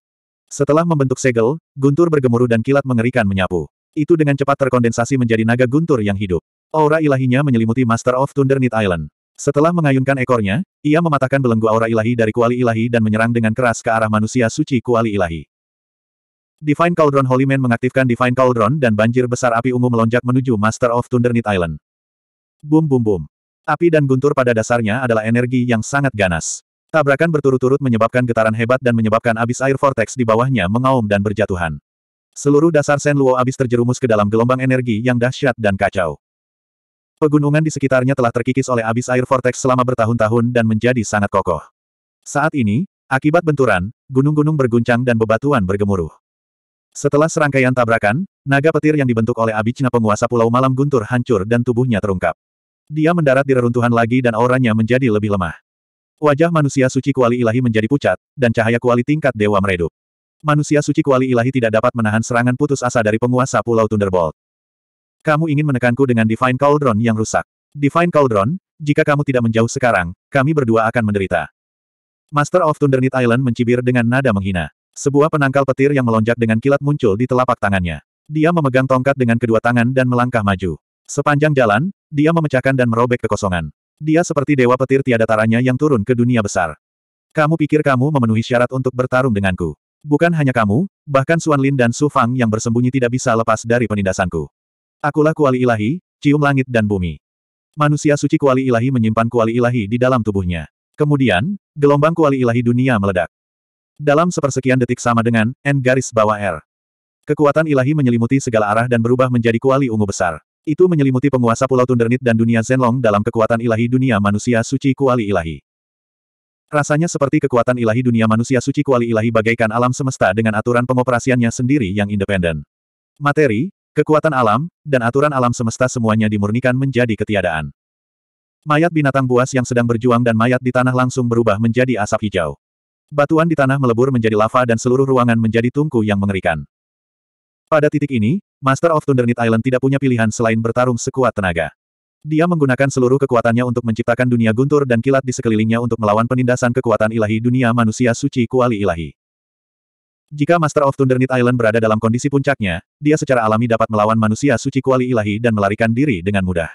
[SPEAKER 1] Setelah membentuk segel, guntur bergemuruh dan kilat mengerikan menyapu. Itu dengan cepat terkondensasi menjadi naga guntur yang hidup. Aura ilahinya menyelimuti Master of Thunder Island. Setelah mengayunkan ekornya, ia mematahkan belenggu aura ilahi dari kuali ilahi dan menyerang dengan keras ke arah manusia suci kuali ilahi. Divine Cauldron Holy Man mengaktifkan Divine Cauldron dan banjir besar api ungu melonjak menuju Master of Thunder Island. Bum bum bum. Api dan guntur pada dasarnya adalah energi yang sangat ganas. Tabrakan berturut-turut menyebabkan getaran hebat dan menyebabkan abis air vortex di bawahnya mengaum dan berjatuhan. Seluruh dasar Sen Luo abis terjerumus ke dalam gelombang energi yang dahsyat dan kacau. Pegunungan di sekitarnya telah terkikis oleh abis air vortex selama bertahun-tahun dan menjadi sangat kokoh. Saat ini, akibat benturan, gunung-gunung berguncang dan bebatuan bergemuruh. Setelah serangkaian tabrakan, naga petir yang dibentuk oleh Abicna penguasa Pulau Malam Guntur hancur dan tubuhnya terungkap. Dia mendarat di reruntuhan lagi dan auranya menjadi lebih lemah. Wajah manusia suci kuali ilahi menjadi pucat, dan cahaya kuali tingkat dewa meredup. Manusia suci kuali ilahi tidak dapat menahan serangan putus asa dari penguasa Pulau Thunderbolt. Kamu ingin menekanku dengan Divine Cauldron yang rusak. Divine Cauldron, jika kamu tidak menjauh sekarang, kami berdua akan menderita. Master of Thundernit Island mencibir dengan nada menghina. Sebuah penangkal petir yang melonjak dengan kilat muncul di telapak tangannya. Dia memegang tongkat dengan kedua tangan dan melangkah maju. Sepanjang jalan, dia memecahkan dan merobek kekosongan. Dia seperti dewa petir tiada taranya yang turun ke dunia besar. Kamu pikir kamu memenuhi syarat untuk bertarung denganku? Bukan hanya kamu, bahkan Suan Lin dan Su Fang yang bersembunyi tidak bisa lepas dari penindasanku. Akulah kuali ilahi, cium langit dan bumi. Manusia suci kuali ilahi menyimpan kuali ilahi di dalam tubuhnya. Kemudian, gelombang kuali ilahi dunia meledak. Dalam sepersekian detik sama dengan N garis bawah R. Kekuatan ilahi menyelimuti segala arah dan berubah menjadi kuali ungu besar. Itu menyelimuti penguasa Pulau Tundernit dan dunia Zenlong dalam kekuatan ilahi dunia manusia suci kuali ilahi. Rasanya seperti kekuatan ilahi dunia manusia suci kuali ilahi bagaikan alam semesta dengan aturan pengoperasiannya sendiri yang independen. Materi, kekuatan alam, dan aturan alam semesta semuanya dimurnikan menjadi ketiadaan. Mayat binatang buas yang sedang berjuang dan mayat di tanah langsung berubah menjadi asap hijau. Batuan di tanah melebur menjadi lava dan seluruh ruangan menjadi tungku yang mengerikan. Pada titik ini, Master of Thundernit Island tidak punya pilihan selain bertarung sekuat tenaga. Dia menggunakan seluruh kekuatannya untuk menciptakan dunia guntur dan kilat di sekelilingnya untuk melawan penindasan kekuatan ilahi dunia manusia suci kuali ilahi. Jika Master of Thundernit Island berada dalam kondisi puncaknya, dia secara alami dapat melawan manusia suci kuali ilahi dan melarikan diri dengan mudah.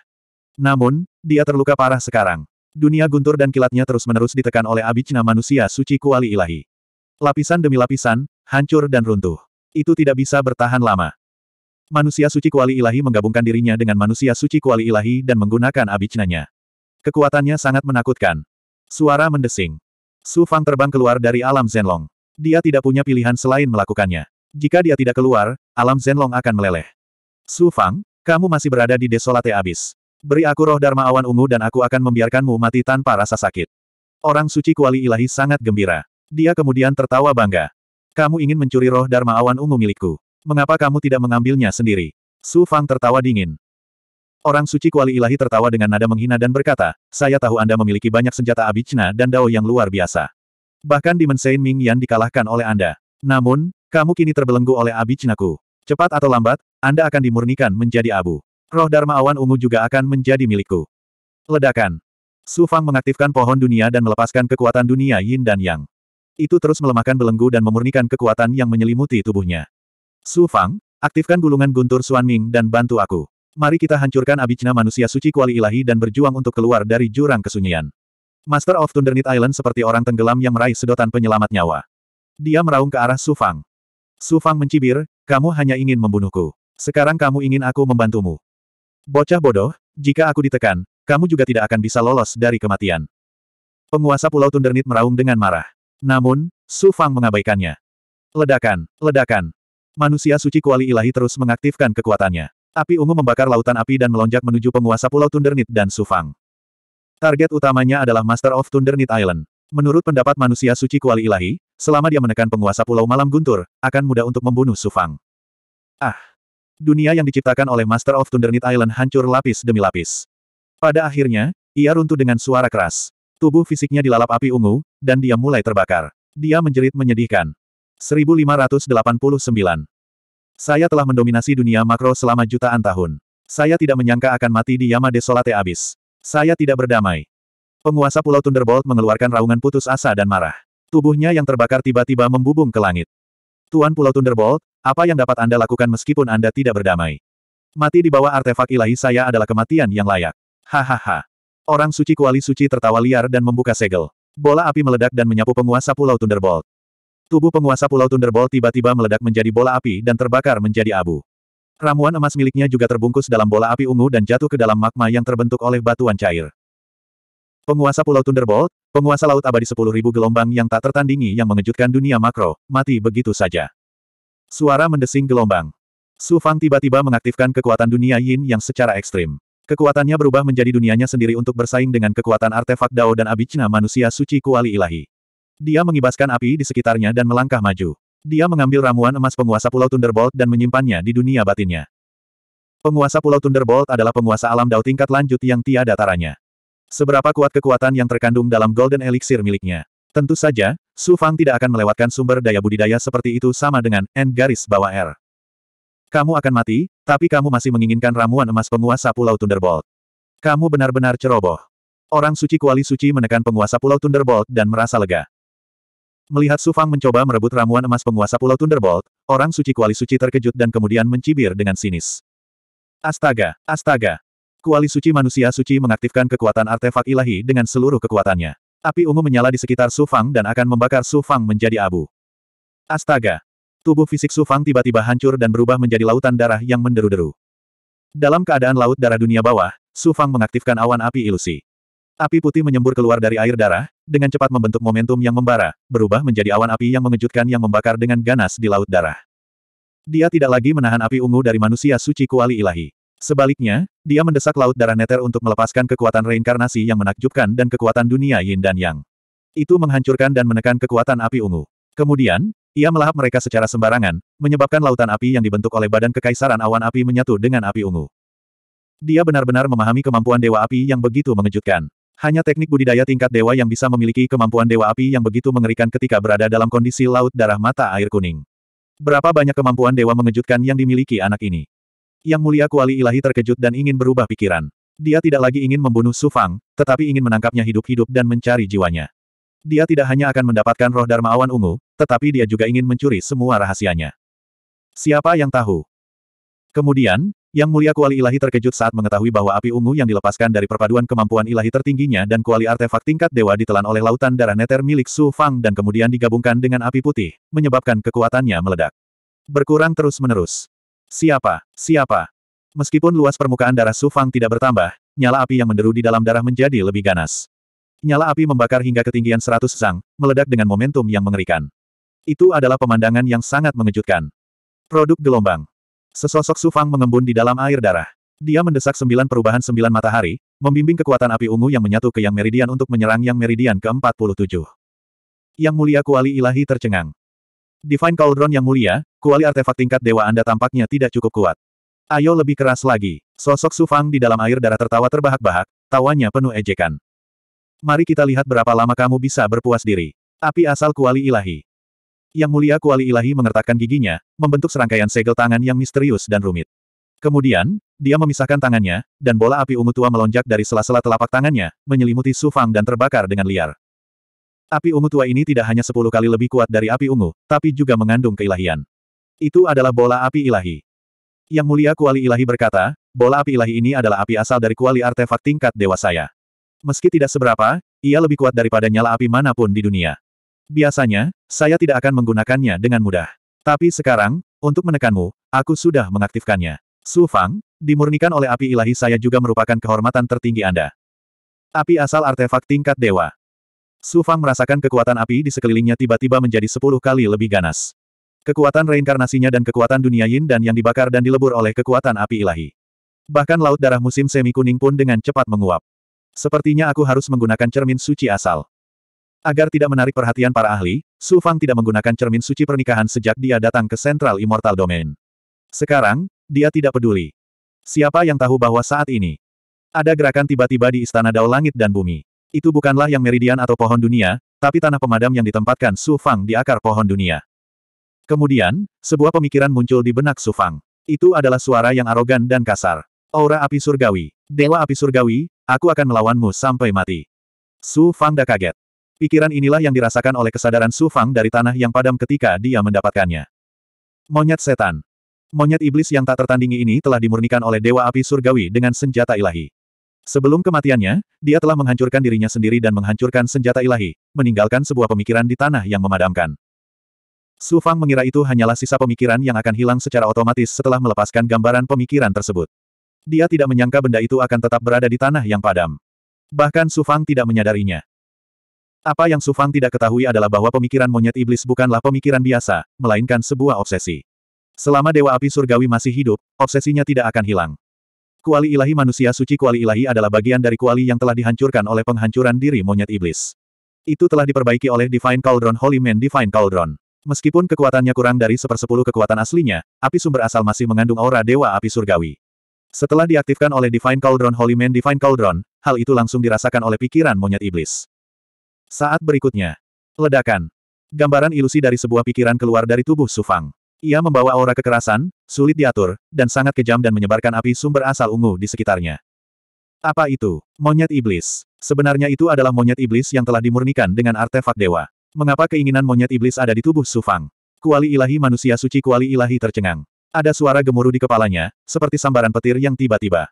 [SPEAKER 1] Namun, dia terluka parah sekarang. Dunia guntur dan kilatnya terus-menerus ditekan oleh Abicna manusia suci kuali ilahi. Lapisan demi lapisan, hancur dan runtuh. Itu tidak bisa bertahan lama. Manusia suci kuali ilahi menggabungkan dirinya dengan manusia suci kuali ilahi dan menggunakan abicnanya. Kekuatannya sangat menakutkan. Suara mendesing. Su Fang terbang keluar dari alam Zenlong. Dia tidak punya pilihan selain melakukannya. Jika dia tidak keluar, alam Zenlong akan meleleh. Su Fang, kamu masih berada di Desolate abis. Beri aku roh Dharma Awan Ungu dan aku akan membiarkanmu mati tanpa rasa sakit. Orang suci kuali ilahi sangat gembira. Dia kemudian tertawa bangga. Kamu ingin mencuri roh Dharma Awan Ungu milikku. Mengapa kamu tidak mengambilnya sendiri? Su Fang tertawa dingin. Orang suci kuali ilahi tertawa dengan nada menghina dan berkata, saya tahu Anda memiliki banyak senjata abicna dan dao yang luar biasa. Bahkan Demon Saint Ming Yan dikalahkan oleh Anda. Namun, kamu kini terbelenggu oleh abicnaku. Cepat atau lambat, Anda akan dimurnikan menjadi abu. Roh Dharma Awan Ungu juga akan menjadi milikku. Ledakan. Su Fang mengaktifkan pohon dunia dan melepaskan kekuatan dunia yin dan yang. Itu terus melemahkan belenggu dan memurnikan kekuatan yang menyelimuti tubuhnya. Su Fang, aktifkan gulungan guntur Suan Ming dan bantu aku. Mari kita hancurkan abicna manusia suci kuali ilahi dan berjuang untuk keluar dari jurang kesunyian. Master of Thundernit Island seperti orang tenggelam yang meraih sedotan penyelamat nyawa. Dia meraung ke arah Su Fang. Su Fang mencibir, kamu hanya ingin membunuhku. Sekarang kamu ingin aku membantumu. Bocah bodoh, jika aku ditekan, kamu juga tidak akan bisa lolos dari kematian. Penguasa Pulau Thundernit meraung dengan marah. Namun, Su Fang mengabaikannya. Ledakan, ledakan. Manusia suci kuali ilahi terus mengaktifkan kekuatannya. Api ungu membakar lautan api dan melonjak menuju penguasa pulau Tundernit dan Sufang. Target utamanya adalah Master of Tundernit Island. Menurut pendapat manusia suci kuali ilahi, selama dia menekan penguasa pulau malam guntur, akan mudah untuk membunuh Sufang. Ah! Dunia yang diciptakan oleh Master of Tundernit Island hancur lapis demi lapis. Pada akhirnya, ia runtuh dengan suara keras. Tubuh fisiknya dilalap api ungu, dan dia mulai terbakar. Dia menjerit menyedihkan. 1589. Saya telah mendominasi dunia makro selama jutaan tahun. Saya tidak menyangka akan mati di Yama Desolate abis. Saya tidak berdamai. Penguasa Pulau Thunderbolt mengeluarkan raungan putus asa dan marah. Tubuhnya yang terbakar tiba-tiba membubung ke langit. Tuan Pulau Thunderbolt, apa yang dapat Anda lakukan meskipun Anda tidak berdamai? Mati di bawah artefak ilahi saya adalah kematian yang layak. Hahaha. Orang suci kuali suci tertawa liar dan membuka segel. Bola api meledak dan menyapu penguasa Pulau Thunderbolt. Tubuh penguasa Pulau Thunderbolt tiba-tiba meledak menjadi bola api dan terbakar menjadi abu. Ramuan emas miliknya juga terbungkus dalam bola api ungu dan jatuh ke dalam magma yang terbentuk oleh batuan cair. Penguasa Pulau Thunderbolt, penguasa Laut Abadi 10.000 gelombang yang tak tertandingi yang mengejutkan dunia makro, mati begitu saja. Suara mendesing gelombang. Su Fang tiba-tiba mengaktifkan kekuatan dunia Yin yang secara ekstrim. Kekuatannya berubah menjadi dunianya sendiri untuk bersaing dengan kekuatan artefak Dao dan Abicna manusia suci kuali ilahi. Dia mengibaskan api di sekitarnya dan melangkah maju. Dia mengambil ramuan emas penguasa Pulau Thunderbolt dan menyimpannya di dunia batinnya. Penguasa Pulau Thunderbolt adalah penguasa alam dao tingkat lanjut yang tiada taranya. Seberapa kuat kekuatan yang terkandung dalam Golden Elixir miliknya. Tentu saja, Su Fang tidak akan melewatkan sumber daya budidaya seperti itu sama dengan N garis bawah R. Kamu akan mati, tapi kamu masih menginginkan ramuan emas penguasa Pulau Thunderbolt. Kamu benar-benar ceroboh. Orang suci kuali suci menekan penguasa Pulau Thunderbolt dan merasa lega. Melihat Su Fang mencoba merebut ramuan emas penguasa Pulau Thunderbolt, orang suci kuali suci terkejut dan kemudian mencibir dengan sinis. Astaga! Astaga! Kuali suci manusia suci mengaktifkan kekuatan artefak ilahi dengan seluruh kekuatannya. Api ungu menyala di sekitar Su Fang dan akan membakar Su Fang menjadi abu. Astaga! Tubuh fisik Su Fang tiba-tiba hancur dan berubah menjadi lautan darah yang menderu-deru. Dalam keadaan laut darah dunia bawah, Su Fang mengaktifkan awan api ilusi. Api putih menyembur keluar dari air darah, dengan cepat membentuk momentum yang membara, berubah menjadi awan api yang mengejutkan yang membakar dengan ganas di laut darah. Dia tidak lagi menahan api ungu dari manusia suci kuali ilahi. Sebaliknya, dia mendesak laut darah neter untuk melepaskan kekuatan reinkarnasi yang menakjubkan dan kekuatan dunia yin dan yang. Itu menghancurkan dan menekan kekuatan api ungu. Kemudian, ia melahap mereka secara sembarangan, menyebabkan lautan api yang dibentuk oleh badan kekaisaran awan api menyatu dengan api ungu. Dia benar-benar memahami kemampuan Dewa Api yang begitu mengejutkan. Hanya teknik budidaya tingkat dewa yang bisa memiliki kemampuan dewa api yang begitu mengerikan ketika berada dalam kondisi laut darah mata air kuning. Berapa banyak kemampuan dewa mengejutkan yang dimiliki anak ini? Yang mulia kuali ilahi terkejut dan ingin berubah pikiran. Dia tidak lagi ingin membunuh Sufang, tetapi ingin menangkapnya hidup-hidup dan mencari jiwanya. Dia tidak hanya akan mendapatkan roh Dharma Awan Ungu, tetapi dia juga ingin mencuri semua rahasianya. Siapa yang tahu? Kemudian, yang mulia kuali ilahi terkejut saat mengetahui bahwa api ungu yang dilepaskan dari perpaduan kemampuan ilahi tertingginya dan kuali artefak tingkat dewa ditelan oleh lautan darah neter milik Su Fang dan kemudian digabungkan dengan api putih, menyebabkan kekuatannya meledak. Berkurang terus-menerus. Siapa? Siapa? Meskipun luas permukaan darah Su Fang tidak bertambah, nyala api yang menderu di dalam darah menjadi lebih ganas. Nyala api membakar hingga ketinggian 100 Sang, meledak dengan momentum yang mengerikan. Itu adalah pemandangan yang sangat mengejutkan. Produk gelombang. Sesosok Sufang mengembun di dalam air darah. Dia mendesak sembilan perubahan sembilan matahari, membimbing kekuatan api ungu yang menyatu ke Yang Meridian untuk menyerang Yang Meridian ke-47. Yang Mulia Kuali Ilahi tercengang. Divine Cauldron Yang Mulia, kuali artefak tingkat dewa Anda tampaknya tidak cukup kuat. Ayo lebih keras lagi. Sosok Sufang di dalam air darah tertawa terbahak-bahak, tawanya penuh ejekan. Mari kita lihat berapa lama kamu bisa berpuas diri. Api asal kuali ilahi. Yang mulia kuali ilahi mengertakkan giginya, membentuk serangkaian segel tangan yang misterius dan rumit. Kemudian, dia memisahkan tangannya, dan bola api ungu tua melonjak dari sela-sela telapak tangannya, menyelimuti Su Fang dan terbakar dengan liar. Api ungu tua ini tidak hanya sepuluh kali lebih kuat dari api ungu, tapi juga mengandung keilahian. Itu adalah bola api ilahi. Yang mulia kuali ilahi berkata, bola api ilahi ini adalah api asal dari kuali artefak tingkat dewa saya. Meski tidak seberapa, ia lebih kuat daripada nyala api manapun di dunia. Biasanya, saya tidak akan menggunakannya dengan mudah. Tapi sekarang, untuk menekanmu, aku sudah mengaktifkannya. Su Fang, dimurnikan oleh api ilahi saya juga merupakan kehormatan tertinggi Anda. Api asal artefak tingkat dewa. Su Fang merasakan kekuatan api di sekelilingnya tiba-tiba menjadi sepuluh kali lebih ganas. Kekuatan reinkarnasinya dan kekuatan dunia yin dan yang dibakar dan dilebur oleh kekuatan api ilahi. Bahkan laut darah musim semi kuning pun dengan cepat menguap. Sepertinya aku harus menggunakan cermin suci asal. Agar tidak menarik perhatian para ahli, Su Fang tidak menggunakan cermin suci pernikahan sejak dia datang ke Central Immortal Domain. Sekarang, dia tidak peduli. Siapa yang tahu bahwa saat ini ada gerakan tiba-tiba di Istana Dao Langit dan Bumi. Itu bukanlah yang meridian atau pohon dunia, tapi tanah pemadam yang ditempatkan Su Fang di akar pohon dunia. Kemudian, sebuah pemikiran muncul di benak Su Fang. Itu adalah suara yang arogan dan kasar. Aura api surgawi. Dewa api surgawi, aku akan melawanmu sampai mati. Su Fang dah kaget. Pikiran inilah yang dirasakan oleh kesadaran Su Fang dari tanah yang padam ketika dia mendapatkannya. Monyet setan. Monyet iblis yang tak tertandingi ini telah dimurnikan oleh Dewa Api Surgawi dengan senjata ilahi. Sebelum kematiannya, dia telah menghancurkan dirinya sendiri dan menghancurkan senjata ilahi, meninggalkan sebuah pemikiran di tanah yang memadamkan. Su Fang mengira itu hanyalah sisa pemikiran yang akan hilang secara otomatis setelah melepaskan gambaran pemikiran tersebut. Dia tidak menyangka benda itu akan tetap berada di tanah yang padam. Bahkan Su Fang tidak menyadarinya. Apa yang Sufang tidak ketahui adalah bahwa pemikiran monyet iblis bukanlah pemikiran biasa, melainkan sebuah obsesi. Selama Dewa Api Surgawi masih hidup, obsesinya tidak akan hilang. Kuali ilahi manusia suci kuali ilahi adalah bagian dari kuali yang telah dihancurkan oleh penghancuran diri monyet iblis. Itu telah diperbaiki oleh Divine Cauldron Holy Man Divine Cauldron. Meskipun kekuatannya kurang dari sepersepuluh kekuatan aslinya, api sumber asal masih mengandung aura Dewa Api Surgawi. Setelah diaktifkan oleh Divine Cauldron Holy Man Divine Cauldron, hal itu langsung dirasakan oleh pikiran monyet iblis. Saat berikutnya. Ledakan. Gambaran ilusi dari sebuah pikiran keluar dari tubuh Sufang. Ia membawa aura kekerasan, sulit diatur, dan sangat kejam dan menyebarkan api sumber asal ungu di sekitarnya. Apa itu? Monyet iblis. Sebenarnya itu adalah monyet iblis yang telah dimurnikan dengan artefak dewa. Mengapa keinginan monyet iblis ada di tubuh Sufang? Kuali ilahi manusia suci kuali ilahi tercengang. Ada suara gemuruh di kepalanya, seperti sambaran petir yang tiba-tiba.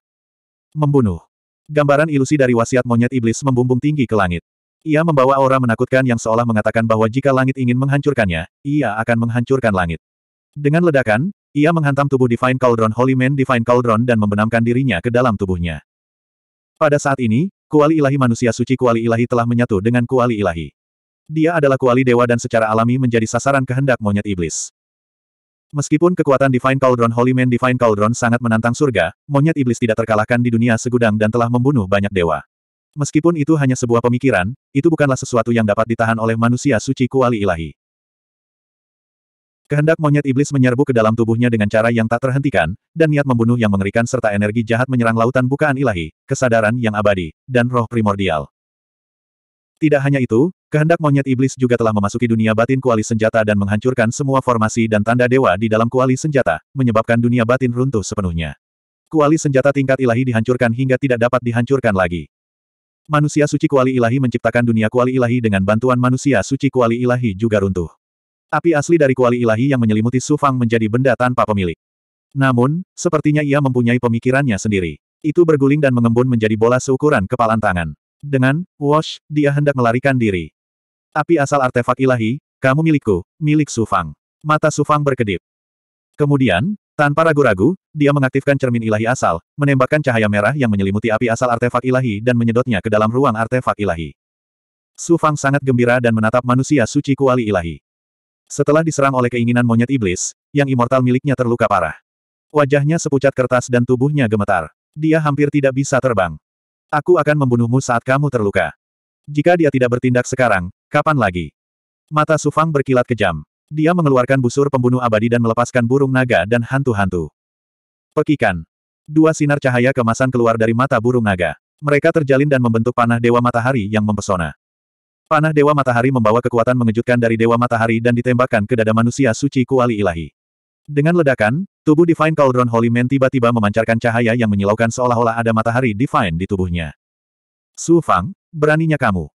[SPEAKER 1] Membunuh. Gambaran ilusi dari wasiat monyet iblis membumbung tinggi ke langit. Ia membawa aura menakutkan yang seolah mengatakan bahwa jika langit ingin menghancurkannya, ia akan menghancurkan langit. Dengan ledakan, ia menghantam tubuh Divine Cauldron Holy Man Divine Cauldron dan membenamkan dirinya ke dalam tubuhnya. Pada saat ini, kuali ilahi manusia suci kuali ilahi telah menyatu dengan kuali ilahi. Dia adalah kuali dewa dan secara alami menjadi sasaran kehendak monyet iblis. Meskipun kekuatan Divine Cauldron Holy Man Divine Cauldron sangat menantang surga, monyet iblis tidak terkalahkan di dunia segudang dan telah membunuh banyak dewa. Meskipun itu hanya sebuah pemikiran, itu bukanlah sesuatu yang dapat ditahan oleh manusia suci kuali ilahi. Kehendak monyet iblis menyerbu ke dalam tubuhnya dengan cara yang tak terhentikan, dan niat membunuh yang mengerikan serta energi jahat menyerang lautan bukaan ilahi, kesadaran yang abadi, dan roh primordial. Tidak hanya itu, kehendak monyet iblis juga telah memasuki dunia batin kuali senjata dan menghancurkan semua formasi dan tanda dewa di dalam kuali senjata, menyebabkan dunia batin runtuh sepenuhnya. Kuali senjata tingkat ilahi dihancurkan hingga tidak dapat dihancurkan lagi. Manusia suci kuali ilahi menciptakan dunia kuali ilahi dengan bantuan manusia suci kuali ilahi juga runtuh. Api asli dari kuali ilahi yang menyelimuti Sufang menjadi benda tanpa pemilik. Namun, sepertinya ia mempunyai pemikirannya sendiri. Itu berguling dan mengembun menjadi bola seukuran kepalan tangan. Dengan, wash, dia hendak melarikan diri. Api asal artefak ilahi, kamu milikku, milik Sufang. Mata Sufang berkedip. Kemudian, tanpa ragu-ragu, dia mengaktifkan cermin ilahi asal, menembakkan cahaya merah yang menyelimuti api asal artefak ilahi dan menyedotnya ke dalam ruang artefak ilahi. Su Fang sangat gembira dan menatap manusia suci kuali ilahi. Setelah diserang oleh keinginan monyet iblis, yang immortal miliknya terluka parah. Wajahnya sepucat kertas dan tubuhnya gemetar. Dia hampir tidak bisa terbang. Aku akan membunuhmu saat kamu terluka. Jika dia tidak bertindak sekarang, kapan lagi? Mata Sufang berkilat kejam. Dia mengeluarkan busur pembunuh abadi dan melepaskan burung naga dan hantu-hantu. Pekikan. Dua sinar cahaya kemasan keluar dari mata burung naga. Mereka terjalin dan membentuk panah Dewa Matahari yang mempesona. Panah Dewa Matahari membawa kekuatan mengejutkan dari Dewa Matahari dan ditembakkan ke dada manusia suci kuali ilahi. Dengan ledakan, tubuh Divine Cauldron Holy Man tiba-tiba memancarkan cahaya yang menyilaukan seolah-olah ada matahari Divine di tubuhnya. Su Fang, beraninya kamu.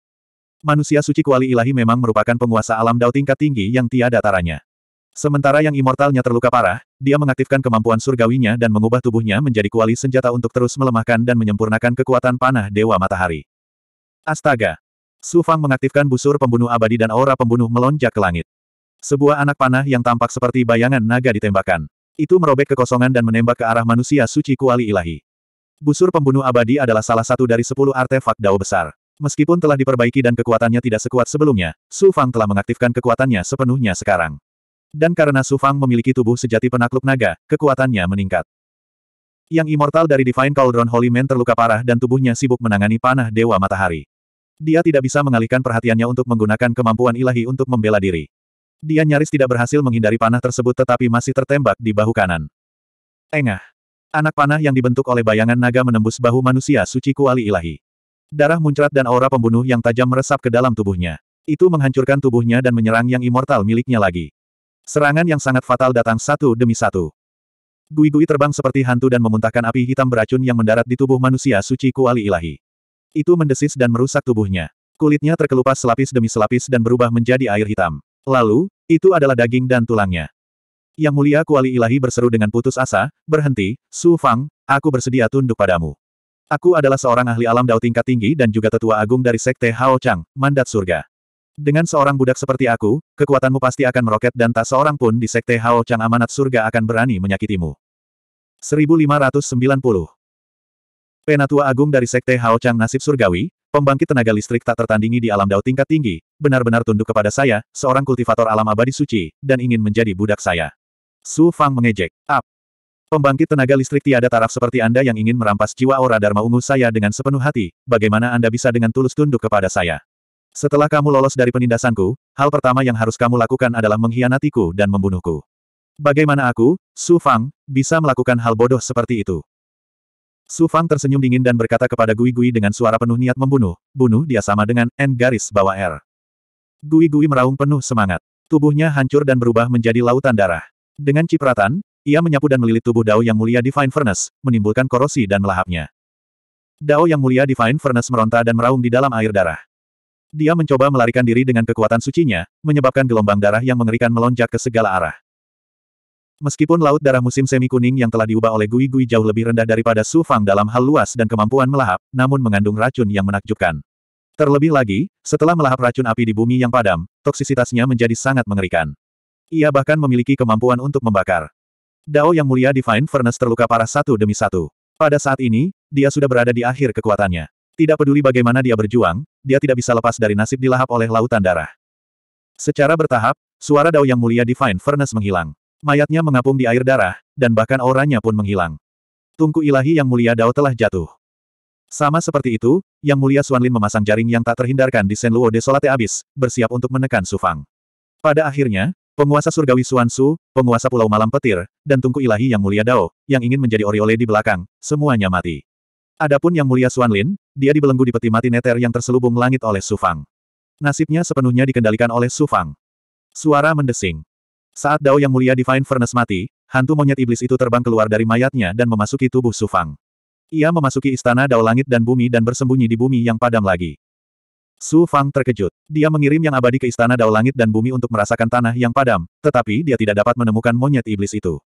[SPEAKER 1] Manusia suci kuali ilahi memang merupakan penguasa alam dao tingkat tinggi yang tiada taranya. Sementara yang immortalnya terluka parah, dia mengaktifkan kemampuan surgawinya dan mengubah tubuhnya menjadi kuali senjata untuk terus melemahkan dan menyempurnakan kekuatan panah Dewa Matahari. Astaga! Su Fang mengaktifkan busur pembunuh abadi dan aura pembunuh melonjak ke langit. Sebuah anak panah yang tampak seperti bayangan naga ditembakkan. Itu merobek kekosongan dan menembak ke arah manusia suci kuali ilahi. Busur pembunuh abadi adalah salah satu dari sepuluh artefak dao besar. Meskipun telah diperbaiki dan kekuatannya tidak sekuat sebelumnya, Su Fang telah mengaktifkan kekuatannya sepenuhnya sekarang. Dan karena Su Fang memiliki tubuh sejati penakluk naga, kekuatannya meningkat. Yang immortal dari Divine Cauldron Holy Man terluka parah dan tubuhnya sibuk menangani panah Dewa Matahari. Dia tidak bisa mengalihkan perhatiannya untuk menggunakan kemampuan ilahi untuk membela diri. Dia nyaris tidak berhasil menghindari panah tersebut tetapi masih tertembak di bahu kanan. Engah. Anak panah yang dibentuk oleh bayangan naga menembus bahu manusia suci kuali ilahi. Darah muncrat dan aura pembunuh yang tajam meresap ke dalam tubuhnya. Itu menghancurkan tubuhnya dan menyerang yang immortal miliknya lagi. Serangan yang sangat fatal datang satu demi satu. Gui-gui terbang seperti hantu dan memuntahkan api hitam beracun yang mendarat di tubuh manusia suci kuali ilahi. Itu mendesis dan merusak tubuhnya. Kulitnya terkelupas selapis demi selapis dan berubah menjadi air hitam. Lalu, itu adalah daging dan tulangnya. Yang mulia kuali ilahi berseru dengan putus asa, berhenti, Su Fang, aku bersedia tunduk padamu. Aku adalah seorang ahli alam dao tingkat tinggi dan juga tetua agung dari Sekte Hao Chang, Mandat Surga. Dengan seorang budak seperti aku, kekuatanmu pasti akan meroket dan tak seorang pun di Sekte Hao Chang Amanat Surga akan berani menyakitimu. 1590 Penatua Agung dari Sekte Hao Chang Nasib Surgawi, pembangkit tenaga listrik tak tertandingi di alam dao tingkat tinggi, benar-benar tunduk kepada saya, seorang kultivator alam abadi suci, dan ingin menjadi budak saya. Su Fang mengejek. Up. Pembangkit tenaga listrik tiada taraf seperti Anda yang ingin merampas jiwa aura Dharma ungu saya dengan sepenuh hati, bagaimana Anda bisa dengan tulus tunduk kepada saya? Setelah kamu lolos dari penindasanku, hal pertama yang harus kamu lakukan adalah mengkhianatiku dan membunuhku. Bagaimana aku, Su Fang, bisa melakukan hal bodoh seperti itu? Su Fang tersenyum dingin dan berkata kepada Gui Gui dengan suara penuh niat membunuh, bunuh dia sama dengan N garis bawah R. Gui Gui meraung penuh semangat. Tubuhnya hancur dan berubah menjadi lautan darah. Dengan cipratan, ia menyapu dan melilit tubuh Dao yang mulia Divine Furnace, menimbulkan korosi dan melahapnya. Dao yang mulia Divine Furnace meronta dan meraung di dalam air darah. Dia mencoba melarikan diri dengan kekuatan sucinya, menyebabkan gelombang darah yang mengerikan melonjak ke segala arah. Meskipun laut darah musim semi kuning yang telah diubah oleh Gui Gui jauh lebih rendah daripada Su Fang dalam hal luas dan kemampuan melahap, namun mengandung racun yang menakjubkan. Terlebih lagi, setelah melahap racun api di bumi yang padam, toksisitasnya menjadi sangat mengerikan. Ia bahkan memiliki kemampuan untuk membakar. Dao yang mulia Divine Furnace terluka parah satu demi satu. Pada saat ini, dia sudah berada di akhir kekuatannya. Tidak peduli bagaimana dia berjuang, dia tidak bisa lepas dari nasib dilahap oleh lautan darah. Secara bertahap, suara Dao yang mulia Divine Furnace menghilang. Mayatnya mengapung di air darah, dan bahkan auranya pun menghilang. Tungku ilahi yang mulia Dao telah jatuh. Sama seperti itu, Yang Mulia Suanlin memasang jaring yang tak terhindarkan di Senluo Desolate Abyss, bersiap untuk menekan Sufang. Pada akhirnya, Penguasa surgawi Suansu, penguasa Pulau Malam Petir, dan Tungku Ilahi Yang Mulia Dao, yang ingin menjadi Oriole di belakang, semuanya mati. Adapun Yang Mulia Suanlin, dia dibelenggu di peti mati neter yang terselubung langit oleh Sufang. Nasibnya sepenuhnya dikendalikan oleh Sufang. Suara mendesing. Saat Dao Yang Mulia Divine Furnace mati, hantu monyet iblis itu terbang keluar dari mayatnya dan memasuki tubuh Sufang. Ia memasuki istana Dao Langit dan Bumi dan bersembunyi di bumi yang padam lagi. Su Fang terkejut. Dia mengirim yang abadi ke istana Dao Langit dan Bumi untuk merasakan tanah yang padam, tetapi dia tidak dapat menemukan monyet iblis itu.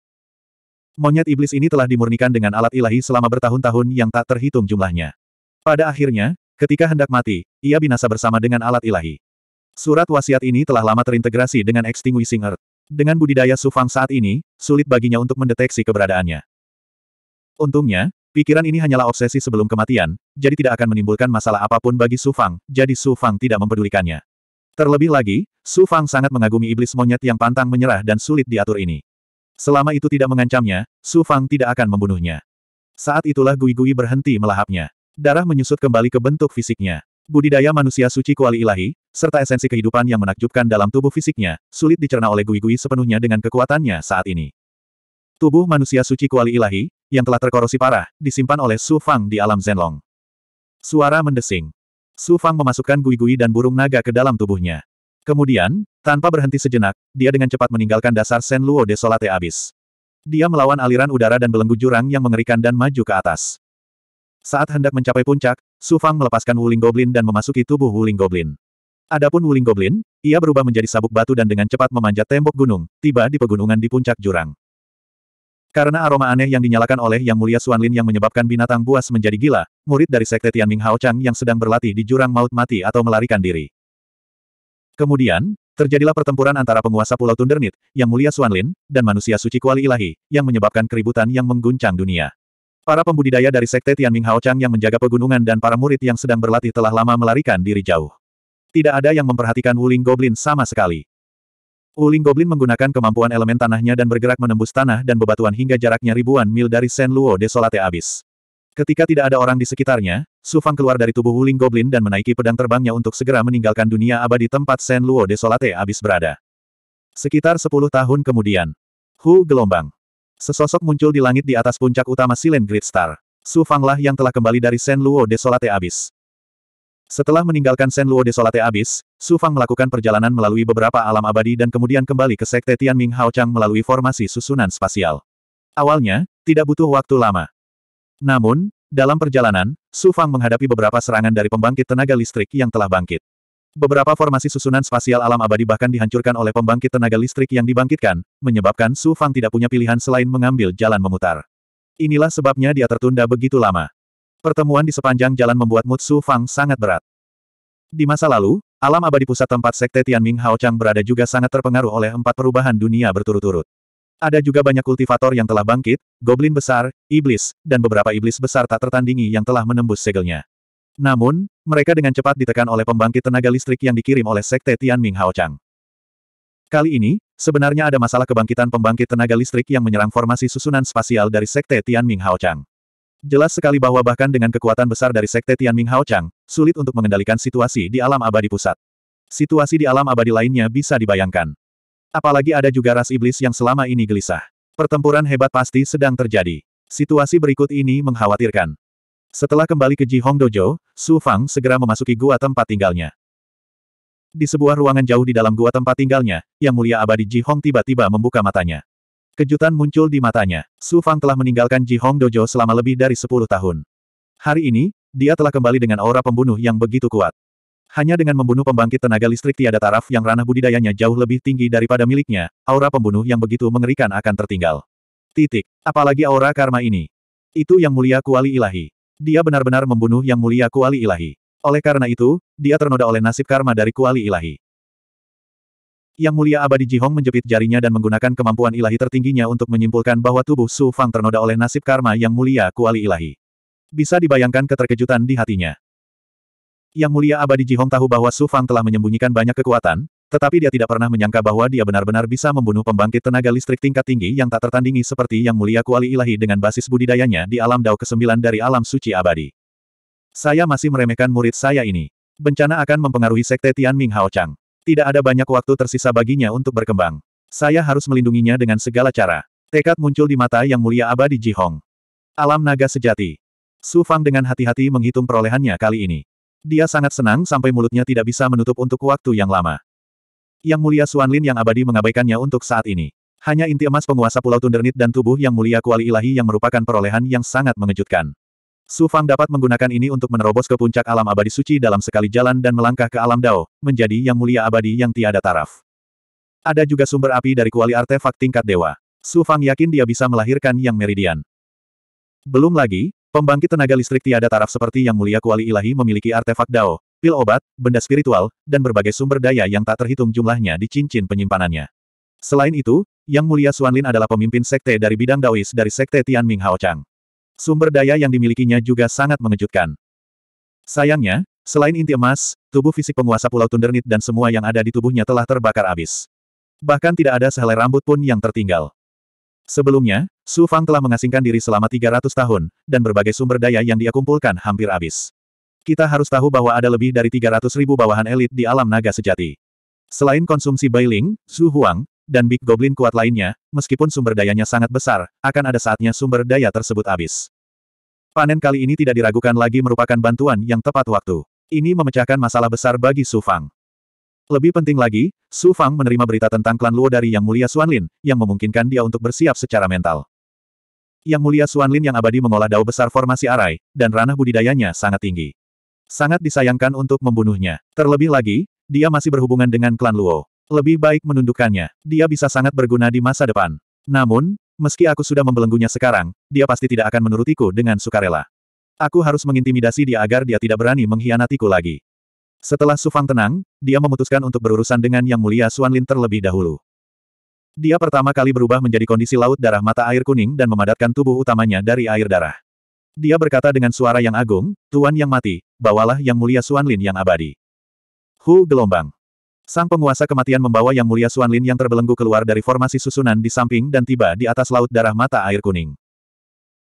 [SPEAKER 1] Monyet iblis ini telah dimurnikan dengan alat ilahi selama bertahun-tahun yang tak terhitung jumlahnya. Pada akhirnya, ketika hendak mati, ia binasa bersama dengan alat ilahi. Surat wasiat ini telah lama terintegrasi dengan Extinguishing Earth. Dengan budidaya Su Fang saat ini, sulit baginya untuk mendeteksi keberadaannya. Untungnya, Pikiran ini hanyalah obsesi sebelum kematian, jadi tidak akan menimbulkan masalah apapun bagi Su Fang, jadi Su Fang tidak mempedulikannya. Terlebih lagi, Su Fang sangat mengagumi iblis monyet yang pantang menyerah dan sulit diatur ini. Selama itu tidak mengancamnya, Su Fang tidak akan membunuhnya. Saat itulah Gui-Gui berhenti melahapnya. Darah menyusut kembali ke bentuk fisiknya. Budidaya manusia suci kuali ilahi, serta esensi kehidupan yang menakjubkan dalam tubuh fisiknya, sulit dicerna oleh Gui-Gui sepenuhnya dengan kekuatannya saat ini. Tubuh manusia suci kuali ilahi, yang telah terkorosi parah, disimpan oleh Su Fang di alam Zenlong. Suara mendesing. Su Fang memasukkan gui-gui dan burung naga ke dalam tubuhnya. Kemudian, tanpa berhenti sejenak, dia dengan cepat meninggalkan dasar Sen Luo Desolate abis. Dia melawan aliran udara dan belenggu jurang yang mengerikan dan maju ke atas. Saat hendak mencapai puncak, Su Fang melepaskan Wuling Goblin dan memasuki tubuh Wuling Goblin. Adapun Wuling Goblin, ia berubah menjadi sabuk batu dan dengan cepat memanjat tembok gunung, tiba di pegunungan di puncak jurang. Karena aroma aneh yang dinyalakan oleh Yang Mulia Lin yang menyebabkan binatang buas menjadi gila, murid dari Sekte Tianming Hao Chang yang sedang berlatih di jurang maut mati atau melarikan diri. Kemudian, terjadilah pertempuran antara penguasa Pulau Tundernit, Yang Mulia Lin, dan manusia suci kuali ilahi, yang menyebabkan keributan yang mengguncang dunia. Para pembudidaya dari Sekte Tianming Hao Chang yang menjaga pegunungan dan para murid yang sedang berlatih telah lama melarikan diri jauh. Tidak ada yang memperhatikan Wuling Goblin sama sekali. Wuling Goblin menggunakan kemampuan elemen tanahnya dan bergerak menembus tanah dan bebatuan hingga jaraknya ribuan mil dari Sen Luo Desolate Abyss. Ketika tidak ada orang di sekitarnya, Su Fang keluar dari tubuh Wuling Goblin dan menaiki pedang terbangnya untuk segera meninggalkan dunia abadi tempat Sen Luo Desolate abis berada. Sekitar sepuluh tahun kemudian. Hu gelombang. Sesosok muncul di langit di atas puncak utama Silen Great Star. Su Sufanglah yang telah kembali dari Sen Luo Desolate abis. Setelah meninggalkan Sen Luo Desolate abis, Su Fang melakukan perjalanan melalui beberapa alam abadi dan kemudian kembali ke Sekte Tianming Haochang melalui formasi susunan spasial. Awalnya, tidak butuh waktu lama. Namun, dalam perjalanan, Su Fang menghadapi beberapa serangan dari pembangkit tenaga listrik yang telah bangkit. Beberapa formasi susunan spasial alam abadi bahkan dihancurkan oleh pembangkit tenaga listrik yang dibangkitkan, menyebabkan Su Fang tidak punya pilihan selain mengambil jalan memutar. Inilah sebabnya dia tertunda begitu lama. Pertemuan di sepanjang jalan membuat Mutsu Fang sangat berat. Di masa lalu, alam abadi pusat tempat sekte Tianming Haochang berada juga sangat terpengaruh oleh empat perubahan dunia berturut-turut. Ada juga banyak kultivator yang telah bangkit, goblin besar, iblis, dan beberapa iblis besar tak tertandingi yang telah menembus segelnya. Namun, mereka dengan cepat ditekan oleh pembangkit tenaga listrik yang dikirim oleh sekte Tianming Haochang. Kali ini, sebenarnya ada masalah kebangkitan pembangkit tenaga listrik yang menyerang formasi susunan spasial dari sekte Tianming Haochang. Jelas sekali bahwa bahkan dengan kekuatan besar dari Sekte Tianming Hao Chang, sulit untuk mengendalikan situasi di alam abadi pusat. Situasi di alam abadi lainnya bisa dibayangkan. Apalagi ada juga ras iblis yang selama ini gelisah. Pertempuran hebat pasti sedang terjadi. Situasi berikut ini mengkhawatirkan. Setelah kembali ke Ji Hong Dojo, Su Fang segera memasuki gua tempat tinggalnya. Di sebuah ruangan jauh di dalam gua tempat tinggalnya, Yang Mulia Abadi Ji Hong tiba-tiba membuka matanya. Kejutan muncul di matanya. Su Fang telah meninggalkan Ji Hong Dojo selama lebih dari 10 tahun. Hari ini, dia telah kembali dengan aura pembunuh yang begitu kuat. Hanya dengan membunuh pembangkit tenaga listrik tiada taraf yang ranah budidayanya jauh lebih tinggi daripada miliknya, aura pembunuh yang begitu mengerikan akan tertinggal. Titik. Apalagi aura karma ini. Itu yang mulia kuali ilahi. Dia benar-benar membunuh yang mulia kuali ilahi. Oleh karena itu, dia ternoda oleh nasib karma dari kuali ilahi. Yang mulia abadi Jihong menjepit jarinya dan menggunakan kemampuan ilahi tertingginya untuk menyimpulkan bahwa tubuh Su Fang ternoda oleh nasib karma yang mulia kuali ilahi. Bisa dibayangkan keterkejutan di hatinya. Yang mulia abadi Jihong tahu bahwa Su Fang telah menyembunyikan banyak kekuatan, tetapi dia tidak pernah menyangka bahwa dia benar-benar bisa membunuh pembangkit tenaga listrik tingkat tinggi yang tak tertandingi seperti yang mulia kuali ilahi dengan basis budidayanya di alam dao ke-9 dari alam suci abadi. Saya masih meremehkan murid saya ini. Bencana akan mempengaruhi sekte Tian Ming Hao Chang. Tidak ada banyak waktu tersisa baginya untuk berkembang. Saya harus melindunginya dengan segala cara. Tekad muncul di mata yang mulia abadi Ji Hong. Alam naga sejati. Su Fang dengan hati-hati menghitung perolehannya kali ini. Dia sangat senang sampai mulutnya tidak bisa menutup untuk waktu yang lama. Yang mulia Suan Lin yang abadi mengabaikannya untuk saat ini. Hanya inti emas penguasa Pulau Tundernit dan tubuh yang mulia Kuali Ilahi yang merupakan perolehan yang sangat mengejutkan. Su Fang dapat menggunakan ini untuk menerobos ke puncak alam abadi suci dalam sekali jalan dan melangkah ke alam Dao, menjadi yang mulia abadi yang tiada taraf. Ada juga sumber api dari kuali artefak tingkat dewa. Su Fang yakin dia bisa melahirkan yang meridian. Belum lagi, pembangkit tenaga listrik tiada taraf seperti yang mulia kuali ilahi memiliki artefak Dao, pil obat, benda spiritual, dan berbagai sumber daya yang tak terhitung jumlahnya di cincin penyimpanannya. Selain itu, Yang Mulia Suanlin adalah pemimpin sekte dari bidang Daois dari sekte Tianming Haochang. Sumber daya yang dimilikinya juga sangat mengejutkan. Sayangnya, selain inti emas, tubuh fisik penguasa Pulau Tundernit dan semua yang ada di tubuhnya telah terbakar habis. Bahkan tidak ada sehelai rambut pun yang tertinggal. Sebelumnya, Su Fang telah mengasingkan diri selama 300 tahun, dan berbagai sumber daya yang dia kumpulkan hampir habis. Kita harus tahu bahwa ada lebih dari 300 ribu bawahan elit di alam naga sejati. Selain konsumsi Bailing, Su Huang, dan Big Goblin kuat lainnya, meskipun sumber dayanya sangat besar, akan ada saatnya sumber daya tersebut habis. Panen kali ini tidak diragukan lagi merupakan bantuan yang tepat waktu. Ini memecahkan masalah besar bagi Su Fang. Lebih penting lagi, Su Fang menerima berita tentang klan Luo dari Yang Mulia Xuan Lin, yang memungkinkan dia untuk bersiap secara mental. Yang Mulia Xuan Lin yang abadi mengolah dao besar formasi arai, dan ranah budidayanya sangat tinggi. Sangat disayangkan untuk membunuhnya. Terlebih lagi, dia masih berhubungan dengan klan Luo. Lebih baik menundukkannya. Dia bisa sangat berguna di masa depan. Namun, meski aku sudah membelenggunya sekarang, dia pasti tidak akan menurutiku dengan sukarela. Aku harus mengintimidasi dia agar dia tidak berani mengkhianatiku lagi. Setelah Sufang tenang, dia memutuskan untuk berurusan dengan Yang Mulia Suan Lin terlebih dahulu. Dia pertama kali berubah menjadi kondisi laut darah mata air kuning dan memadatkan tubuh utamanya dari air darah. Dia berkata dengan suara yang agung, Tuan yang mati, bawalah yang mulia Suan Lin yang abadi. Hu gelombang. Sang penguasa kematian membawa Yang Mulia Suan Lin yang terbelenggu keluar dari formasi susunan di samping dan tiba di atas laut darah mata air kuning.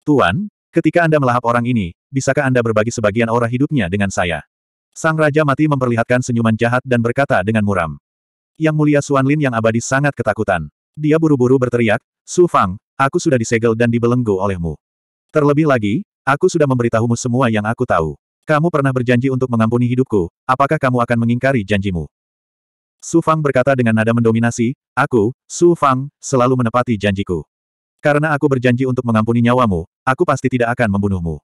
[SPEAKER 1] Tuan, ketika Anda melahap orang ini, bisakah Anda berbagi sebagian aura hidupnya dengan saya? Sang Raja Mati memperlihatkan senyuman jahat dan berkata dengan muram. Yang Mulia Suan Lin yang abadi sangat ketakutan. Dia buru-buru berteriak, Su Fang, aku sudah disegel dan dibelenggu olehmu. Terlebih lagi, aku sudah memberitahumu semua yang aku tahu. Kamu pernah berjanji untuk mengampuni hidupku, apakah kamu akan mengingkari janjimu? Su Fang berkata dengan nada mendominasi, Aku, Su Fang, selalu menepati janjiku. Karena aku berjanji untuk mengampuni nyawamu, aku pasti tidak akan membunuhmu.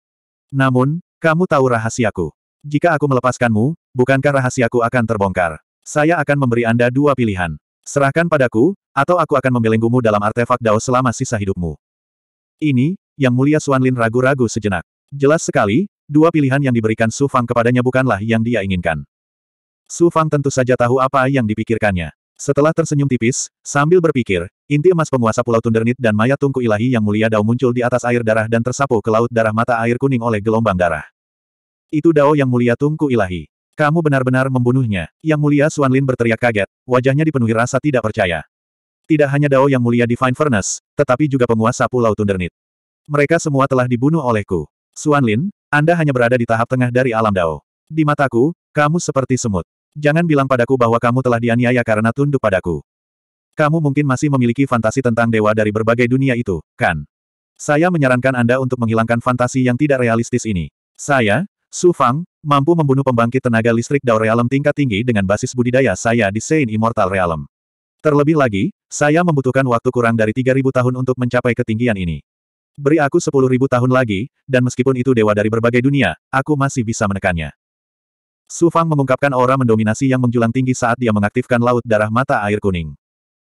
[SPEAKER 1] Namun, kamu tahu rahasiaku. Jika aku melepaskanmu, bukankah rahasiaku akan terbongkar? Saya akan memberi Anda dua pilihan. Serahkan padaku, atau aku akan membelenggumu dalam artefak Dao selama sisa hidupmu. Ini, yang mulia Suan Lin ragu-ragu sejenak. Jelas sekali, dua pilihan yang diberikan Su Fang kepadanya bukanlah yang dia inginkan. Su Fang tentu saja tahu apa yang dipikirkannya. Setelah tersenyum tipis, sambil berpikir, inti emas penguasa Pulau Tundernit dan mayat tungku ilahi yang mulia Dao muncul di atas air darah dan tersapu ke laut darah mata air kuning oleh gelombang darah. Itu Dao yang mulia tungku ilahi. Kamu benar-benar membunuhnya. Yang mulia Suan Lin berteriak kaget, wajahnya dipenuhi rasa tidak percaya. Tidak hanya Dao yang mulia Divine Furnace, tetapi juga penguasa Pulau Tundernit. Mereka semua telah dibunuh olehku. Suan Lin, Anda hanya berada di tahap tengah dari alam Dao. Di mataku, kamu seperti semut. Jangan bilang padaku bahwa kamu telah dianiaya karena tunduk padaku. Kamu mungkin masih memiliki fantasi tentang dewa dari berbagai dunia itu, kan? Saya menyarankan Anda untuk menghilangkan fantasi yang tidak realistis ini. Saya, Su Fang, mampu membunuh pembangkit tenaga listrik Dao Realm tingkat tinggi dengan basis budidaya saya di Sein Immortal Realm. Terlebih lagi, saya membutuhkan waktu kurang dari 3.000 tahun untuk mencapai ketinggian ini. Beri aku 10.000 tahun lagi, dan meskipun itu dewa dari berbagai dunia, aku masih bisa menekannya. Su Fang mengungkapkan aura mendominasi yang menjulang tinggi saat dia mengaktifkan laut darah mata air kuning.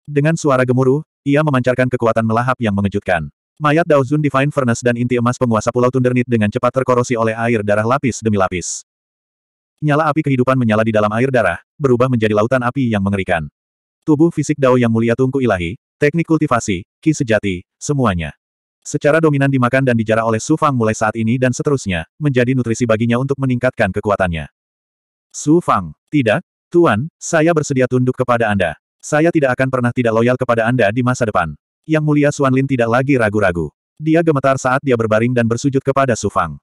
[SPEAKER 1] Dengan suara gemuruh, ia memancarkan kekuatan melahap yang mengejutkan. Mayat Daozun Divine Furnace dan inti emas penguasa Pulau Tundernit dengan cepat terkorosi oleh air darah lapis demi lapis. Nyala api kehidupan menyala di dalam air darah, berubah menjadi lautan api yang mengerikan. Tubuh fisik Dao yang mulia tungku ilahi, teknik kultivasi, ki sejati, semuanya. Secara dominan dimakan dan dijarah oleh Su Fang mulai saat ini dan seterusnya, menjadi nutrisi baginya untuk meningkatkan kekuatannya. Su Fang. Tidak, Tuan, saya bersedia tunduk kepada Anda. Saya tidak akan pernah tidak loyal kepada Anda di masa depan. Yang mulia Suan Lin tidak lagi ragu-ragu. Dia gemetar saat dia berbaring dan bersujud kepada Su Fang.